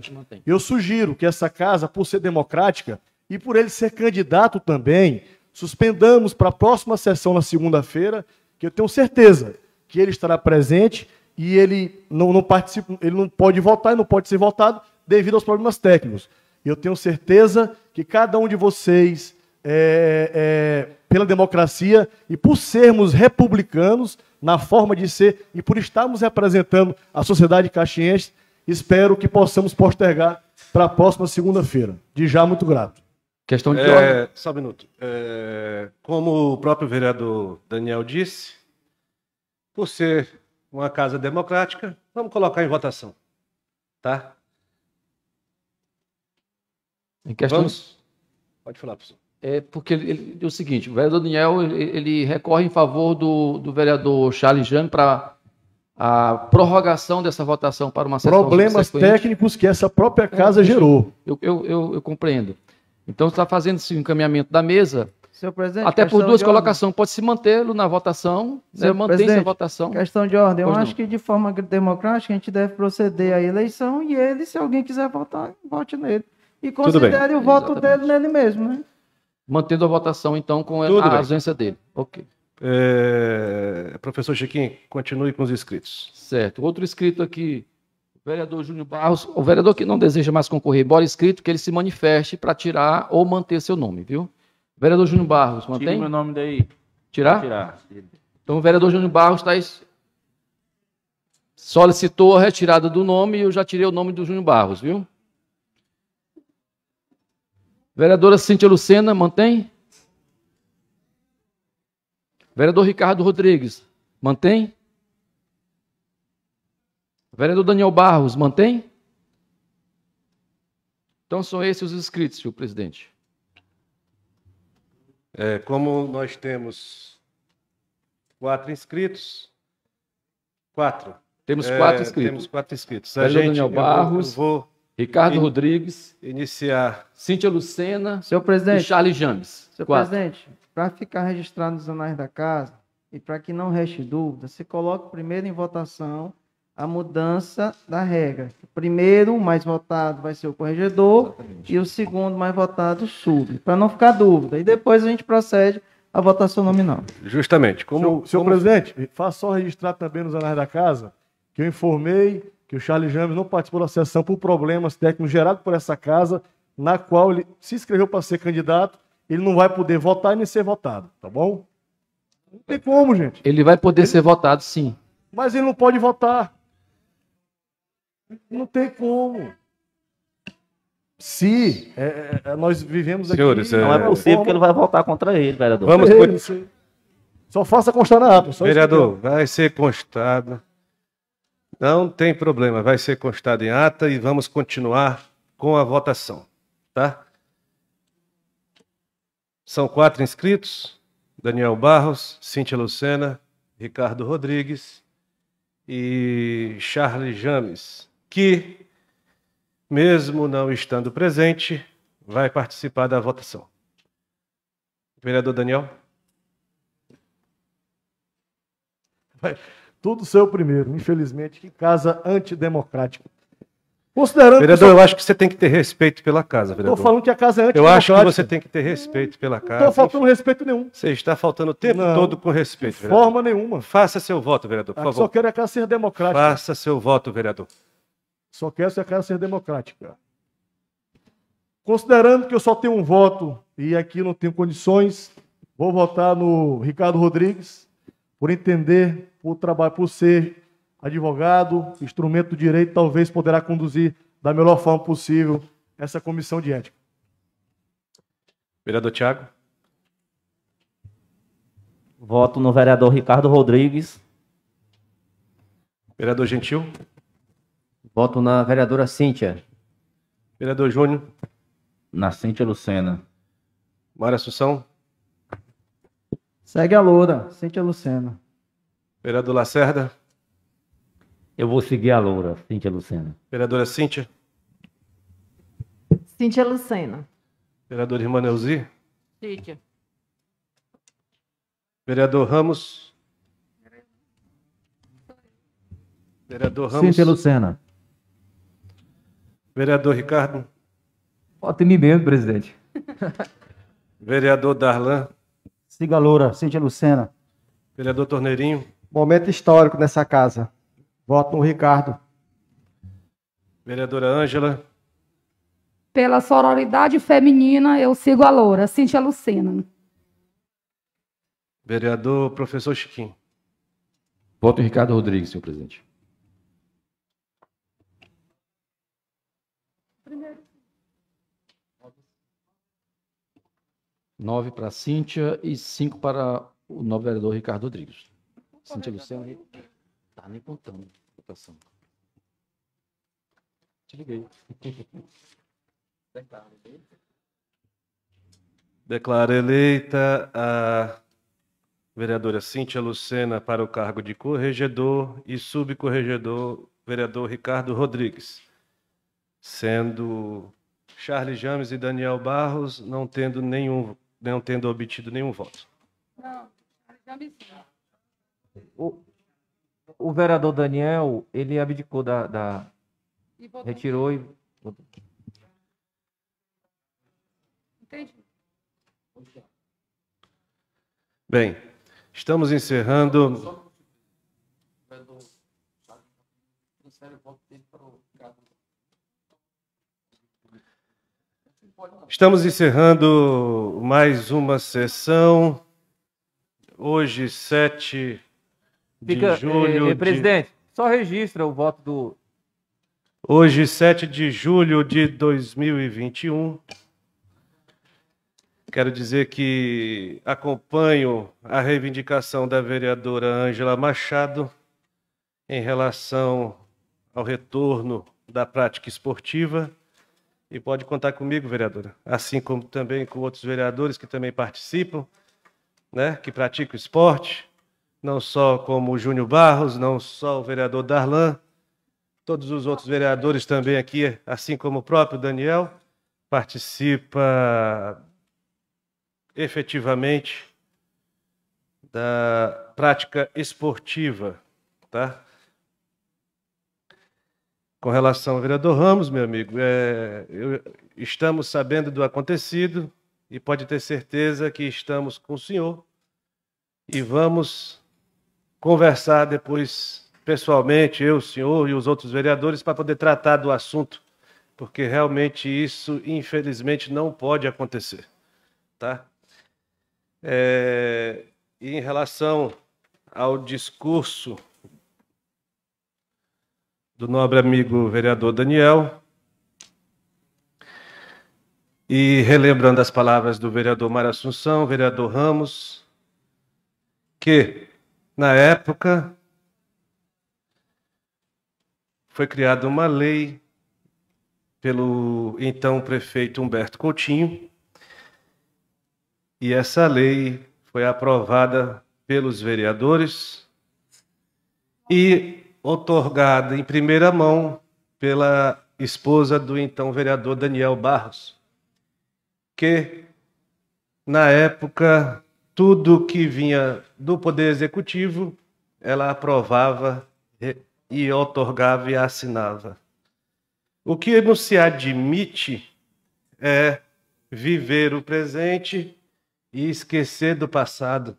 Eu sugiro que essa casa, por ser democrática e por ele ser candidato também, suspendamos para a próxima sessão na segunda-feira, que eu tenho certeza que ele estará presente e ele não, não participa, ele não pode votar e não pode ser votado devido aos problemas técnicos. E eu tenho certeza que cada um de vocês, é, é, pela democracia e por sermos republicanos, na forma de ser e por estarmos representando a sociedade caxiense, espero que possamos postergar para a próxima segunda-feira. De já, muito grato. Questão de é, ordem. Só um minuto. É, como o próprio vereador Daniel disse, por ser uma casa democrática, vamos colocar em votação. Tá? Em questão... Vamos. Pode falar, professor. É porque ele, ele, é o seguinte, o vereador Daniel ele, ele recorre em favor do, do vereador Charles Jane para a prorrogação dessa votação para uma sessão Problemas técnicos que essa própria é, casa gerou. Eu, eu, eu, eu compreendo. Então está fazendo esse encaminhamento da mesa. Até por duas colocações, pode se mantê-lo na votação, né, mantém-se a votação. Questão de ordem, pois eu não. acho que de forma democrática a gente deve proceder à eleição e ele, se alguém quiser votar, vote nele e considere o voto dele nele mesmo, né? Mantendo a votação, então, com Tudo a bem. ausência dele. Ok. É... Professor Chiquinho, continue com os inscritos. Certo. Outro inscrito aqui, o vereador Júnior Barros. O vereador que não deseja mais concorrer, embora inscrito, que ele se manifeste para tirar ou manter seu nome, viu? Vereador Júnior Barros, mantém? Tira meu nome daí. Tirar? tirar. Então, o vereador Júnior Barros está solicitou a retirada do nome e eu já tirei o nome do Júnior Barros, viu? Vereadora Cíntia Lucena, mantém? Vereador Ricardo Rodrigues, mantém? Vereador Daniel Barros, mantém? Então são esses os inscritos, senhor presidente. É, como nós temos quatro inscritos, quatro. Temos é, quatro é, inscritos. Temos quatro inscritos. Vereador a gente, Daniel Barros. Eu vou, eu vou Ricardo In, Rodrigues. Iniciar. Cíntia Lucena. Seu presidente. E Charles James. Seu Quatro. presidente, para ficar registrado nos anais da casa e para que não reste dúvida, se coloque primeiro em votação a mudança da regra. O primeiro mais votado vai ser o corregedor Exatamente. e o segundo mais votado sub, para não ficar dúvida. E depois a gente procede à votação nominal. Justamente. Como, senhor, senhor como... presidente, faça só registrar também nos anais da casa que eu informei que o Charles James não participou da sessão por problemas técnicos gerados por essa casa, na qual ele se inscreveu para ser candidato, ele não vai poder votar e nem ser votado, tá bom? Não tem como, gente. Ele vai poder ele... ser votado, sim. Mas ele não pode votar. Não tem como. Se é, é, é nós vivemos aqui. Senhores, é... não é, é possível que ele vai votar contra ele, vereador. Vamos. Ele, Só faça constar na ata. Vereador, vai ser constado não tem problema, vai ser constado em ata e vamos continuar com a votação, tá? São quatro inscritos: Daniel Barros, Cíntia Lucena, Ricardo Rodrigues e Charles James, que, mesmo não estando presente, vai participar da votação. Vereador Daniel? Vai. Tudo seu primeiro, infelizmente. Que casa antidemocrática. Considerando vereador, só... eu acho que você tem que ter respeito pela casa, vereador. Estou falando que a casa é Eu acho que você tem que ter respeito pela casa. Não estou faltando respeito nenhum. Você está faltando o tempo não, todo com respeito, de vereador. forma nenhuma. Faça seu voto, vereador, por ah, favor. Só quero é a casa ser democrática. Faça seu voto, vereador. Só quero a casa ser democrática. Considerando que eu só tenho um voto e aqui não tenho condições, vou votar no Ricardo Rodrigues, por entender, por trabalho, por ser advogado, instrumento do direito, talvez poderá conduzir da melhor forma possível essa comissão de ética. Vereador Tiago. Voto no vereador Ricardo Rodrigues. Vereador Gentil. Voto na vereadora Cíntia. Vereador Júnior. Na Cíntia Lucena. Mara Assunção. Segue a loura, sente Lucena. Vereador Lacerda. Eu vou seguir a loura, Cíntia Lucena. Vereadora Cíntia. Cíntia Lucena. Vereador Irmã Neuzi. Cíntia. Vereador Ramos. Vereador Ramos. Cíntia Lucena. Vereador Ricardo. Vota em mim mesmo, presidente. <laughs> Vereador Darlan. Siga a Loura, Cíntia Lucena. Vereador Torneirinho. Momento histórico nessa casa. Voto no Ricardo. Vereadora Ângela. Pela sororidade feminina, eu sigo a Loura, Cíntia Lucena. Vereador Professor Chiquinho. Voto em Ricardo Rodrigues, senhor presidente. 9 para a Cíntia e 5 para o novo vereador Ricardo Rodrigues. Cíntia Luciano. está nem contando. Votação. Te liguei. <laughs> Declaro eleita a vereadora Cíntia Lucena para o cargo de corregedor e subcorregedor, vereador Ricardo Rodrigues, sendo Charles James e Daniel Barros não tendo nenhum não tendo obtido nenhum voto. Não, o, o vereador Daniel, ele abdicou da. da e retirou e. Entendi. Bem, estamos encerrando. Estamos encerrando mais uma sessão. Hoje, 7 de é, julho. É, presidente, de... só registra o voto do. Hoje, 7 de julho de 2021. Quero dizer que acompanho a reivindicação da vereadora Ângela Machado em relação ao retorno da prática esportiva e pode contar comigo, vereadora, assim como também com outros vereadores que também participam, né, que praticam esporte, não só como o Júnior Barros, não só o vereador Darlan, todos os outros vereadores também aqui, assim como o próprio Daniel, participa efetivamente da prática esportiva, tá? Com relação ao vereador Ramos, meu amigo, é, eu, estamos sabendo do acontecido e pode ter certeza que estamos com o senhor e vamos conversar depois pessoalmente, eu, o senhor e os outros vereadores, para poder tratar do assunto, porque realmente isso, infelizmente, não pode acontecer. Tá? É, e em relação ao discurso do nobre amigo vereador Daniel. E relembrando as palavras do vereador Mário Assunção, vereador Ramos, que, na época, foi criada uma lei pelo então prefeito Humberto Coutinho, e essa lei foi aprovada pelos vereadores e otorgada em primeira mão pela esposa do então vereador Daniel Barros, que na época tudo que vinha do poder executivo ela aprovava e otorgava e assinava. O que não se admite é viver o presente e esquecer do passado.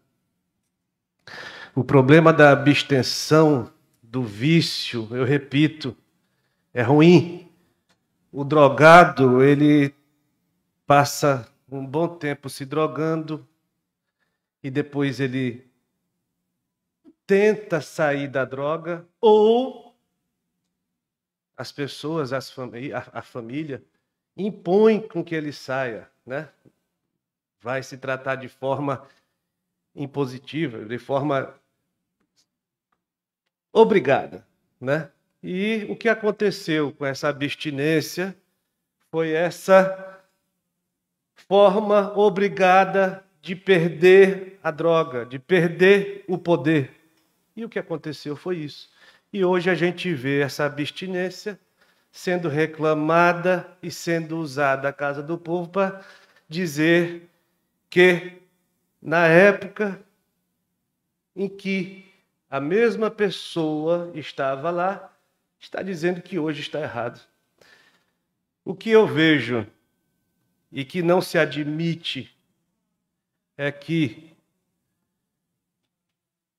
O problema da abstenção do vício, eu repito, é ruim. O drogado, ele passa um bom tempo se drogando e depois ele tenta sair da droga ou as pessoas, as a, a família impõe com que ele saia, né? Vai se tratar de forma impositiva, de forma obrigada, né? E o que aconteceu com essa abstinência foi essa forma obrigada de perder a droga, de perder o poder. E o que aconteceu foi isso. E hoje a gente vê essa abstinência sendo reclamada e sendo usada a casa do povo para dizer que na época em que a mesma pessoa estava lá, está dizendo que hoje está errado. O que eu vejo e que não se admite é que,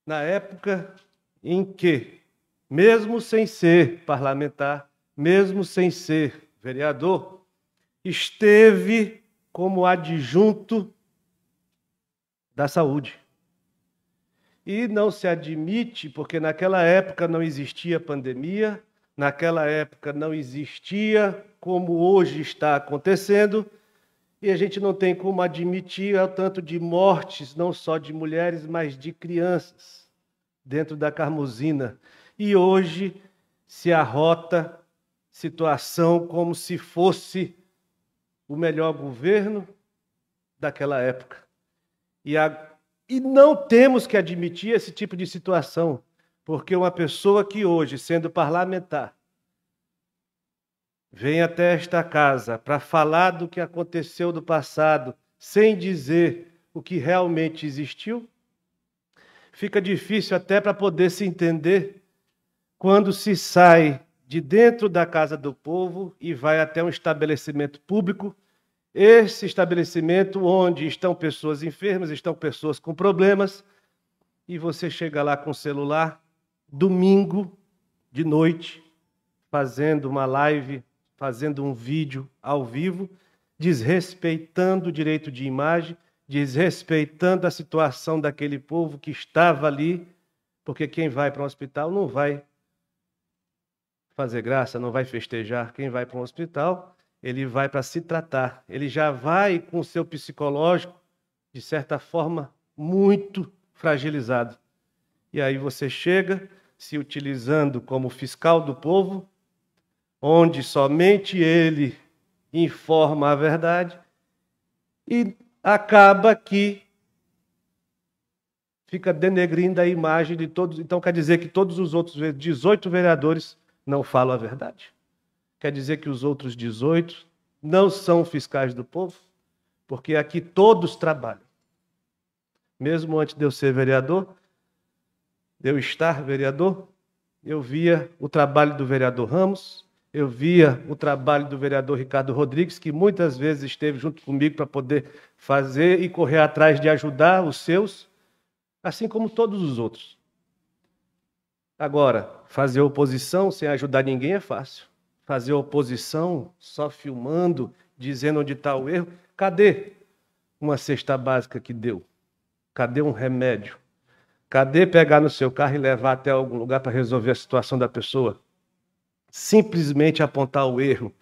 na época em que, mesmo sem ser parlamentar, mesmo sem ser vereador, esteve como adjunto da saúde. E não se admite, porque naquela época não existia pandemia, naquela época não existia como hoje está acontecendo, e a gente não tem como admitir o tanto de mortes, não só de mulheres, mas de crianças, dentro da Carmozina. E hoje se arrota situação como se fosse o melhor governo daquela época. E a e não temos que admitir esse tipo de situação, porque uma pessoa que hoje, sendo parlamentar, vem até esta casa para falar do que aconteceu do passado, sem dizer o que realmente existiu, fica difícil até para poder se entender quando se sai de dentro da casa do povo e vai até um estabelecimento público esse estabelecimento onde estão pessoas enfermas, estão pessoas com problemas, e você chega lá com o celular, domingo de noite, fazendo uma live, fazendo um vídeo ao vivo, desrespeitando o direito de imagem, desrespeitando a situação daquele povo que estava ali, porque quem vai para um hospital não vai fazer graça, não vai festejar. Quem vai para um hospital ele vai para se tratar. Ele já vai com o seu psicológico, de certa forma, muito fragilizado. E aí você chega se utilizando como fiscal do povo, onde somente ele informa a verdade, e acaba que fica denegrindo a imagem de todos. Então quer dizer que todos os outros 18 vereadores não falam a verdade? Quer dizer que os outros 18 não são fiscais do povo? Porque aqui todos trabalham. Mesmo antes de eu ser vereador, de eu estar vereador, eu via o trabalho do vereador Ramos, eu via o trabalho do vereador Ricardo Rodrigues, que muitas vezes esteve junto comigo para poder fazer e correr atrás de ajudar os seus, assim como todos os outros. Agora, fazer oposição sem ajudar ninguém é fácil fazer oposição, só filmando, dizendo onde está o erro. Cadê uma cesta básica que deu? Cadê um remédio? Cadê pegar no seu carro e levar até algum lugar para resolver a situação da pessoa? Simplesmente apontar o erro.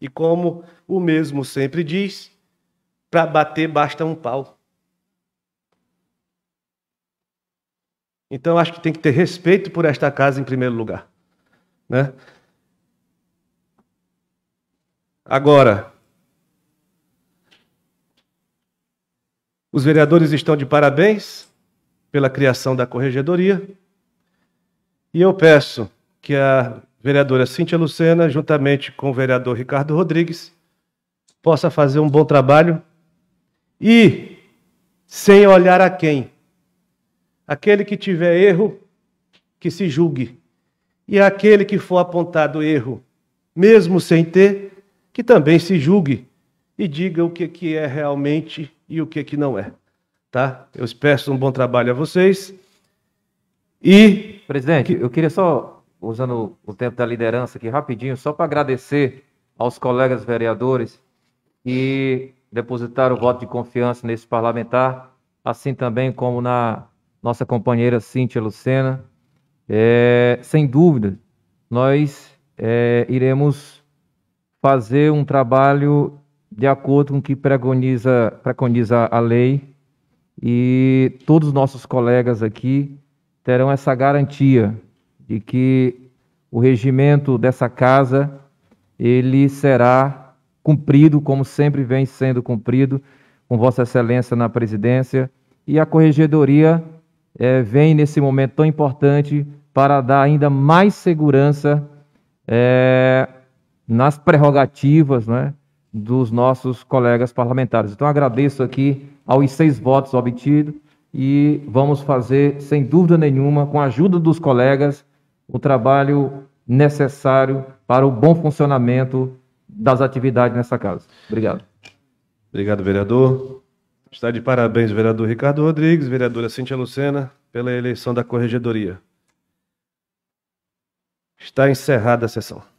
E como o mesmo sempre diz, para bater basta um pau. Então acho que tem que ter respeito por esta casa em primeiro lugar, né? Agora, os vereadores estão de parabéns pela criação da corregedoria. E eu peço que a vereadora Cíntia Lucena, juntamente com o vereador Ricardo Rodrigues, possa fazer um bom trabalho e sem olhar a quem. Aquele que tiver erro, que se julgue. E aquele que for apontado erro, mesmo sem ter, que também se julgue e diga o que, que é realmente e o que, que não é. Tá? Eu peço um bom trabalho a vocês. E. Presidente, eu queria só, usando o tempo da liderança aqui rapidinho, só para agradecer aos colegas vereadores que depositaram o voto de confiança nesse parlamentar, assim também como na nossa companheira Cíntia Lucena. É, sem dúvida, nós é, iremos fazer um trabalho de acordo com o que preconiza, preconiza a lei e todos os nossos colegas aqui terão essa garantia de que o regimento dessa casa ele será cumprido como sempre vem sendo cumprido com Vossa Excelência na presidência e a corregedoria é, vem nesse momento tão importante para dar ainda mais segurança é, nas prerrogativas né, dos nossos colegas parlamentares. Então, agradeço aqui aos seis votos obtidos e vamos fazer, sem dúvida nenhuma, com a ajuda dos colegas, o trabalho necessário para o bom funcionamento das atividades nessa casa. Obrigado. Obrigado, vereador. Está de parabéns, vereador Ricardo Rodrigues, vereadora Cintia Lucena, pela eleição da corregedoria. Está encerrada a sessão.